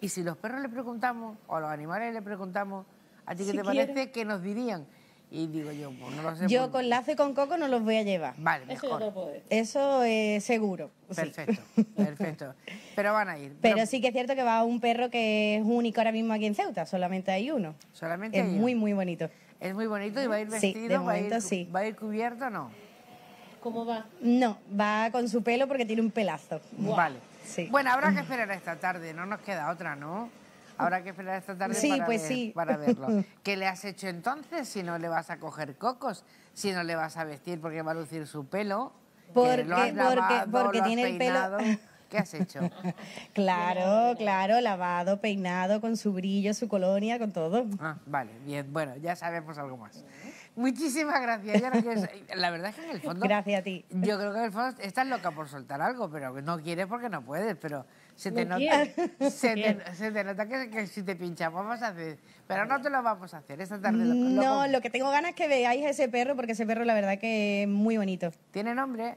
Y si los perros le preguntamos, o los animales le preguntamos, ¿a ti qué te parece que nos dirían? Y digo yo, pues no lo sé. Yo pues, con lazo y con coco no los voy a llevar. Vale, Eso Eso es seguro. Perfecto, perfecto. Pero van a ir. Pero, sí que es cierto que va un perro que es único ahora mismo aquí en Ceuta, solamente hay uno. Solamente es hay muy, muy bonito. Es muy bonito y va a ir vestido, va, a ir, sí. va a ir cubierto, ¿no? ¿Cómo va? No, va con su pelo porque tiene un pelazo. Vale. Sí. Bueno, habrá que esperar esta tarde, no nos queda otra, ¿no? Habrá que esperar esta tarde pues para, verlo. ¿Qué le has hecho entonces si no le vas a coger cocos? Si no le vas a vestir porque va a lucir su pelo. Porque, porque, tiene el pelo... ¿Qué has hecho? claro, claro, lavado, peinado, con su brillo, su colonia, con todo. Ah, vale, bien, bueno, ya sabemos algo más. Muchísimas gracias. La verdad es que en el fondo... Gracias a ti. Yo creo que en el fondo estás loca por soltar algo, pero no quieres porque no puedes, pero se te, nota, se, te, nota, que, si te pinchamos vamos a hacer, pero no te lo vamos a hacer esta tarde. no, lo que tengo ganas es que veáis a ese perro, porque ese perro la verdad que es muy bonito. ¿Tiene nombre?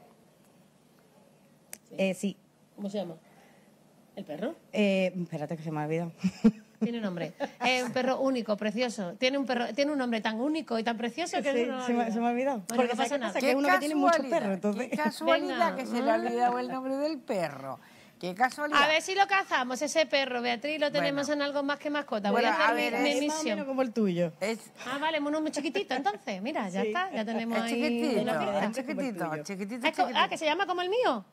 Sí. Eh, sí. ¿Cómo se llama? ¿El perro? Eh, espérate que se me ha olvidado. Tiene nombre. Es un perro único, precioso. Tiene un perro, tiene un nombre tan único y tan precioso que se, me, ha olvidado. Porque pasa nada. Que es uno que tiene muchos perros. Entonces... Qué casualidad que se le ha olvidado el nombre del perro. Qué casualidad. A ver si lo cazamos, ese perro, Beatriz, lo tenemos en algo más que mascota. Voy a hacer a ver, es como el tuyo. Ah, vale, uno muy chiquitito, entonces. Mira, ya está, ya tenemos chiquitito, ahí Es chiquitito, chiquitito, chiquitito. Ah, ah que se llama como el mío.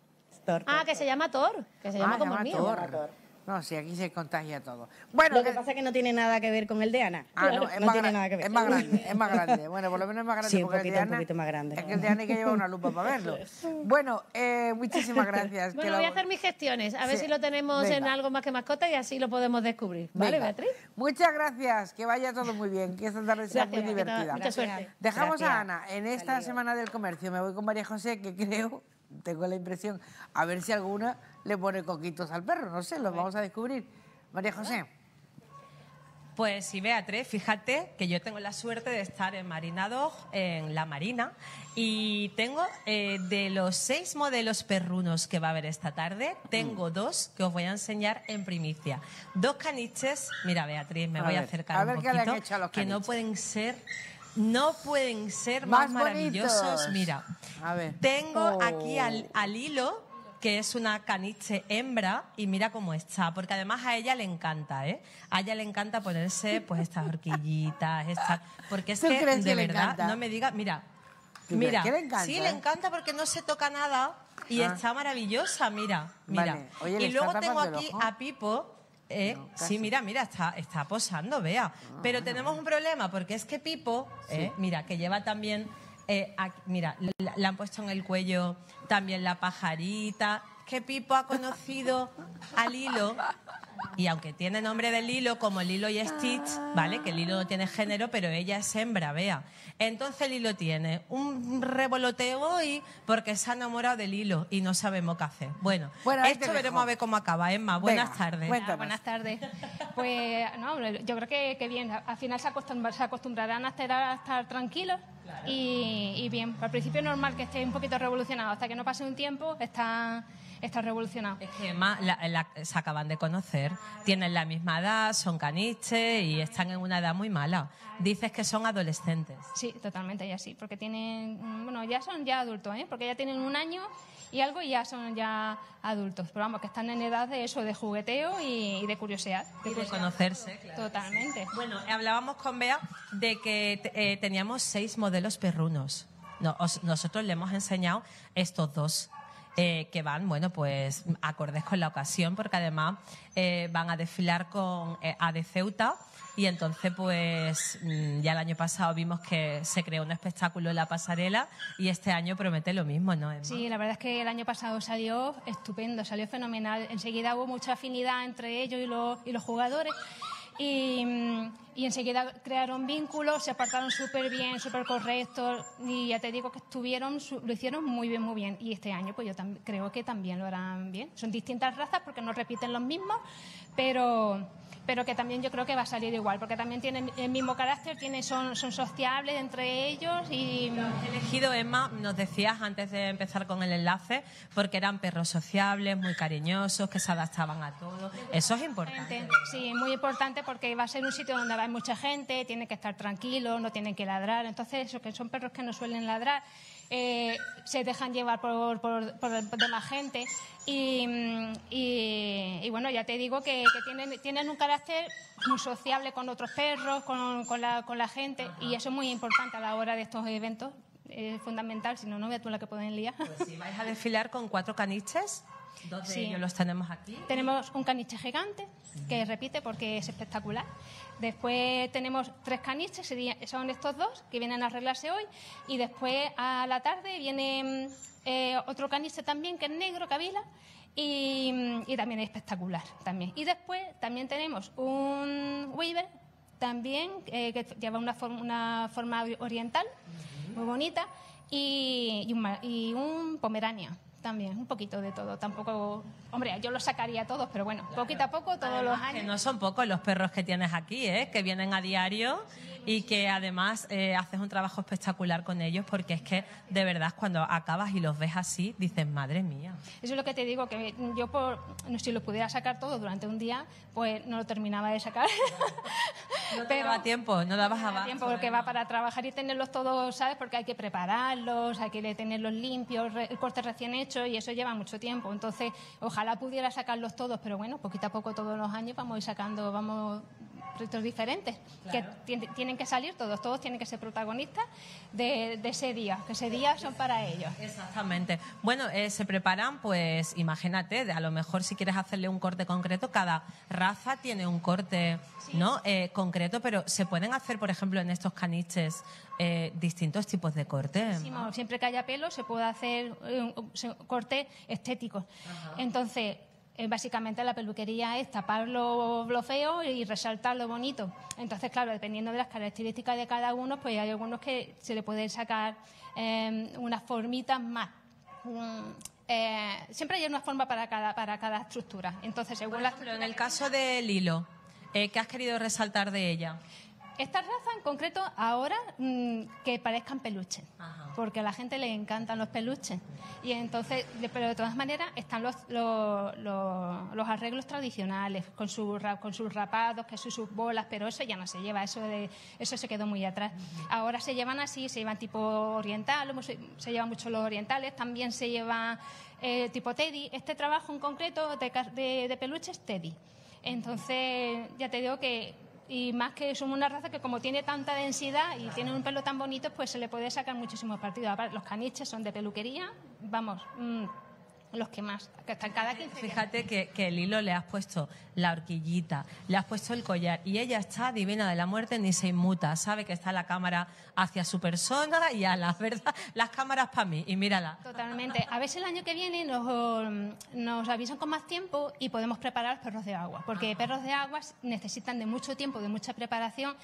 Thor, ah, que se llama Thor, que se llama ah, como el mío. Thor. No, sí, aquí se contagia todo. Bueno, lo que eh, pasa es que no tiene nada que ver con el de Ana. Ah, no, es, no más, tiene nada que ver. es más grande, es más grande. Bueno, por lo menos es más grande. Sí, el de Ana, un poquito más grande. Es que el de Ana hay que llevar una lupa para verlo. Bueno, eh, muchísimas gracias. Bueno, voy a hacer mis gestiones, a ver si lo tenemos en algo más que mascota y así lo podemos descubrir. ¿Vale, Beatriz? Muchas gracias, que vaya todo muy bien, que esta tarde sea muy divertida. Mucha suerte. Dejamos a Ana en esta semana del comercio. Me voy con María José, que creo tengo la impresión. A ver si alguna le pone coquitos al perro, no sé, lo vamos a descubrir. María ah. José. Pues sí, Beatriz, fíjate que yo tengo la suerte de estar en Marinado, en la Marina, y tengo eh, de los seis modelos perrunos que va a haber esta tarde, mm. tengo dos que os voy a enseñar en primicia. Dos caniches, mira Beatriz, me voy a acercar a ver un poquito, qué han hecho los que no pueden ser no pueden ser más, maravillosos. Mira, tengo oh. aquí al, hilo que es una caniche hembra y mira cómo está, porque además a ella le encanta, ¿eh? A ella le encanta ponerse pues estas horquillitas, estas, porque es que de verdad, no me digas, mira, mira, sí eh? le encanta porque no se toca nada y ah. está maravillosa, mira, mira. y luego tengo aquí a Pipo eh, sí, mira, mira, está, está posando, vea. Pero ah. tenemos un problema, porque es que Pipo, eh, mira, que lleva también, eh, mira, le han puesto en el cuello también la pajarita, que Pipo ha conocido a Lilo y aunque tiene nombre de Lilo, como Lilo y Stitch, ¿vale? Que Lilo no tiene género, pero ella es hembra, vea. Entonces Lilo tiene un revoloteo y porque se ha enamorado de Lilo y no sabemos qué hacer. Bueno, bueno esto veremos a ver cómo acaba, Emma. Buenas tardes. Ah, buenas tardes. Pues no, yo creo que, bien. Al final se, acostumbrarán a estar, tranquilos. Y, bien, al principio es normal que esté un poquito revolucionado, hasta que no pase un tiempo, está está revolucionado. Es que se acaban de conocer, tienen la misma edad, son caniches y están en una edad muy mala. Dices que son adolescentes. Sí, totalmente, y así, porque tienen, bueno, ya son ya adultos, ¿eh? porque ya tienen un año y algo y ya son ya adultos, pero vamos, que están en edad de eso, de jugueteo y, de curiosidad. De, y de conocerse, Totalmente. Bueno, hablábamos con Bea de que eh, teníamos seis modelos perrunos. nosotros le hemos enseñado estos dos eh, que van, bueno, pues acordes con la ocasión, porque además eh, van a desfilar con eh, a de Ceuta y entonces pues mm, ya el año pasado vimos que se creó un espectáculo en la pasarela y este año promete lo mismo, ¿no? Sí, la verdad es que el año pasado salió estupendo, salió fenomenal. Enseguida hubo mucha afinidad entre ellos y los, y los jugadores. Mm, y, enseguida crearon vínculos, se apartaron súper bien, súper correctos y ya te digo que estuvieron, lo hicieron muy bien, muy bien. Y este año pues yo creo que también lo harán bien. Son distintas razas porque no repiten los mismos, pero pero que también yo creo que va a salir igual, porque también tienen el mismo carácter, tienen, son, son sociables entre ellos y... elegido, Emma, nos decías antes de empezar con el enlace, porque eran perros sociables, muy cariñosos, que se adaptaban a todo. Eso es importante. Sí, muy importante porque va a ser un sitio donde va mucha gente, tiene que estar tranquilo no tienen que ladrar. Entonces, eso, que son perros que no suelen ladrar eh, se dejan llevar por, por, por demás gente y, mm, y, y, bueno, ya te digo que, tienen, tienen un carácter muy sociable con otros perros, con, con, la, con la gente y eso es muy importante a la hora de estos eventos. Es fundamental, si no, no a tú la que pueden liar. Pues si vais a desfilar con cuatro caniches, dos de sí. ellos los tenemos aquí. Tenemos un caniche gigante, que repite porque es espectacular. Después tenemos tres caniches, son estos dos que vienen a arreglarse hoy. Y después a la tarde viene mm, eh, otro caniche también que es negro, Cabila. Mm, y, también es espectacular también. Y después también tenemos un weaver también eh, que lleva una, forma, oriental muy bonita y, y un pomerania también, un poquito de todo. Tampoco, hombre, yo los sacaría todos, pero bueno, poquito a poco todos los. años. no son pocos los perros que tienes aquí, ¿eh? que vienen a diario y que además eh, haces un trabajo espectacular con ellos porque es que de verdad cuando acabas y los ves así dices, madre mía. Eso es lo que te digo, que yo por, no, si lo pudiera sacar todo durante un día, pues no lo terminaba de sacar. No te Pero, daba tiempo, no dabas no tiempo porque ¿eh? va para trabajar y tenerlos todos, ¿sabes? Porque hay que prepararlos, hay que tenerlos limpios, el corte recién hecho y eso lleva mucho tiempo. Entonces, ojalá pudiera sacarlos todos, pero bueno, poquito a poco todos los años vamos a ir sacando, vamos proyectos diferentes que tienen que salir todos, todos tienen que ser protagonistas de, ese día, que ese día son para ellos. Exactamente. Bueno, eh, se preparan, pues imagínate, a lo mejor si quieres hacerle un corte concreto, cada raza tiene un corte ¿no? Eh, concreto, pero se pueden hacer, por ejemplo, en estos caniches eh, distintos tipos de corte. Sí, siempre que haya pelo se puede hacer un, corte estético. Entonces, básicamente la peluquería es tapar lo, feo y resaltar lo bonito. Entonces, claro, dependiendo de las características de cada uno, pues hay algunos que se le pueden sacar em, unas formitas más. Mm, eh, siempre hay una forma para cada, para cada estructura. Entonces, según en el caso del hilo, eh, ¿qué has querido resaltar de ella? esta raza en concreto ahora mm, que parezcan peluches, porque a la gente le encantan los peluches. Y entonces, pero de todas maneras están los, los, arreglos tradicionales, con, su, con sus rapados, que son sus bolas, pero eso ya no se lleva, eso, de, eso se quedó muy atrás. Ahora se llevan así, se llevan tipo oriental, se llevan mucho los orientales, también se lleva eh, tipo Teddy. Este trabajo en concreto de, de, de peluche es Teddy. Entonces, ya te digo que y más que son una raza que como tiene tanta densidad y tiene un pelo tan bonito, pues se le puede sacar muchísimos partidos Los caniches son de peluquería, vamos, mm, los que más, que están cada 15 Fíjate que, el hilo le has puesto la horquillita, le has puesto el collar y ella está divina de la muerte ni se inmuta, sabe que está la cámara hacia su persona y a las verdad, las cámaras para mí y mírala. Totalmente. A veces el año que viene nos, um, nos avisan con más tiempo y podemos preparar perros de agua, porque perros de agua necesitan de mucho tiempo, de mucha preparación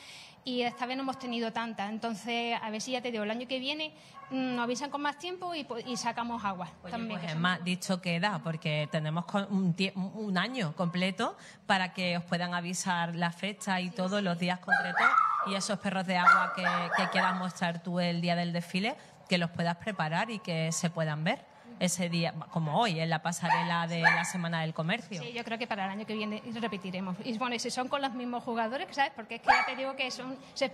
y esta vez no hemos tenido tantas. Entonces, a ver si ya te digo, el año que viene mm, nos avisan con más tiempo y, sacamos agua. también, pues es más, dicho que da porque tenemos un, año completo para que os puedan avisar la fecha y todos los días concretos y esos perros de agua que quieras mostrar tú el día del desfile, que los puedas preparar y que se puedan ver ese día, como hoy, en la pasarela de la Semana del Comercio. Sí, yo creo que para el año que viene repetiremos. Y bueno, y si son con los mismos jugadores, ¿sabes? Porque es que ya te digo que son, se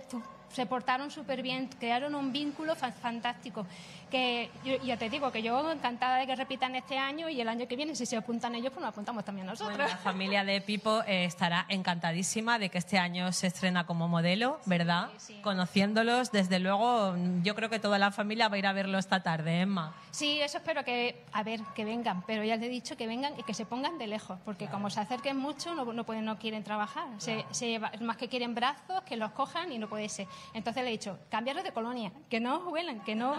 se portaron súper bien, crearon un vínculo fantástico. Que yo, ya te digo que yo encantada de que repitan este año y el año que viene, si se apuntan ellos, pues nos apuntamos también nosotros. la familia de Pipo eh, estará encantadísima de que este año se estrena como modelo, ¿verdad? Conociéndolos, desde luego, yo creo que toda la familia va a ir a verlo esta tarde, Emma. Sí, eso espero que, a ver, que vengan, pero ya te he dicho que vengan y que se pongan de lejos, porque como se acerquen mucho, no, pueden, no quieren trabajar. Se, se, más que quieren brazos, que los cojan y no puede ser. Entonces le he dicho, cambiaros de colonia, que no os vuelan, que no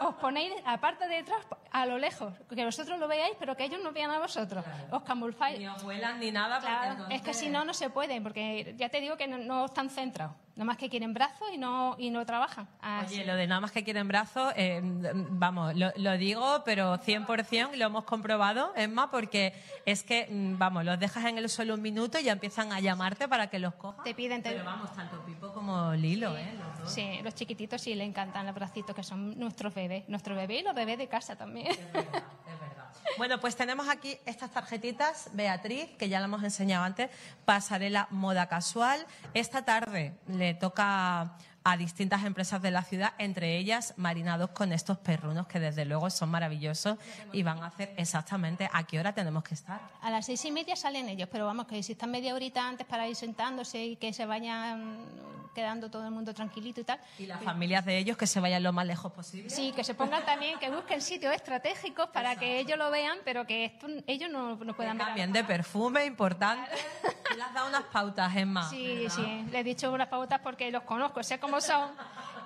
os ponéis aparte de atrás, a lo lejos, que vosotros lo veáis, pero que ellos no vean a vosotros. Os camufláis. Ni os huelan ni nada. Claro, Es que si no, no se pueden, porque ya te digo que no están centrados. Nada más que quieren brazos y no, y no trabajan. Ah, Oye, lo de nada más que quieren brazos, eh, vamos, lo, digo, pero 100% lo hemos comprobado, Emma, porque es que, mm, vamos, los dejas en el suelo un minuto y ya empiezan a llamarte para que los cojas. Te piden... Pero vamos, tanto Pipo como Lilo, ¿eh? Los Sí, los chiquititos sí le encantan los bracitos, que son nuestros bebés, nuestro bebé y los bebés de casa también. verdad. Bueno, pues tenemos aquí estas tarjetitas, Beatriz, que ya la hemos enseñado antes, pasarela moda casual. Esta tarde le toca a distintas empresas de la ciudad, entre ellas marinados con estos perrunos que desde luego son maravillosos y van a hacer exactamente a qué hora tenemos que estar. A las seis y media salen ellos, pero vamos, que si están media horita antes para ir sentándose y que se vayan quedando todo el mundo tranquilito y tal. Y las familias de ellos que se vayan lo más lejos posible. Sí, que se pongan también, que busquen sitios estratégicos para que ellos lo vean, pero que ellos no, no puedan ver. También de perfume, importante. Claro. da has dado unas pautas, Emma. Sí, sí, les he dicho unas pautas porque los conozco, sé cómo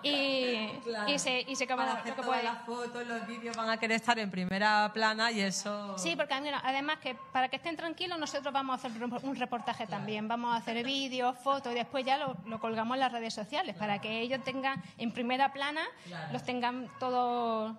y, se, y se acaban de hacer que Las fotos, los vídeos van a querer estar en primera plana y eso. Sí, porque además que para que estén tranquilos, nosotros vamos a hacer un reportaje también. Vamos a hacer vídeos, fotos y después ya lo, colgamos en las redes sociales para que ellos tengan en primera plana, los tengan todos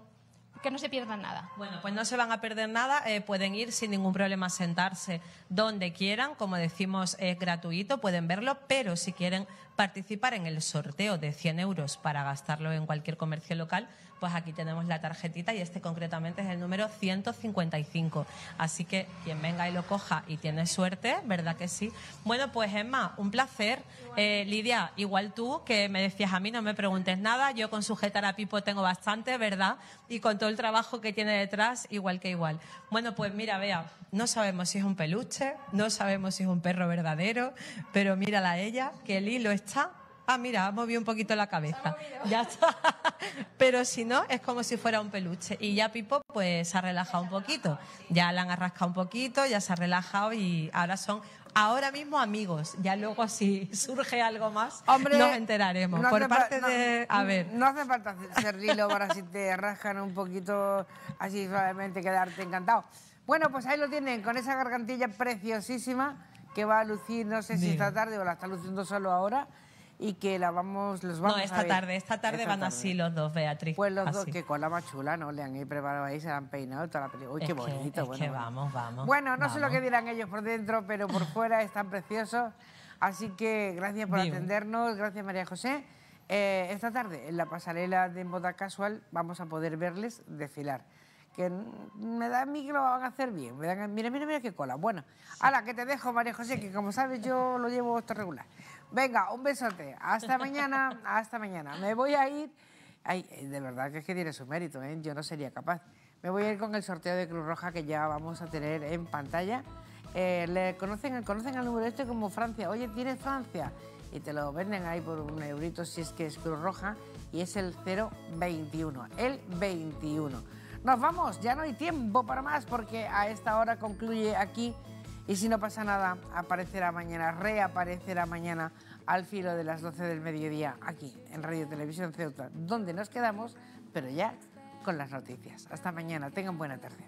que no se pierdan nada. Bueno, pues no se van a perder nada, eh, pueden ir sin ningún problema a sentarse donde quieran, como decimos es gratuito, pueden verlo, pero si quieren participar en el sorteo de 100 euros para gastarlo en cualquier comercio local, pues aquí tenemos la tarjetita y este concretamente es el número 155. Así que quien venga y lo coja y tiene suerte, ¿verdad que sí? Bueno, pues Emma, un placer. Eh, Lidia, igual tú que me decías a mí, no me preguntes nada, yo con sujetar a Pipo tengo bastante, ¿verdad? Y con todo el trabajo que tiene detrás, igual que igual. Bueno, pues mira, vea, no sabemos si es un peluche, no sabemos si es un perro verdadero, pero mírala ella, que el hilo está Ah, mira, movió un poquito la cabeza. Ya está. Pero si no, es como si fuera un peluche. Y ya Pipo, pues se ha relajado un poquito. Ya la han arrascado un poquito, ya se ha relajado y ahora son ahora mismo amigos. Ya luego si surge algo más, Hombre, nos enteraremos. Por parte de. a ver. No hace falta ser para si te rascan un poquito así suavemente quedarte encantado. Bueno, pues ahí lo tienen, con esa gargantilla preciosísima que va a lucir, no sé si esta tarde o la está luciendo solo ahora y que la vamos, los vamos No, esta a tarde, esta tarde van así los dos, Beatriz. Pues los dos que con la más chula, ¿no? Le han preparado ahí, se han peinado toda la película. Uy, qué bonito, es bueno, que vamos, vamos. Bueno, no sé lo que dirán ellos por dentro, pero por fuera están preciosos. Así que gracias por atendernos, gracias María José. Eh, esta tarde en la pasarela de moda casual vamos a poder verles desfilar. Que me da a mí que lo van a hacer bien. mira, mira, mira qué cola. Bueno, la que te dejo, María José, que como sabes yo lo llevo esto regular. Venga, un besote. Hasta mañana, hasta mañana. Me voy a ir. Ay, eh, de verdad que es que tiene su mérito, ¿eh? yo no sería capaz. Me voy a ir con el sorteo de Cruz Roja que ya vamos a tener en pantalla. Eh, le conocen, conocen al número este como Francia. Oye, tiene Francia. Y te lo venden ahí por un eurito si es que es Cruz Roja. Y es el 021. El 21. Nos vamos, ya no hay tiempo para más porque a esta hora concluye aquí y si no pasa nada, aparecerá mañana, reaparecerá mañana al filo de las 12 del mediodía aquí en Radio Televisión Ceuta, donde nos quedamos, pero ya con las noticias. Hasta mañana, tengan buena tarde.